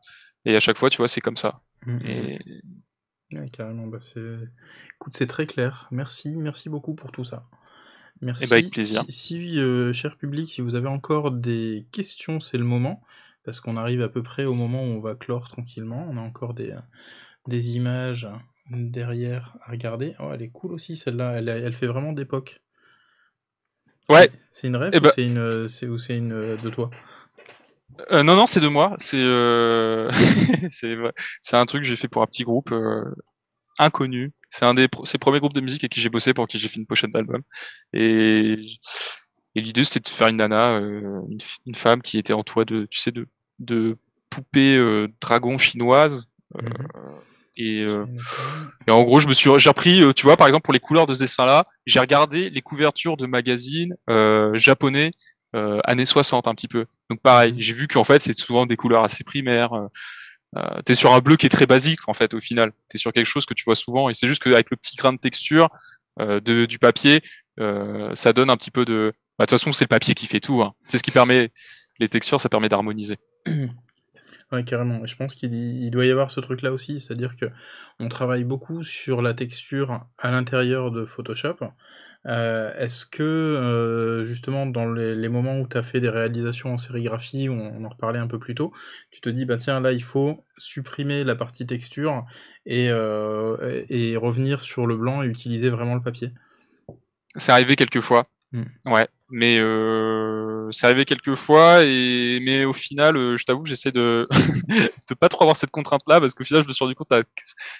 et à chaque fois, tu vois, c'est comme ça. Mm-hmm. carrément. Bah, c'est... Écoute, c'est très clair. Merci, merci beaucoup pour tout ça. Merci. Et eh ben, avec plaisir. Si, euh, cher public, si vous avez encore des questions, c'est le moment. Parce qu'on arrive à peu près au moment où on va clore tranquillement. On a encore des, des images derrière à regarder. Oh, elle est cool aussi celle-là. Elle, fait vraiment d'époque. Ouais. C'est une rêve eh ben. c'est une, euh, euh, de toi euh, Non, non, c'est de moi. C'est, c'est, un truc que j'ai fait pour un petit groupe inconnu. C'est un des premiers groupes de musique avec qui j'ai bossé, pour qui j'ai fait une pochette d'album. Et, Et l'idée c'était de faire une nana, une... femme qui était en toi de, tu sais, de, de poupée dragon chinoise. Mm-hmm. Et, euh, et, en gros, je me suis, j'ai appris, euh, tu vois, par exemple pour les couleurs de ce dessin-là, j'ai regardé les couvertures de magazines euh, japonais euh, années 60 un petit peu. Donc pareil, mm. j'ai vu qu'en fait c'est souvent des couleurs assez primaires. Euh, euh, t'es sur un bleu qui est très basique en fait au final. T'es sur quelque chose que tu vois souvent et c'est juste qu'avec le petit grain de texture euh, de, du papier, ça donne un petit peu de. Bah, de toute façon, c'est le papier qui fait tout. Hein. C'est ce qui permet les textures, ça permet d'harmoniser. Ouais, carrément. Et je pense qu'il doit y avoir ce truc-là aussi, c'est-à-dire que on travaille beaucoup sur la texture à l'intérieur de Photoshop. Euh, est-ce que euh, justement dans les, moments où tu as fait des réalisations en sérigraphie, on, on en reparlait un peu plus tôt, tu te dis bah tiens là il faut supprimer la partie texture et, euh, revenir sur le blanc et utiliser vraiment le papier. C'est arrivé quelques fois. Hmm. Ouais, mais c'est arrivé quelques fois, et mais au final, euh, je t'avoue, j'essaie de ne pas trop avoir cette contrainte-là parce qu'au final, je me suis rendu compte ah, que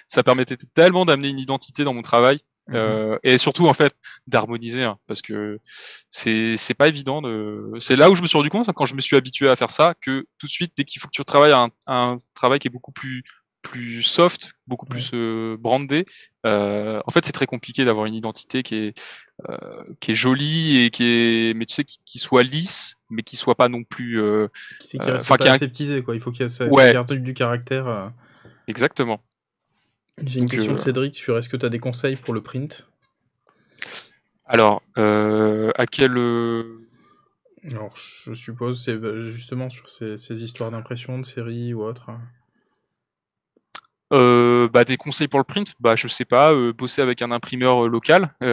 ça permettait tellement d'amener une identité dans mon travail mhm. euh, et surtout en fait d'harmoniser hein, parce que c'est c'est pas évident de c'est là où je me suis rendu compte quand je me suis habitué à faire ça que tout de suite dès qu'il faut que tu travailles un, un travail qui est beaucoup plus plus soft, beaucoup plus euh, brandé. Euh, en fait, c'est très compliqué d'avoir une identité qui est euh, qui est jolie et qui est mais tu sais qui, soit lisse, mais qui soit pas non plus enfin qui quoi. Il faut qu'il y ait du caractère. Exactement. J'ai une question de Cédric sur est-ce que tu as des conseils pour le print Alors, à quel Alors, je suppose c'est bah, justement sur ces, ces histoires d'impression de séries ou autres. Euh, bah, des conseils pour le print, bah je sais pas, euh, bosser avec un imprimeur euh, local,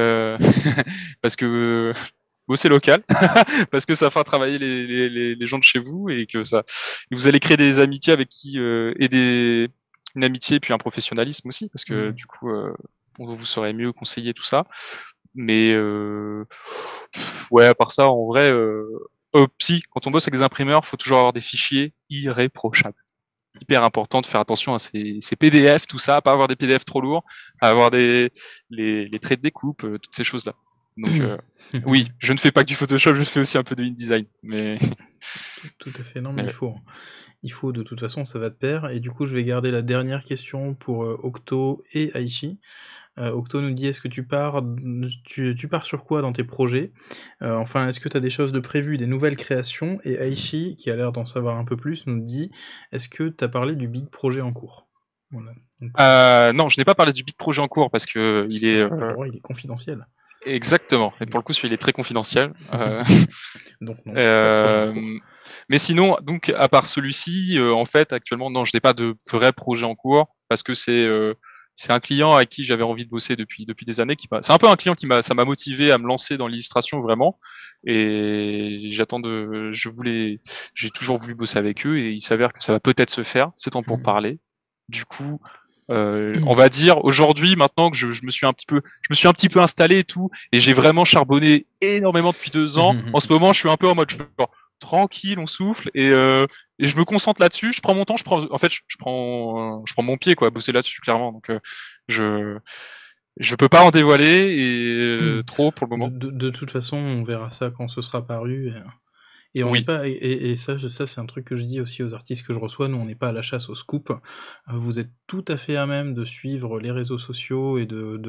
parce que bosser local, parce que ça fera travailler les, gens de chez vous et que ça, vous allez créer des amitiés avec qui et des une amitié et puis un professionnalisme aussi, parce que mmh. du coup vous serez mieux conseiller tout ça. Mais ouais, à part ça, en vrai. Euh, quand on bosse avec des imprimeurs, faut toujours avoir des fichiers irréprochables hyper important de faire attention à ces, PDF, tout ça, pas avoir des PDF trop lourds, à avoir des, les, traits de découpe, euh, toutes ces choses-là. Donc euh, oui, je ne fais pas que du Photoshop, je fais aussi un peu de InDesign. Mais... tout à fait, non mais, mais il faut. Il faut de toute façon, ça va de pair. Et du coup, je vais garder la dernière question pour euh, Octo et Aichi. Euh, Octo nous dit est-ce que tu pars, tu, pars sur quoi dans tes projets euh, Enfin, est-ce que tu as des choses de prévues, des nouvelles créations Et Aishi qui a l'air d'en savoir un peu plus, nous dit est-ce que tu as parlé du big projet en cours euh, non, je n'ai pas parlé du big projet en cours parce que il est. il est confidentiel. Exactement. Et pour le coup, celui-là est très confidentiel. mais sinon, donc à part celui-ci, en fait, actuellement, non, je n'ai pas de vrai projet en cours parce que c'est c'est un client à qui j'avais envie de bosser depuis depuis des années. c'est un peu un client qui m'a ça m'a motivé à me lancer dans l'illustration vraiment. Et j'attends de, je voulais, j'ai toujours voulu bosser avec eux et il s'avère que ça va peut-être se faire. C'est temps pour mmh. parler. Du coup, euh, mmh. on va dire aujourd'hui, maintenant que je, je, me suis un petit peu, je me suis un petit peu installé et tout, et j'ai vraiment charbonné énormément depuis deux ans. Mmh. En ce moment, je suis un peu en mode tranquille, on souffle euh, et, je me concentre là-dessus. Je prends mon temps, je prends, en fait, je, prends, euh, je prends mon pied quoi, à bosser là-dessus clairement. Donc euh, je je peux pas en dévoiler et hmm. trop pour le moment. De, toute façon, on verra ça quand ce sera paru. Et, on pas, et, ça, ça c'est un truc que je dis aussi aux artistes que je reçois. Nous, on n'est pas à la chasse au scoop. Vous êtes tout à fait à même de suivre les réseaux sociaux et de,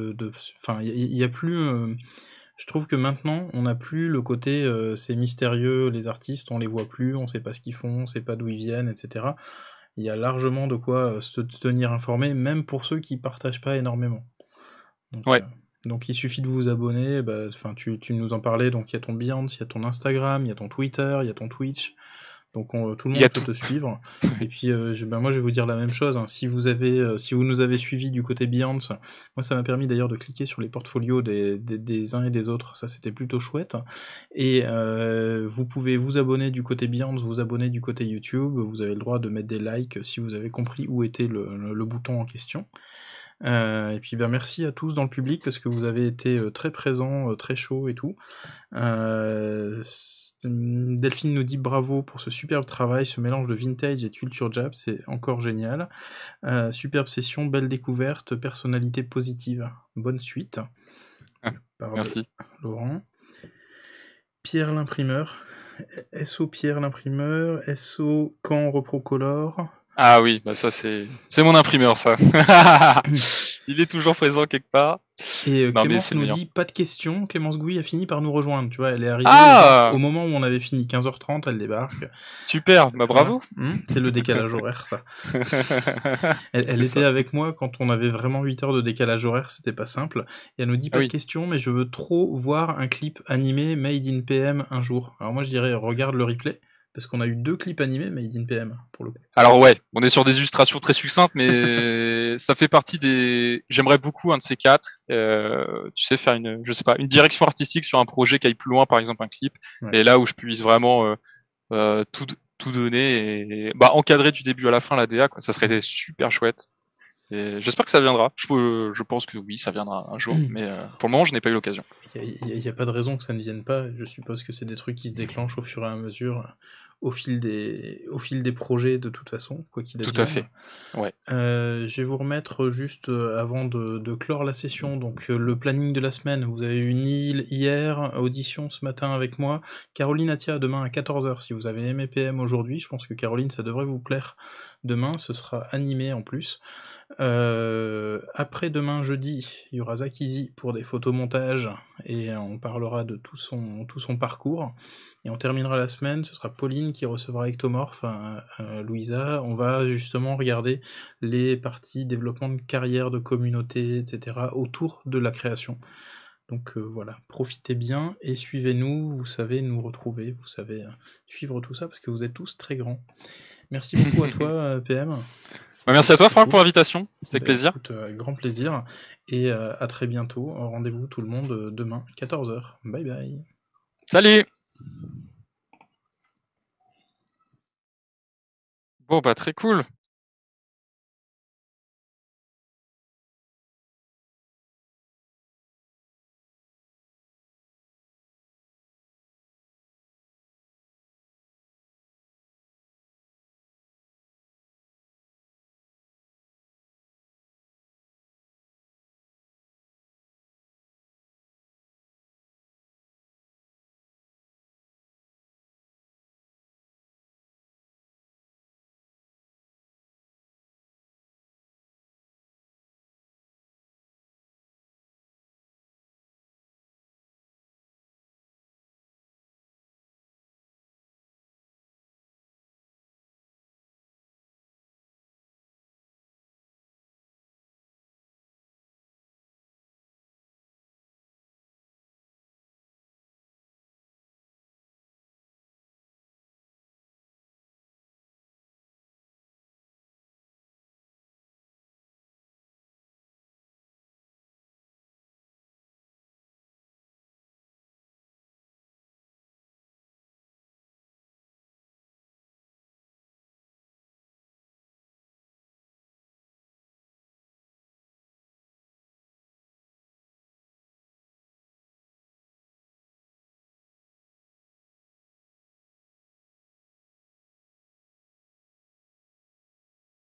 enfin, il n'y a plus je trouve que maintenant, on n'a plus le côté euh, c'est mystérieux, les artistes, on les voit plus, on sait pas ce qu'ils font, on sait pas d'où ils viennent, etc. Il y a largement de quoi euh, se tenir informé, même pour ceux qui partagent pas énormément. Donc, euh, donc il suffit de vous abonner, bah, tu, tu, nous en parlais, donc il y a ton Beyond, il y a ton Instagram, il y a ton Twitter, il y a ton Twitch, donc tout le monde peut te suivre. Et puis euh, ben, moi je vais vous dire la même chose. Hein. Si vous avez, euh, si vous nous avez suivis du côté Beyond, moi ça m'a permis d'ailleurs de cliquer sur les portfolios des, uns et des autres. Ça c'était plutôt chouette. Et euh, vous pouvez vous abonner du côté beyond vous abonner du côté YouTube. Vous avez le droit de mettre des likes si vous avez compris où était le bouton en question. Euh, et puis ben, merci à tous dans le public parce que vous avez été euh, très présents, euh, très chauds et tout. Hum, Delphine nous dit bravo pour ce superbe travail, ce mélange de vintage et culture jab c'est encore génial. superbe session, belle découverte, personnalité positive. Bonne suite. Ah, merci. Laurent. Pierre l'imprimeur. SO Pierre l'imprimeur. SO quand ReproColore. Ah oui, bah ça c'est c'est mon imprimeur ça. il est toujours présent quelque part. Et euh, Clémence nous dit pas de questions. Clémence Gouy a fini par nous rejoindre. Tu vois, elle est arrivée ah au, moment où on avait fini 15h30, elle débarque. Super, bah bravo. Hmm, c'est le décalage horaire ça. elle, était avec moi quand on avait vraiment 8 heures de décalage horaire, c'était pas simple. Et elle nous dit ah pas de questions, mais je veux trop voir un clip animé Made in PM un jour. Alors moi je dirais regarde le replay parce qu'on a eu deux clips animés made une PM pour le coup. Alors ouais, on est sur des illustrations très succinctes, mais ça fait partie des. J'aimerais beaucoup un de ces quatre. Euh, tu sais faire une, je sais pas, une direction artistique sur un projet qui aille plus loin, par exemple un clip, et là où je puisse vraiment euh, euh, tout, tout donner et bah, encadrer du début à la fin la DA, quoi. ça serait super chouette. J'espère que ça viendra. Je, pense que oui, ça viendra un jour, hmm. mais euh, pour le moment, je n'ai pas eu l'occasion. Il n'y a, pas de raison que ça ne vienne pas. Je suppose que c'est des trucs qui se déclenchent au fur et à mesure, au fil des, au fil des projets, de toute façon, quoi qu'il arrive. Tout à fait. Ouais. Euh, je vais vous remettre juste euh, avant de, clore la session. Donc, le planning de la semaine. Vous avez eu île hier, audition ce matin avec moi. Caroline Atia demain à 14h. Si vous avez aimé PM aujourd'hui, je pense que Caroline, ça devrait vous plaire. Demain, ce sera animé en plus. Euh, après-demain, jeudi, il y aura Zakizi pour des photomontages et on parlera de tout son, tout son parcours. Et on terminera la semaine, ce sera Pauline qui recevra Ectomorph, euh, euh, Louisa. On va justement regarder les parties développement de carrière, de communauté, etc. autour de la création. Donc voilà, profitez bien et suivez-nous, vous savez nous retrouver, vous savez suivre tout ça parce que vous êtes tous très grands. Merci beaucoup à toi, euh, PM. Bah, merci à toi, Franck, pour l'invitation. C'était un bah, plaisir. Euh, grand plaisir. Et euh, à très bientôt. Rendez-vous tout le monde demain, 14h. Bye bye. Salut Bon, bah, très cool.